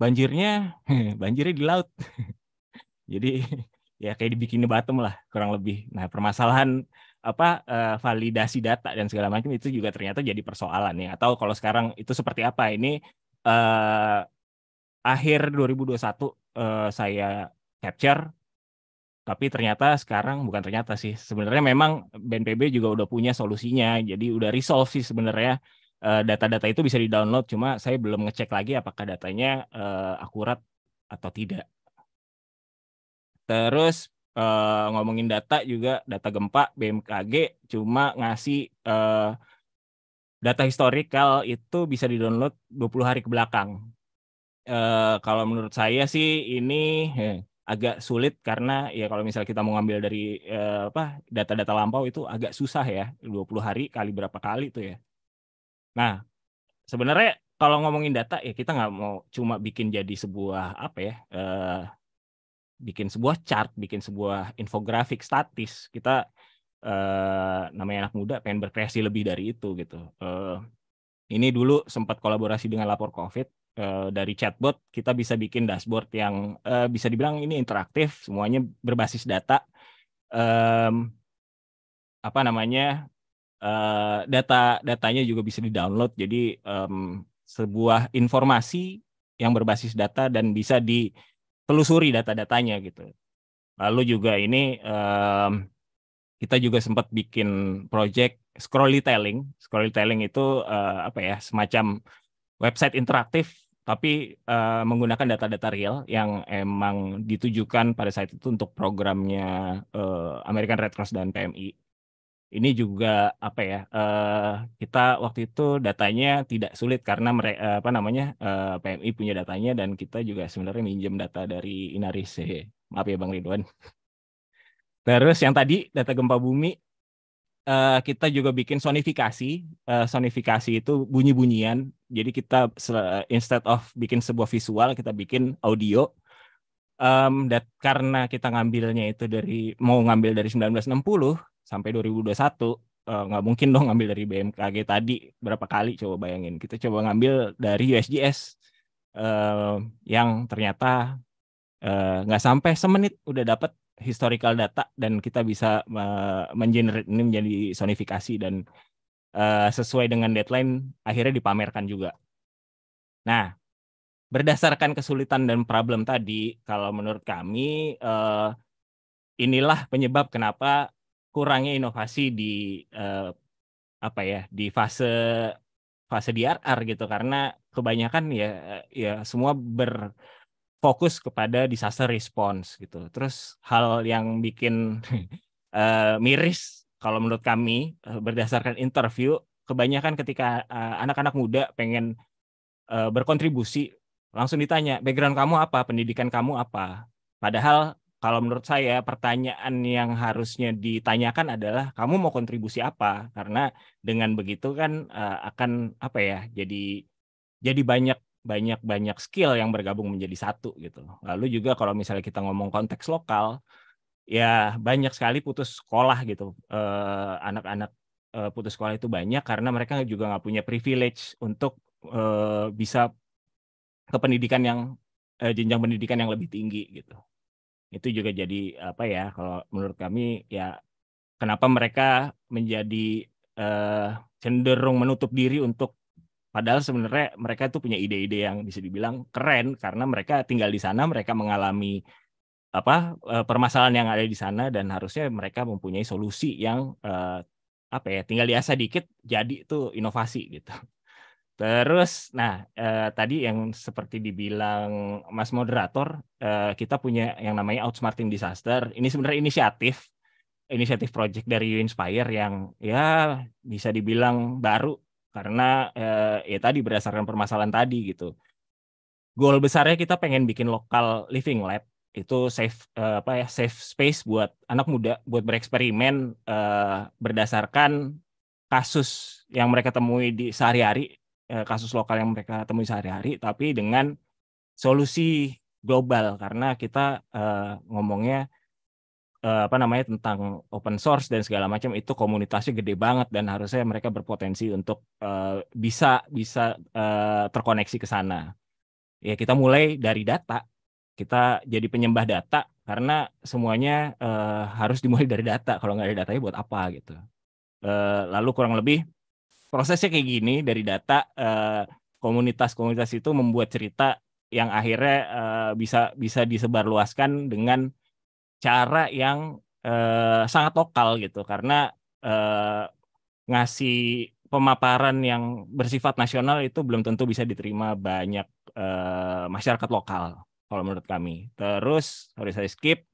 Speaker 4: banjirnya banjirnya di laut jadi ya kayak dibikin bottom lah kurang lebih nah permasalahan apa eh, validasi data dan segala macam itu juga ternyata jadi persoalan ya atau kalau sekarang itu seperti apa ini eh, akhir 2021 eh, saya capture tapi ternyata sekarang bukan ternyata sih sebenarnya memang BNPB juga udah punya solusinya jadi udah resolve sih sebenarnya Eh, data-data itu bisa di-download cuma saya belum ngecek lagi apakah datanya uh, akurat atau tidak. Terus uh, ngomongin data juga data gempa BMKG cuma ngasih uh, data historical itu bisa di-download 20 hari ke belakang. Uh, kalau menurut saya sih ini eh, agak sulit karena ya kalau misalnya kita mau ngambil dari apa data-data lampau itu agak susah ya 20 hari kali berapa kali itu ya Nah, sebenarnya kalau ngomongin data ya kita nggak mau cuma bikin jadi sebuah apa ya, eh, bikin sebuah chart, bikin sebuah infografik statis. Kita eh, namanya anak muda pengen berkreasi lebih dari itu gitu. Eh, ini dulu sempat kolaborasi dengan lapor COVID eh, dari chatbot kita bisa bikin dashboard yang eh, bisa dibilang ini interaktif, semuanya berbasis data. Eh, apa namanya Eh, data datanya juga bisa di download jadi um, sebuah informasi yang berbasis data dan bisa ditelusuri data-datanya gitu lalu juga ini um, kita juga sempat bikin project scrolly telling itu uh, apa ya semacam website interaktif tapi uh, menggunakan data-data real yang emang ditujukan pada saat itu untuk programnya uh, American Red Cross dan PMI ini juga apa ya uh, kita waktu itu datanya tidak sulit karena mereka eh, apa namanya uh, eh, PMI punya datanya dan kita juga sebenarnya minjem data dari Inaris maaf ya Bang Ridwan terus yang tadi data gempa bumi uh, kita juga bikin sonifikasi uh, sonifikasi itu bunyi bunyian jadi kita instead of bikin sebuah visual kita bikin audio um, dat karena kita ngambilnya itu dari mau ngambil dari 1960 sampai 2021 eh, nggak uh, mungkin dong ngambil dari BMKG tadi berapa kali coba bayangin kita coba ngambil dari USGS uh, eh, yang ternyata eh, nggak uh, sampai semenit udah dapat historical data dan kita bisa uh, mengenerate ini menjadi sonifikasi dan uh, sesuai dengan deadline akhirnya dipamerkan juga. Nah, berdasarkan kesulitan dan problem tadi, kalau menurut kami uh, inilah penyebab kenapa kurangnya inovasi di uh, apa ya di fase fase DRR gitu karena kebanyakan ya ya semua berfokus kepada disaster response gitu. Terus hal yang bikin uh, miris kalau menurut kami eh, berdasarkan interview kebanyakan ketika anak-anak uh, muda pengen uh, berkontribusi langsung ditanya background kamu apa pendidikan kamu apa padahal kalau menurut saya pertanyaan yang harusnya ditanyakan adalah kamu mau kontribusi apa karena dengan begitu kan uh, akan apa ya jadi jadi banyak banyak banyak skill yang bergabung menjadi satu gitu lalu juga kalau misalnya kita ngomong konteks lokal ya banyak sekali putus sekolah gitu eh, anak-anak uh, putus sekolah itu banyak karena mereka juga nggak punya privilege untuk uh, bisa ke pendidikan yang uh, jenjang pendidikan yang lebih tinggi gitu itu juga jadi apa ya kalau menurut kami ya kenapa mereka menjadi uh, cenderung menutup diri untuk padahal sebenarnya mereka itu punya ide-ide yang bisa dibilang keren karena mereka tinggal di sana mereka mengalami apa uh, permasalahan yang ada di sana dan harusnya mereka mempunyai solusi yang uh, apa ya tinggal diasah dikit jadi itu inovasi gitu Terus, nah eh, tadi yang seperti dibilang Mas moderator, eh, kita punya yang namanya outsmarting disaster. Ini sebenarnya inisiatif, inisiatif project dari You Inspire yang ya bisa dibilang baru karena eh, ya tadi berdasarkan permasalahan tadi gitu. Goal besarnya kita pengen bikin lokal living lab itu safe eh, apa ya safe space buat anak muda buat bereksperimen eh, berdasarkan kasus yang mereka temui di sehari-hari Eh, kasus lokal yang mereka temui sehari-hari, tapi dengan solusi global karena kita uh, ngomongnya uh, apa namanya tentang open source dan segala macam itu komunitasnya gede banget dan harusnya mereka berpotensi untuk uh, bisa bisa uh, terkoneksi ke sana. Ya kita mulai dari data. Kita jadi penyembah data karena semuanya uh, harus dimulai dari data. Kalau nggak ada datanya buat apa gitu. Uh, lalu kurang lebih prosesnya kayak gini dari data eh, komunitas-komunitas uh, itu membuat cerita yang akhirnya uh, bisa bisa disebarluaskan dengan cara yang uh, sangat lokal gitu karena uh, ngasih pemaparan yang bersifat nasional itu belum tentu bisa diterima banyak uh, masyarakat lokal kalau menurut kami. Terus harus saya skip.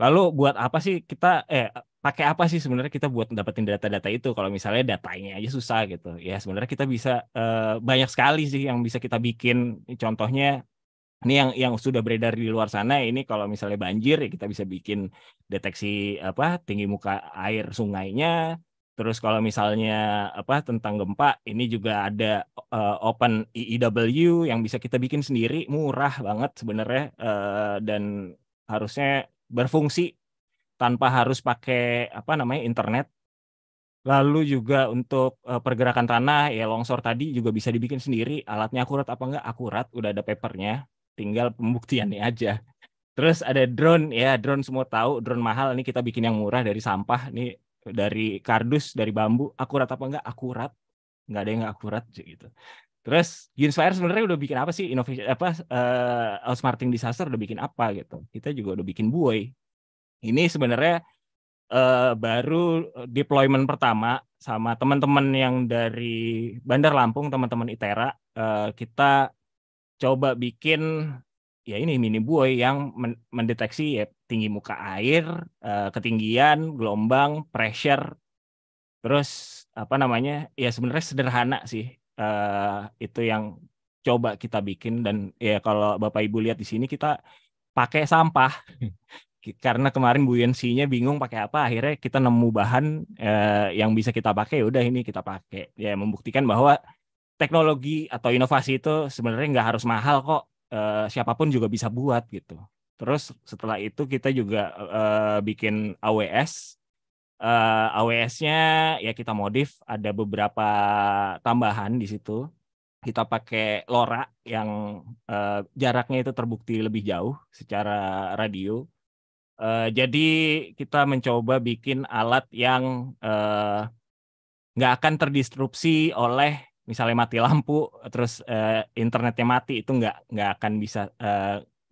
Speaker 4: Lalu buat apa sih kita eh pakai apa sih sebenarnya kita buat dapetin data-data itu kalau misalnya datanya aja susah gitu ya sebenarnya kita bisa uh, banyak sekali sih yang bisa kita bikin contohnya ini yang yang sudah beredar di luar sana ini kalau misalnya banjir ya kita bisa bikin deteksi apa tinggi muka air sungainya terus kalau misalnya apa tentang gempa ini juga ada uh, open EEW yang bisa kita bikin sendiri murah banget sebenarnya uh, dan harusnya berfungsi tanpa harus pakai apa namanya internet. Lalu juga untuk eh, pergerakan tanah ya longsor tadi juga bisa dibikin sendiri alatnya akurat apa enggak akurat udah ada papernya tinggal pembuktiannya aja. Terus ada drone ya drone semua tahu drone mahal ini kita bikin yang murah dari sampah nih dari kardus dari bambu akurat apa enggak akurat nggak ada yang nggak akurat gitu. Terus Ginsfire sebenarnya udah bikin apa sih inovasi apa uh, outsmarting disaster udah bikin apa gitu. Kita juga udah bikin buoy ini sebenarnya uh, baru deployment pertama sama teman-teman yang dari Bandar Lampung, teman-teman ITERA, uh, kita coba bikin ya ini mini buoy yang mendeteksi ya tinggi muka air, uh, ketinggian, gelombang, pressure, terus apa namanya ya sebenarnya sederhana sih uh, itu yang coba kita bikin dan ya kalau bapak ibu lihat di sini kita pakai sampah hmm karena kemarin Bu Yensinya bingung pakai apa akhirnya kita nemu bahan eh, yang bisa kita pakai ya udah ini kita pakai ya membuktikan bahwa teknologi atau inovasi itu sebenarnya nggak harus mahal kok eh, siapapun juga bisa buat gitu terus setelah itu kita juga eh, bikin AWS eh, AWS-nya ya kita modif ada beberapa tambahan di situ kita pakai LoRa yang eh, jaraknya itu terbukti lebih jauh secara radio Uh, jadi kita mencoba bikin alat yang eh, nggak uh, akan terdisrupsi oleh misalnya mati lampu terus uh, internetnya mati itu nggak nggak akan bisa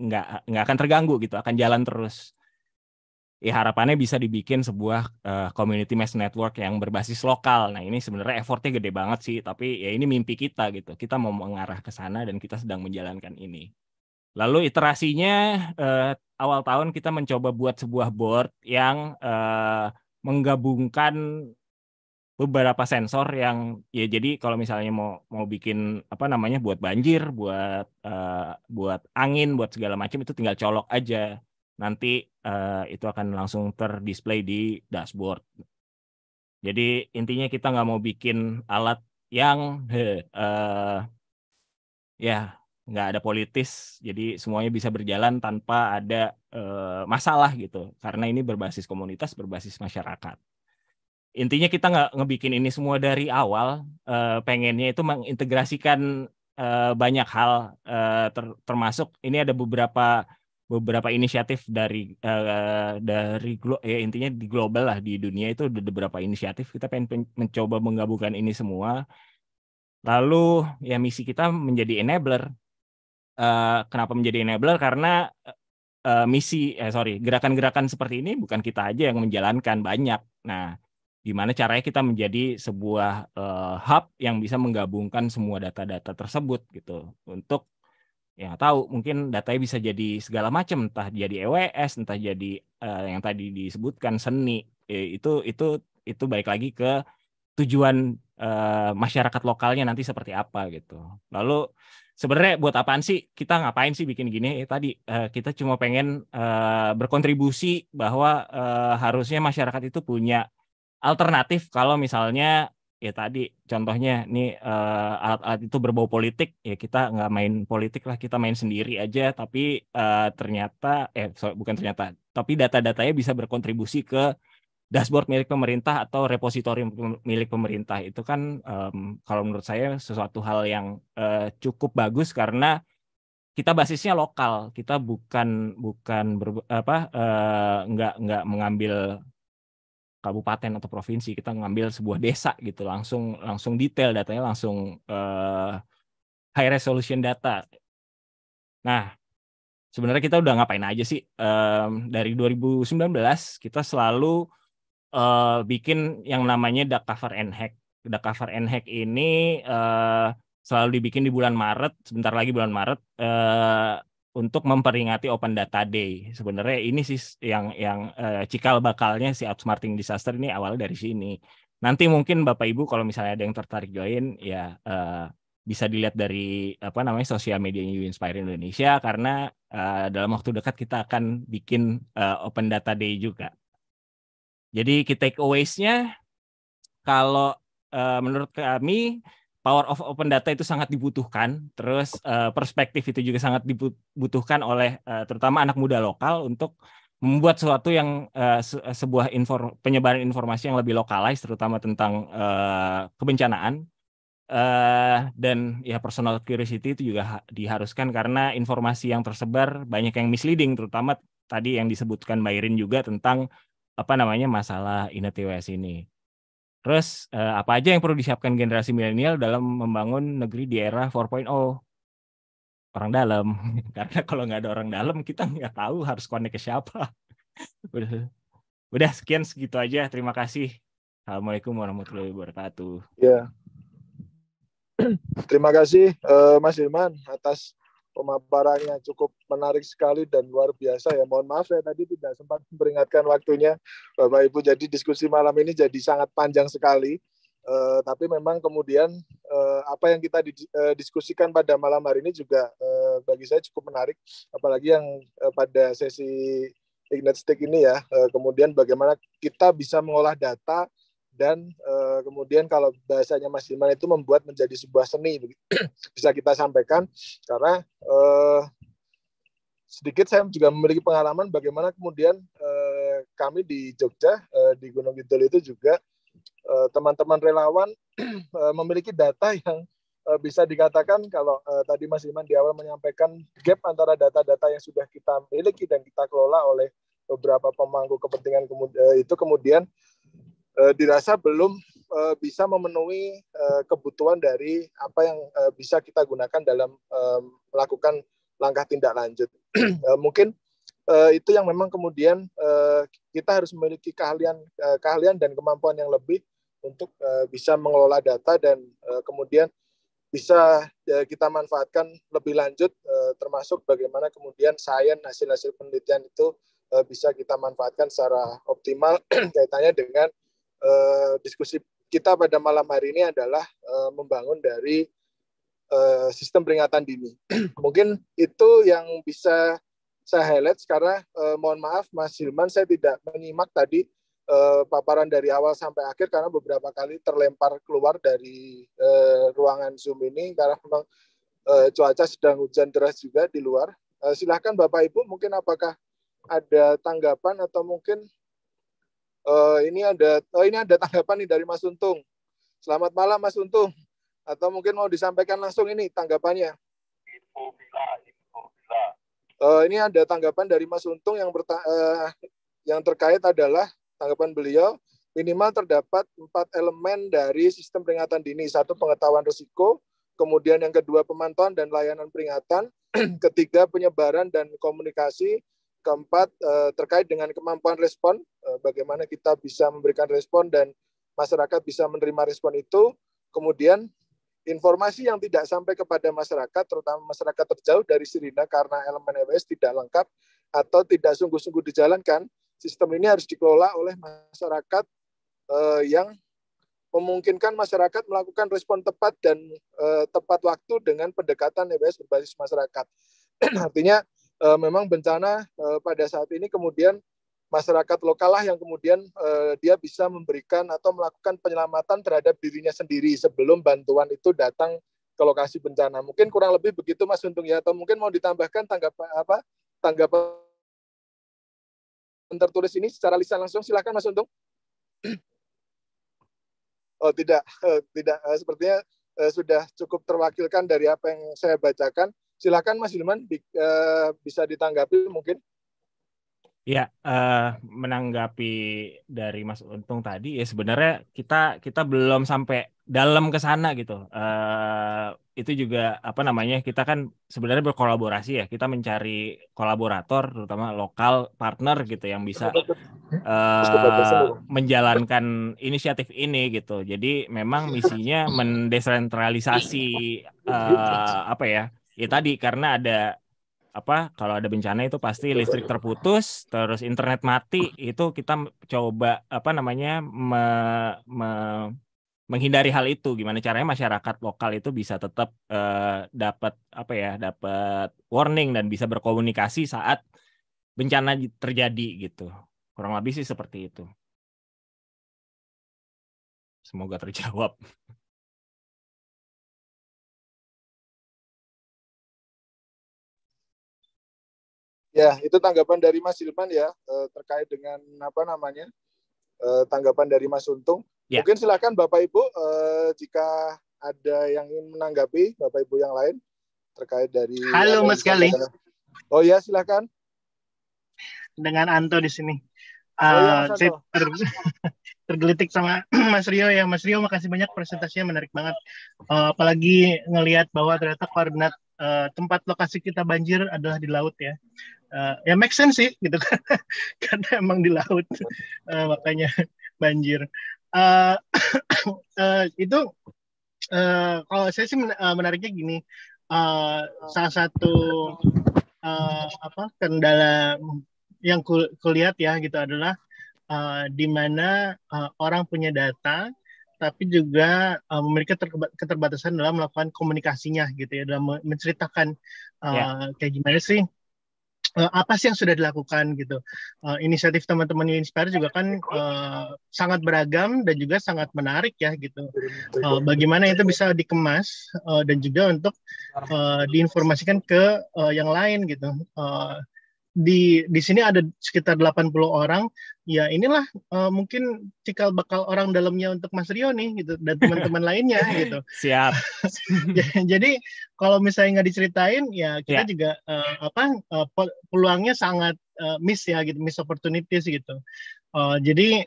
Speaker 4: nggak uh, nggak akan terganggu gitu akan jalan terus ya harapannya bisa dibikin sebuah uh, community mesh network yang berbasis lokal nah ini sebenarnya effortnya gede banget sih tapi ya ini mimpi kita gitu kita mau mengarah ke sana dan kita sedang menjalankan ini lalu iterasinya uh, awal tahun kita mencoba buat sebuah board yang uh, menggabungkan beberapa sensor yang ya jadi kalau misalnya mau mau bikin apa namanya buat banjir, buat uh, buat angin, buat segala macam itu tinggal colok aja. Nanti uh, itu akan langsung terdisplay di dashboard. Jadi intinya kita nggak mau bikin alat yang he, uh, ya nggak ada politis jadi semuanya bisa berjalan tanpa ada uh, masalah gitu karena ini berbasis komunitas berbasis masyarakat intinya kita nggak ngebikin ini semua dari awal uh, pengennya itu mengintegrasikan uh, banyak hal uh, ter termasuk ini ada beberapa beberapa inisiatif dari uh, dari ya intinya di global lah di dunia itu ada beberapa inisiatif kita pengen mencoba menggabungkan ini semua lalu ya misi kita menjadi enabler Eh, kenapa menjadi enabler karena uh, misi eh sorry gerakan-gerakan seperti ini bukan kita aja yang menjalankan banyak nah gimana caranya kita menjadi sebuah uh, hub yang bisa menggabungkan semua data-data tersebut gitu untuk ya tahu mungkin datanya bisa jadi segala macam entah jadi EWS entah jadi uh, yang tadi disebutkan seni e, itu itu itu baik lagi ke tujuan uh, masyarakat lokalnya nanti seperti apa gitu lalu sebenarnya buat apaan sih kita ngapain sih bikin gini? Eh, tadi uh, kita cuma pengen uh, berkontribusi bahwa uh, harusnya masyarakat itu punya alternatif kalau misalnya ya tadi contohnya nih uh, alat-alat itu berbau politik ya kita nggak main politik lah kita main sendiri aja tapi uh, ternyata eh sorry, bukan ternyata tapi data-datanya bisa berkontribusi ke dashboard milik pemerintah atau repositori milik pemerintah itu kan um, kalau menurut saya sesuatu hal yang uh, cukup bagus karena kita basisnya lokal kita bukan bukan ber, apa uh, nggak nggak mengambil kabupaten atau provinsi kita mengambil sebuah desa gitu langsung langsung detail datanya langsung uh, high resolution data nah sebenarnya kita udah ngapain aja sih um, dari 2019 kita selalu uh, bikin yang namanya the cover and hack. The cover and hack ini uh, selalu dibikin di bulan Maret, sebentar lagi bulan Maret uh, untuk memperingati Open Data Day. Sebenarnya ini sih yang yang uh, cikal bakalnya si outsmarting disaster ini awal dari sini. Nanti mungkin Bapak Ibu kalau misalnya ada yang tertarik join ya uh, bisa dilihat dari apa namanya sosial media You Inspire Indonesia karena uh, dalam waktu dekat kita akan bikin uh, Open Data Day juga. Jadi kita takeaways nya kalau uh, menurut kami power of open data itu sangat dibutuhkan. Terus uh, perspektif itu juga sangat dibutuhkan oleh uh, terutama anak muda lokal untuk membuat sesuatu yang uh, sebuah infor penyebaran informasi yang lebih lokalis terutama tentang uh, kebencanaan uh, dan ya personal curiosity itu juga diharuskan karena informasi yang tersebar banyak yang misleading terutama tadi yang disebutkan Mbak juga tentang apa namanya masalah ineTWS ini. Terus eh, apa aja yang perlu disiapkan generasi milenial dalam membangun negeri di era 4.0? Orang dalam. Karena kalau nggak ada orang dalam kita nggak tahu harus connect ke siapa. Udah. Udah sekian segitu aja. Terima kasih. Assalamualaikum warahmatullahi wabarakatuh. Ya.
Speaker 1: Terima kasih uh, Mas Irman atas pemaparannya cukup menarik sekali dan luar biasa ya. Mohon maaf saya tadi tidak sempat memperingatkan waktunya Bapak Ibu. Jadi diskusi malam ini jadi sangat panjang sekali. Uh, tapi memang kemudian uh, apa yang kita eh, diskusikan pada malam hari ini juga uh, bagi saya cukup menarik, apalagi yang pada sesi Ignite Stick ini ya. kemudian bagaimana kita bisa mengolah data dan uh, kemudian kalau bahasanya Mas Hilman itu membuat menjadi sebuah seni bisa kita sampaikan karena uh, sedikit saya juga memiliki pengalaman bagaimana kemudian uh, kami di Jogja uh, di Gunung Kidul itu juga teman-teman uh, relawan uh, memiliki data yang uh, bisa dikatakan kalau uh, tadi Mas Iman di awal menyampaikan gap antara data-data yang sudah kita miliki dan kita kelola oleh beberapa pemangku kepentingan kemud itu kemudian Eh, dirasa belum uh, bisa memenuhi uh, kebutuhan dari apa yang uh, bisa kita gunakan dalam melakukan langkah tindak lanjut. uh, mungkin uh, itu yang memang kemudian uh, kita harus memiliki keahlian uh, keahlian dan kemampuan yang lebih untuk uh, bisa mengelola data dan uh, kemudian bisa uh, kita manfaatkan lebih lanjut uh, termasuk bagaimana kemudian sains hasil-hasil penelitian itu uh, bisa kita manfaatkan secara optimal kaitannya dengan Eh, diskusi kita pada malam hari ini adalah uh, membangun dari uh, sistem peringatan dini. Mungkin itu yang bisa saya highlight sekarang. Uh, mohon maaf Mas Hilman saya tidak menyimak tadi uh, paparan dari awal sampai akhir karena beberapa kali terlempar keluar dari uh, ruangan Zoom ini karena memang uh, cuaca sedang hujan deras juga di luar. Uh, silahkan Bapak Ibu mungkin apakah ada tanggapan atau mungkin Uh, ini ada oh ini ada tanggapan nih dari Mas Untung. Selamat malam Mas Untung. Atau mungkin mau disampaikan langsung ini tanggapannya. Uh, ini ada tanggapan dari Mas Untung yang berta- uh, yang terkait adalah tanggapan beliau minimal terdapat empat elemen dari sistem peringatan dini. Satu pengetahuan risiko, kemudian yang kedua pemantauan dan layanan peringatan, ketiga penyebaran dan komunikasi, keempat eh, terkait dengan kemampuan respon, eh, bagaimana kita bisa memberikan respon dan masyarakat bisa menerima respon itu. Kemudian informasi yang tidak sampai kepada masyarakat, terutama masyarakat terjauh dari Sirina karena elemen EWS tidak lengkap atau tidak sungguh-sungguh dijalankan, sistem ini harus dikelola oleh masyarakat eh, yang memungkinkan masyarakat melakukan respon tepat dan tepat waktu dengan pendekatan EWS berbasis masyarakat. Artinya e, memang bencana e, pada saat ini kemudian masyarakat lokal lah yang kemudian e, dia bisa memberikan atau melakukan penyelamatan terhadap dirinya sendiri sebelum bantuan itu datang ke lokasi bencana. Mungkin kurang lebih begitu Mas Untung ya atau mungkin mau ditambahkan tanggapan apa tanggapan tertulis ini secara lisan langsung silakan Mas Untung. Oh tidak, tidak sepertinya sudah cukup terwakilkan dari apa yang saya bacakan. Silakan Mas Hilman di, uh, bisa ditanggapi mungkin.
Speaker 4: Ya, uh, menanggapi dari Mas Untung tadi ya sebenarnya kita kita belum sampai dalam ke sana gitu. Uh, itu juga apa namanya kita kan sebenarnya berkolaborasi ya. Kita mencari kolaborator terutama lokal partner gitu yang bisa uh, menjalankan inisiatif ini gitu. Jadi memang misinya mendesentralisasi uh, apa ya? ya tadi karena ada apa kalau ada bencana itu pasti listrik terputus terus internet mati itu kita coba apa namanya me, me, menghindari hal itu gimana caranya masyarakat lokal itu bisa tetap uh, dapat apa ya dapat warning dan bisa berkomunikasi saat bencana terjadi gitu kurang lebih sih seperti itu
Speaker 6: semoga terjawab
Speaker 3: Ya, itu
Speaker 1: tanggapan dari Mas Silman ya eh, terkait dengan apa namanya eh, tanggapan dari Mas Untung.
Speaker 3: Ya. Mungkin silakan
Speaker 1: Bapak Ibu eh, jika ada yang ingin menanggapi Bapak Ibu yang lain terkait dari. Halo Mas Gali. Oh ya, silakan.
Speaker 3: Dengan Anto di sini. oh, ya, ter, tergelitik sama Mas Rio ya Mas Rio makasih banyak presentasinya menarik banget uh, apalagi ngelihat bahwa ternyata koordinat uh, tempat lokasi kita banjir adalah di laut ya uh, ya make sense sih gitu kan karena emang di laut uh, makanya banjir uh, uh, itu uh, kalau saya sih men uh, menariknya gini uh, salah satu uh, apa kendala yang kul kulihat ya gitu adalah uh, di mana uh, orang punya data tapi juga uh, memiliki keterbatasan dalam melakukan komunikasinya gitu ya dalam menceritakan uh, ya. yeah. kayak gimana sih uh, apa sih yang sudah dilakukan gitu. Uh, inisiatif teman-teman Inspire juga kan uh, sangat beragam dan juga sangat menarik ya gitu. Uh, bagaimana itu bisa dikemas uh, dan juga untuk uh, diinformasikan ke uh, yang lain gitu. Uh, di di sini ada sekitar 80 orang ya inilah uh, mungkin cikal bakal orang dalamnya untuk Mas Rio nih gitu dan teman-teman lainnya gitu siap ya, jadi kalau misalnya nggak diceritain ya kita yeah. juga uh, apa uh, peluangnya sangat uh, miss ya gitu miss opportunities gitu uh, jadi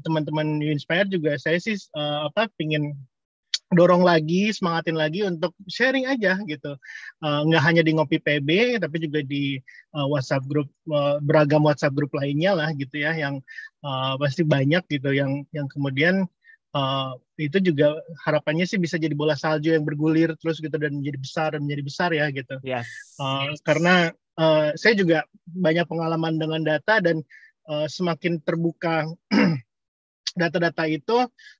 Speaker 3: teman teman-teman Inspire juga saya sih uh, apa pingin dorong lagi, semangatin lagi untuk sharing aja gitu. Uh, nggak hanya di ngopi PB, tapi juga di uh, WhatsApp grup uh, eh, beragam WhatsApp grup lainnya lah gitu ya, yang uh, pasti banyak gitu, yang yang kemudian uh, itu juga harapannya sih bisa jadi bola salju yang bergulir terus gitu dan menjadi besar dan menjadi besar ya gitu. Yes. Uh, karena uh, saya juga banyak pengalaman dengan data dan uh, semakin terbuka data-data itu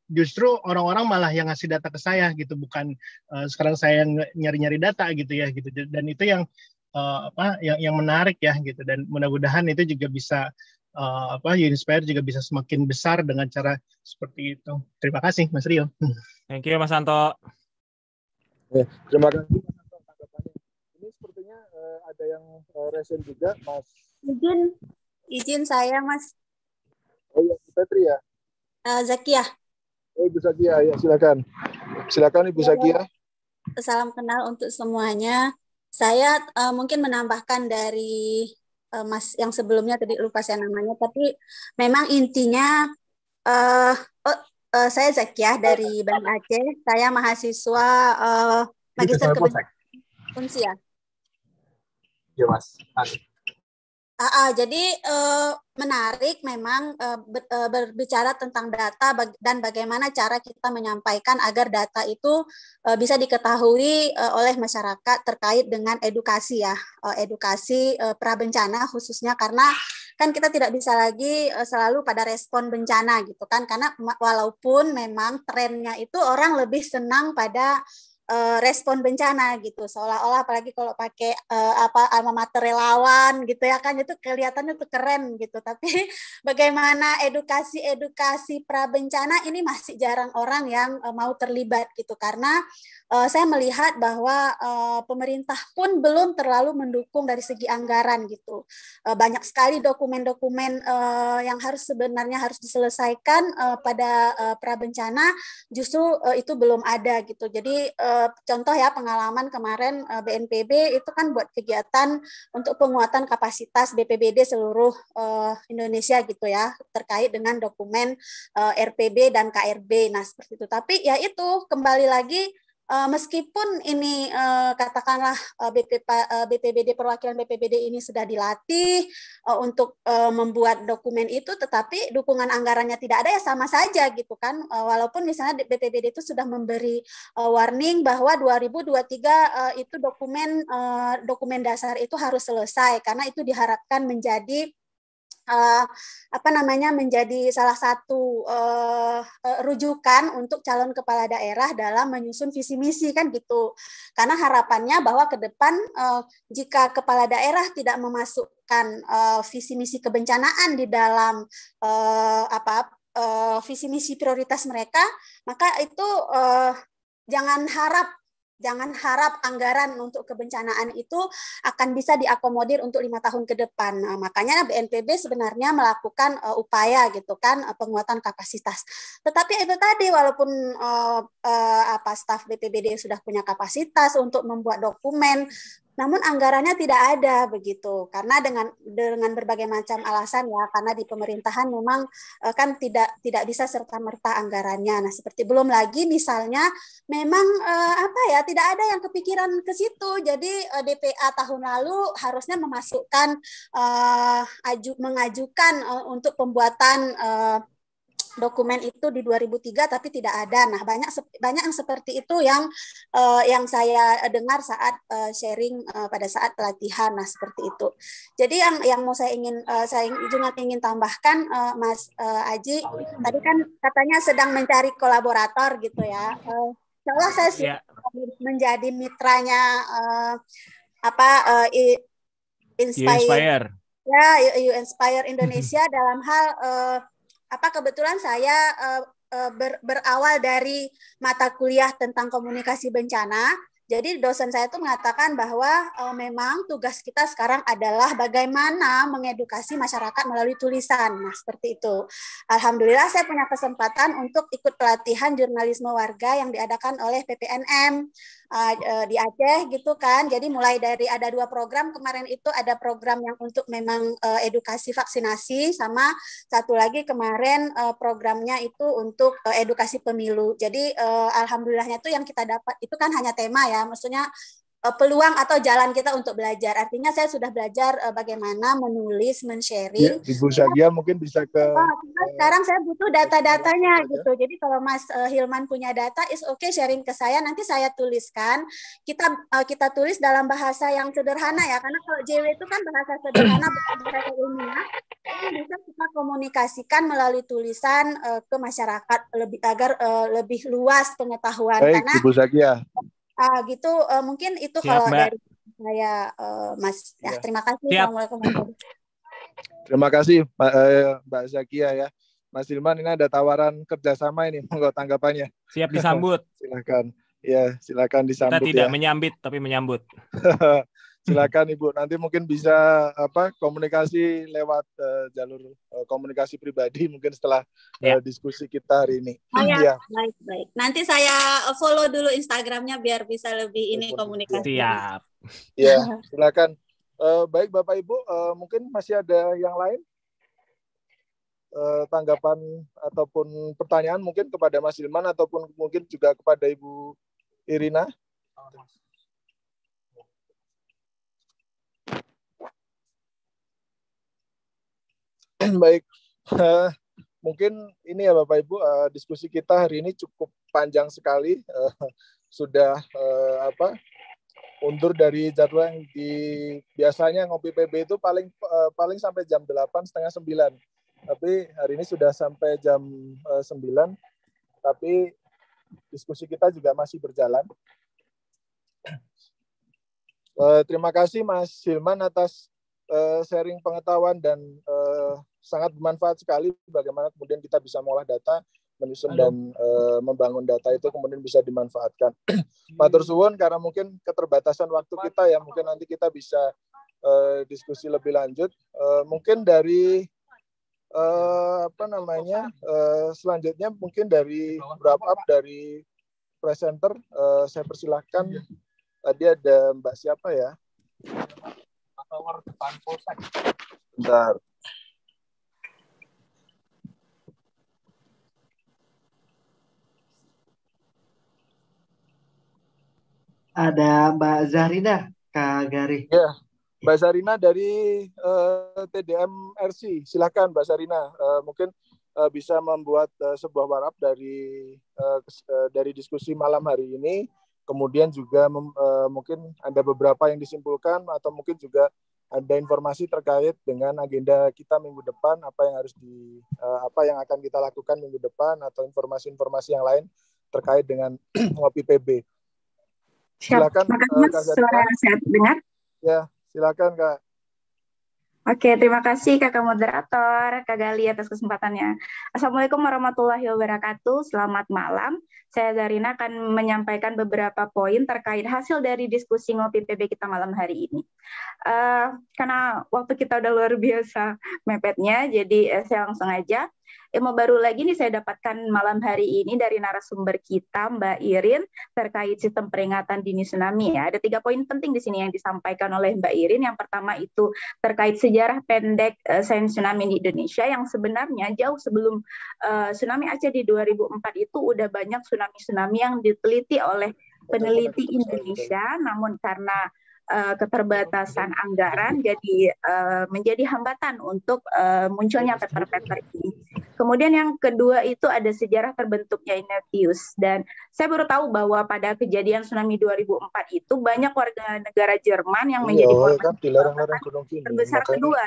Speaker 3: justru orang-orang malah yang ngasih data ke saya gitu bukan uh, sekarang saya yang nyari-nyari data gitu ya gitu dan itu yang uh, apa yang yang menarik ya gitu dan mudah-mudahan itu juga bisa uh, apa Unispire juga bisa semakin besar dengan cara seperti itu. Terima kasih Mas Rio. Hmm.
Speaker 4: Thank you Mas Anto.
Speaker 10: terima kasih
Speaker 1: Ini sepertinya ada yang uh, resen
Speaker 10: juga Mas. Izin izin saya Mas. Oh iya, Petri ya uh, Zakia. Oh, Ibu Zakia, ya
Speaker 1: silakan. Silakan Ibu ya, Zakia.
Speaker 10: Eh, salam kenal untuk semuanya. Saya uh, mungkin menambahkan dari uh, Mas yang sebelumnya tadi lupa saya namanya, tapi memang intinya uh, oh, uh, saya Zakia dari Bank Aceh. Saya mahasiswa uh, magister kebijakan Unsia. Ya, iya, Mas. Uh, jadi uh, menarik memang uh, eh, ber, uh, eh, berbicara tentang data bag dan bagaimana cara kita menyampaikan agar data itu uh, bisa diketahui uh, oleh masyarakat terkait dengan edukasi ya uh, edukasi uh, bencana khususnya karena kan kita tidak bisa lagi uh, selalu pada respon bencana gitu kan karena walaupun memang trennya itu orang lebih senang pada Eh, respon bencana gitu seolah-olah apalagi kalau pakai uh, apa alma mater relawan gitu ya kan itu kelihatannya tuh keren gitu tapi bagaimana edukasi edukasi pra bencana ini masih jarang orang yang uh, mau terlibat gitu karena uh, saya melihat bahwa uh, pemerintah pun belum terlalu mendukung dari segi anggaran gitu. Uh, banyak sekali dokumen-dokumen uh, yang harus sebenarnya harus diselesaikan uh, pada uh, bencana justru uh, itu belum ada gitu. Jadi uh, contoh ya pengalaman kemarin uh, BNPB itu kan buat kegiatan untuk penguatan kapasitas BPBD seluruh uh, Indonesia gitu ya terkait dengan dokumen uh, RPB dan KRB. Nah, seperti itu. Tapi ya itu kembali lagi Eh, meskipun ini uh, katakanlah BP, uh, eh, BPBD perwakilan BPBD ini sudah dilatih uh, untuk uh, membuat dokumen itu, tetapi dukungan anggarannya tidak ada ya sama saja gitu kan. Uh, walaupun misalnya BPBD itu sudah memberi uh, warning bahwa 2023 uh, itu dokumen uh, dokumen dasar itu harus selesai karena itu diharapkan menjadi uh, apa namanya menjadi salah satu uh, rujukan untuk calon kepala daerah dalam menyusun visi misi kan gitu. Karena harapannya bahwa ke depan uh, jika kepala daerah tidak memasukkan uh, visi misi kebencanaan di dalam uh, apa uh, visi misi prioritas mereka, maka itu uh, jangan harap Jangan harap anggaran untuk kebencanaan itu akan bisa diakomodir untuk lima tahun ke depan. Nah, makanya BNPB sebenarnya melakukan uh, upaya gitu kan eh, penguatan kapasitas. Tetapi itu tadi walaupun uh, uh, apa staf BPBD sudah punya kapasitas untuk membuat dokumen namun anggarannya tidak ada begitu karena dengan dengan berbagai macam alasan ya karena di pemerintahan memang eh, kan tidak tidak bisa serta merta anggarannya nah seperti belum lagi misalnya memang eh, apa ya tidak ada yang kepikiran ke situ jadi eh, DPA tahun lalu harusnya memasukkan aju, mengajukan untuk pembuatan dokumen itu di 2003 tapi tidak ada. Nah, banyak banyak yang seperti itu yang uh, yang saya dengar saat uh, sharing uh, pada saat pelatihan. Nah, seperti itu. Jadi yang yang mau saya ingin uh, saya juga ingin tambahkan uh, Mas uh, Aji tadi kan katanya sedang mencari kolaborator gitu ya. Uh, saya sih ya. yeah. menjadi mitranya uh, apa uh, inspire. You inspire. Ya, you, you inspire Indonesia dalam hal uh, apa kebetulan saya uh, uh, ber, berawal dari mata kuliah tentang komunikasi bencana. Jadi dosen saya itu mengatakan bahwa uh, memang tugas kita sekarang adalah bagaimana mengedukasi masyarakat melalui tulisan. Nah, seperti itu. Alhamdulillah saya punya kesempatan untuk ikut pelatihan jurnalisme warga yang diadakan oleh PPNM Eh, eh, di Aceh gitu kan. Jadi mulai dari ada dua program kemarin itu ada program yang untuk memang eh, edukasi vaksinasi sama satu lagi kemarin programnya itu untuk edukasi pemilu. Jadi alhamdulillahnya tuh yang kita dapat itu kan hanya tema ya, maksudnya Eh, peluang atau jalan kita untuk belajar. Artinya saya sudah belajar uh, bagaimana menulis, men-sharing. Ya,
Speaker 1: Ibu Sagia mungkin bisa ke. Oh,
Speaker 10: eh, sekarang saya butuh data-datanya gitu. Jadi kalau Mas uh, Hilman punya data, is oke okay sharing ke saya. Nanti saya tuliskan. Kita uh, kita tulis dalam bahasa yang sederhana ya, karena kalau JW itu kan bahasa sederhana bukan bahasa ilmiah. Bisa kita komunikasikan melalui tulisan uh, ke masyarakat lebih agar uh, lebih luas pengetahuan. Baik, karena,
Speaker 1: Ibu Sagia
Speaker 10: ah gitu uh, mungkin itu Siap, kalau Mbak. dari saya uh, Mas. Ya, ya. terima kasih. Siap.
Speaker 1: Terima kasih Mbak, eh, Mbak Zakia ya. Mas Ilman ini ada tawaran kerjasama ini, monggo tanggapannya. Siap disambut. silakan. Ya, silakan disambut. Kita tidak ya.
Speaker 4: menyambit tapi menyambut.
Speaker 1: silakan Ibu nanti mungkin bisa apa komunikasi lewat uh, jalur uh, komunikasi pribadi mungkin setelah ya. uh, diskusi kita hari ini. Oh, ya. ya.
Speaker 10: Baik, baik. Nanti saya follow dulu Instagramnya biar bisa lebih ini komunikasi. Siap. Ya,
Speaker 1: silakan. Uh, baik Bapak Ibu, uh, mungkin masih ada yang lain? Uh, tanggapan ataupun pertanyaan mungkin kepada Mas Ilman ataupun mungkin juga kepada Ibu Irina. baik uh, mungkin ini ya bapak ibu uh, diskusi kita hari ini cukup panjang sekali uh, sudah uh, apa undur dari jadwal yang di biasanya ngopi PB itu paling uh, paling sampai jam delapan setengah sembilan tapi hari ini sudah sampai jam uh, tapi diskusi kita juga masih berjalan uh, terima kasih Mas Hilman atas sharing pengetahuan dan uh, sangat bermanfaat sekali bagaimana kemudian kita bisa mengolah data menyusun dan e, membangun data itu kemudian bisa dimanfaatkan. Pak hmm. suwun karena mungkin keterbatasan waktu kita ya mungkin nanti kita bisa e, diskusi lebih lanjut. E, mungkin dari e, apa namanya e, selanjutnya mungkin dari wrap up dari presenter e, saya persilahkan iya. tadi ada Mbak siapa ya? Bentar.
Speaker 3: ada Mbak Zarina
Speaker 1: Kak Gari. Ya, Mbak Zarina dari uh, eh, TDM RC. Silakan Mbak Zarina, uh, mungkin uh, bisa membuat uh, sebuah warap dari uh, dari diskusi malam hari ini. Kemudian juga mem, uh, mungkin ada beberapa yang disimpulkan atau mungkin juga ada informasi terkait dengan agenda kita minggu depan apa yang harus di uh, apa yang akan kita lakukan minggu depan atau informasi-informasi yang lain terkait dengan ngopi PB. Silakan. Terima kasih eh, Mas, suara
Speaker 8: saya
Speaker 5: dengar.
Speaker 1: Ya, silakan Kak.
Speaker 8: Oke, terima kasih Kakak Moderator, Kak Gali atas kesempatannya. Assalamualaikum warahmatullahi wabarakatuh, selamat malam. Saya Zarina akan menyampaikan beberapa poin terkait hasil dari diskusi ngopi PB kita malam hari ini. Uh, karena waktu kita udah luar biasa mepetnya, jadi eh, saya langsung aja ilmu baru lagi nih saya dapatkan malam hari ini dari narasumber kita Mbak Irin terkait sistem peringatan dini tsunami ya. Ada tiga poin penting di sini yang disampaikan oleh Mbak Irin. Yang pertama itu terkait sejarah pendek uh, sains tsunami di Indonesia yang sebenarnya jauh sebelum uh, tsunami Aceh di 2004 itu udah banyak tsunami-tsunami yang diteliti oleh peneliti Indonesia namun karena eh, keterbatasan anggaran jadi uh, menjadi hambatan untuk uh, munculnya paper-paper ini. Kemudian yang kedua itu ada sejarah terbentuknya Inertius. dan saya baru tahu bahwa pada kejadian tsunami 2004 itu banyak warga negara Jerman yang iya, menjadi korban kan, terbesar kedua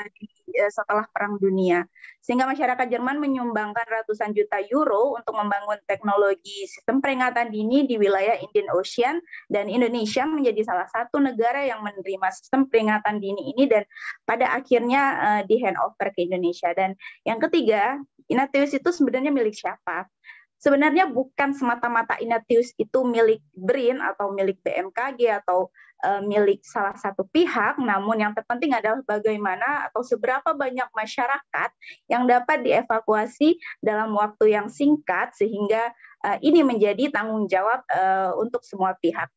Speaker 8: eh, setelah Perang Dunia. Sehingga masyarakat Jerman menyumbangkan ratusan juta euro untuk membangun teknologi sistem peringatan dini di wilayah Indian Ocean dan Indonesia menjadi salah satu negara yang menerima sistem peringatan dini ini dan pada akhirnya uh, di handover ke Indonesia. Dan yang ketiga Inatius itu sebenarnya milik siapa? Sebenarnya bukan semata-mata Inatius itu milik BRIN atau milik BMKG atau uh, milik salah satu pihak, namun yang terpenting adalah bagaimana atau seberapa banyak masyarakat yang dapat dievakuasi dalam waktu yang singkat sehingga uh, ini menjadi tanggung jawab uh, untuk semua pihak.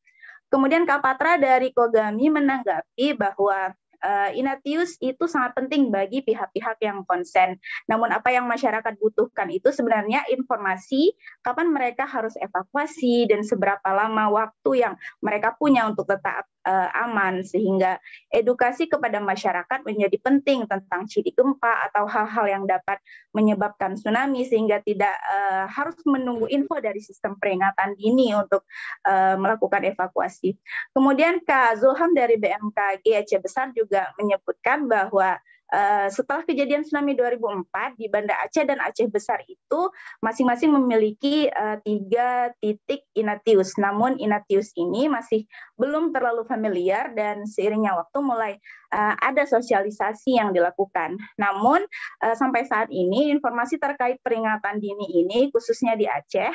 Speaker 8: Kemudian Kapatra dari Kogami menanggapi bahwa uh, eh, Inatius itu sangat penting bagi pihak-pihak yang konsen. Namun apa yang masyarakat butuhkan itu sebenarnya informasi kapan mereka harus evakuasi dan seberapa lama waktu yang mereka punya untuk tetap uh, aman sehingga edukasi kepada masyarakat menjadi penting tentang ciri gempa atau hal-hal yang dapat menyebabkan tsunami sehingga tidak uh, harus menunggu info dari sistem peringatan dini untuk uh, melakukan evakuasi. Kemudian Kak Zulham dari BMKG Aceh Besar juga menyebutkan bahwa Eh, setelah kejadian tsunami 2004 di Banda Aceh dan Aceh Besar itu masing-masing memiliki uh, tiga titik Inatius. Namun Inatius ini masih belum terlalu familiar dan seiringnya waktu mulai uh, ada sosialisasi yang dilakukan. Namun uh, sampai saat ini informasi terkait peringatan dini ini khususnya di Aceh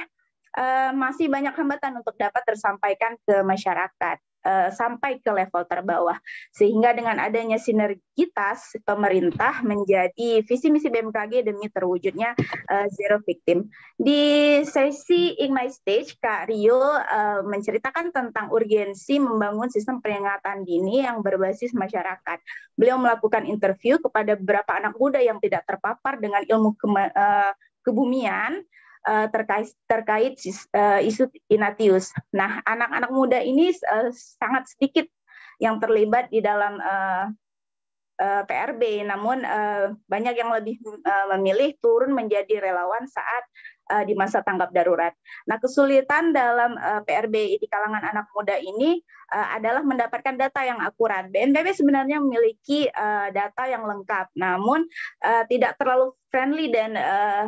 Speaker 8: uh, masih banyak hambatan untuk dapat tersampaikan ke masyarakat. Eh, sampai ke level terbawah. Sehingga dengan adanya sinergitas pemerintah menjadi visi misi BMKG demi terwujudnya uh, zero victim. Di sesi In My Stage, Kak Rio uh, menceritakan tentang urgensi membangun sistem peringatan dini yang berbasis masyarakat. Beliau melakukan interview kepada beberapa anak muda yang tidak terpapar dengan ilmu kema- uh, kebumian uh, terkait terkait uh, isu Inatius. Nah, anak-anak muda ini uh, sangat sedikit yang terlibat di dalam uh, eh, uh, PRB, namun uh, banyak yang lebih uh, memilih turun menjadi relawan saat uh, di masa tanggap darurat. Nah, kesulitan dalam uh, PRB di kalangan anak muda ini uh, adalah mendapatkan data yang akurat. BNPB sebenarnya memiliki uh, data yang lengkap, namun uh, tidak terlalu friendly dan uh,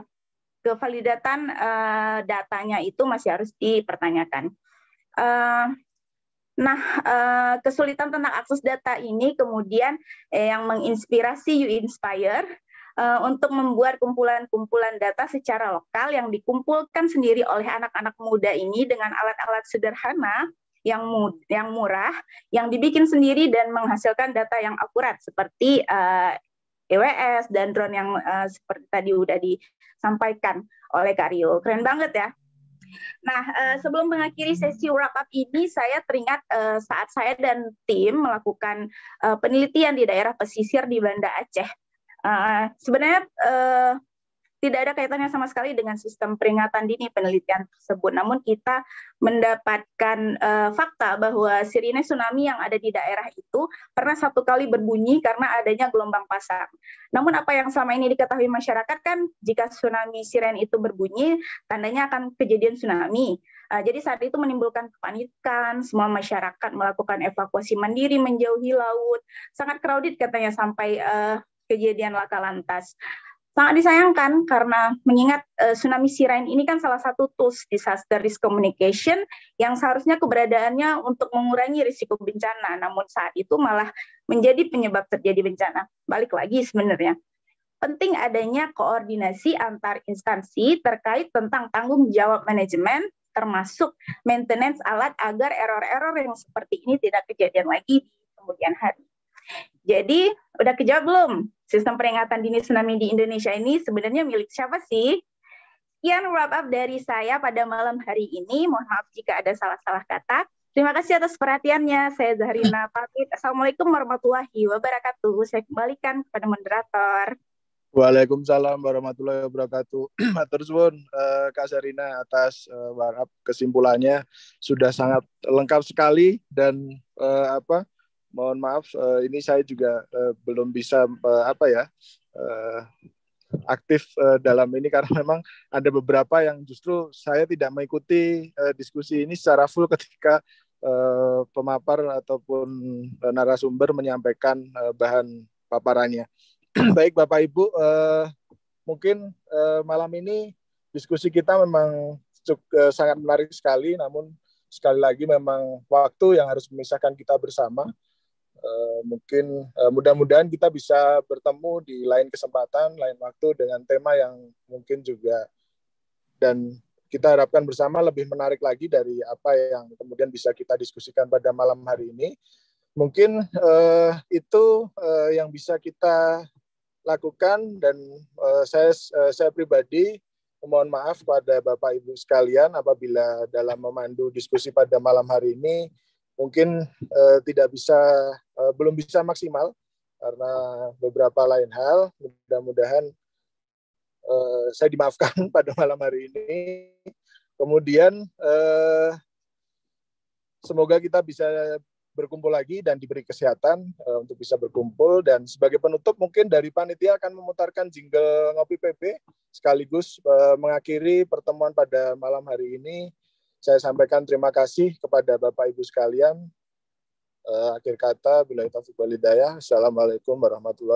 Speaker 8: kevalidatan uh, datanya itu masih harus dipertanyakan. Uh, Nah, eh, kesulitan tentang akses data ini kemudian yang menginspirasi You Inspire untuk membuat kumpulan-kumpulan data secara lokal yang dikumpulkan sendiri oleh anak-anak muda ini dengan alat-alat sederhana yang yang murah, yang dibikin sendiri dan menghasilkan data yang akurat seperti EWS dan drone yang uh, seperti tadi udah disampaikan oleh Kak Keren banget ya. Nah, uh, sebelum mengakhiri sesi wrap up ini, saya teringat uh, saat saya dan tim melakukan uh, penelitian di daerah pesisir di Banda Aceh. Uh, sebenarnya uh, tidak ada kaitannya sama sekali dengan sistem peringatan dini penelitian tersebut. Namun kita mendapatkan uh, fakta bahwa sirine tsunami yang ada di daerah itu pernah satu kali berbunyi karena adanya gelombang pasang. Namun apa yang selama ini diketahui masyarakat kan jika tsunami siren itu berbunyi tandanya akan kejadian tsunami. Uh, jadi saat itu menimbulkan kepanikan, semua masyarakat melakukan evakuasi mandiri menjauhi laut, sangat crowded katanya sampai uh, kejadian laka lantas. Sangat disayangkan karena mengingat uh, tsunami Sirain ini kan salah satu tools disaster risk communication yang seharusnya keberadaannya untuk mengurangi risiko bencana, namun saat itu malah menjadi penyebab terjadi bencana. Balik lagi sebenarnya. Penting adanya koordinasi antar instansi terkait tentang tanggung jawab manajemen, termasuk maintenance alat agar error-error yang seperti ini tidak kejadian lagi di kemudian hari. Jadi udah kejawab belum? Sistem peringatan dini tsunami di Indonesia ini sebenarnya milik siapa sih? Sekian wrap up dari saya pada malam hari ini. Mohon maaf jika ada salah-salah kata. Terima kasih atas perhatiannya. Saya Zahrina pamit. Assalamualaikum warahmatullahi wabarakatuh. Saya kembalikan kepada moderator.
Speaker 1: Waalaikumsalam warahmatullahi wabarakatuh. Matur suwun eh, Kak Zahrina atas eh, kesimpulannya sudah sangat lengkap sekali dan eh, apa mohon maaf uh, ini saya juga uh, belum bisa uh, apa ya uh, aktif uh, dalam ini karena memang ada beberapa yang justru saya tidak mengikuti uh, diskusi ini secara full ketika uh, pemapar ataupun uh, narasumber menyampaikan uh, bahan paparannya. Baik Bapak Ibu, uh, mungkin uh, malam ini diskusi kita memang cukup, uh, sangat menarik sekali namun sekali lagi memang waktu yang harus memisahkan kita bersama Eh, mungkin uh, mudah-mudahan kita bisa bertemu di lain kesempatan, lain waktu dengan tema yang mungkin juga dan kita harapkan bersama lebih menarik lagi dari apa yang kemudian bisa kita diskusikan pada malam hari ini. Mungkin uh, itu uh, yang bisa kita lakukan dan uh, saya uh, saya pribadi mohon maaf pada Bapak Ibu sekalian apabila dalam memandu diskusi pada malam hari ini mungkin eh, tidak bisa eh, belum bisa maksimal karena beberapa lain hal mudah-mudahan eh, saya dimaafkan pada malam hari ini kemudian eh, semoga kita bisa berkumpul lagi dan diberi kesehatan uh, untuk bisa berkumpul dan sebagai penutup mungkin dari panitia akan memutarkan jingle ngopi PP sekaligus uh, mengakhiri pertemuan pada malam hari ini saya sampaikan terima kasih kepada Bapak Ibu sekalian. Eh, akhir kata, bila itu Assalamualaikum warahmatullahi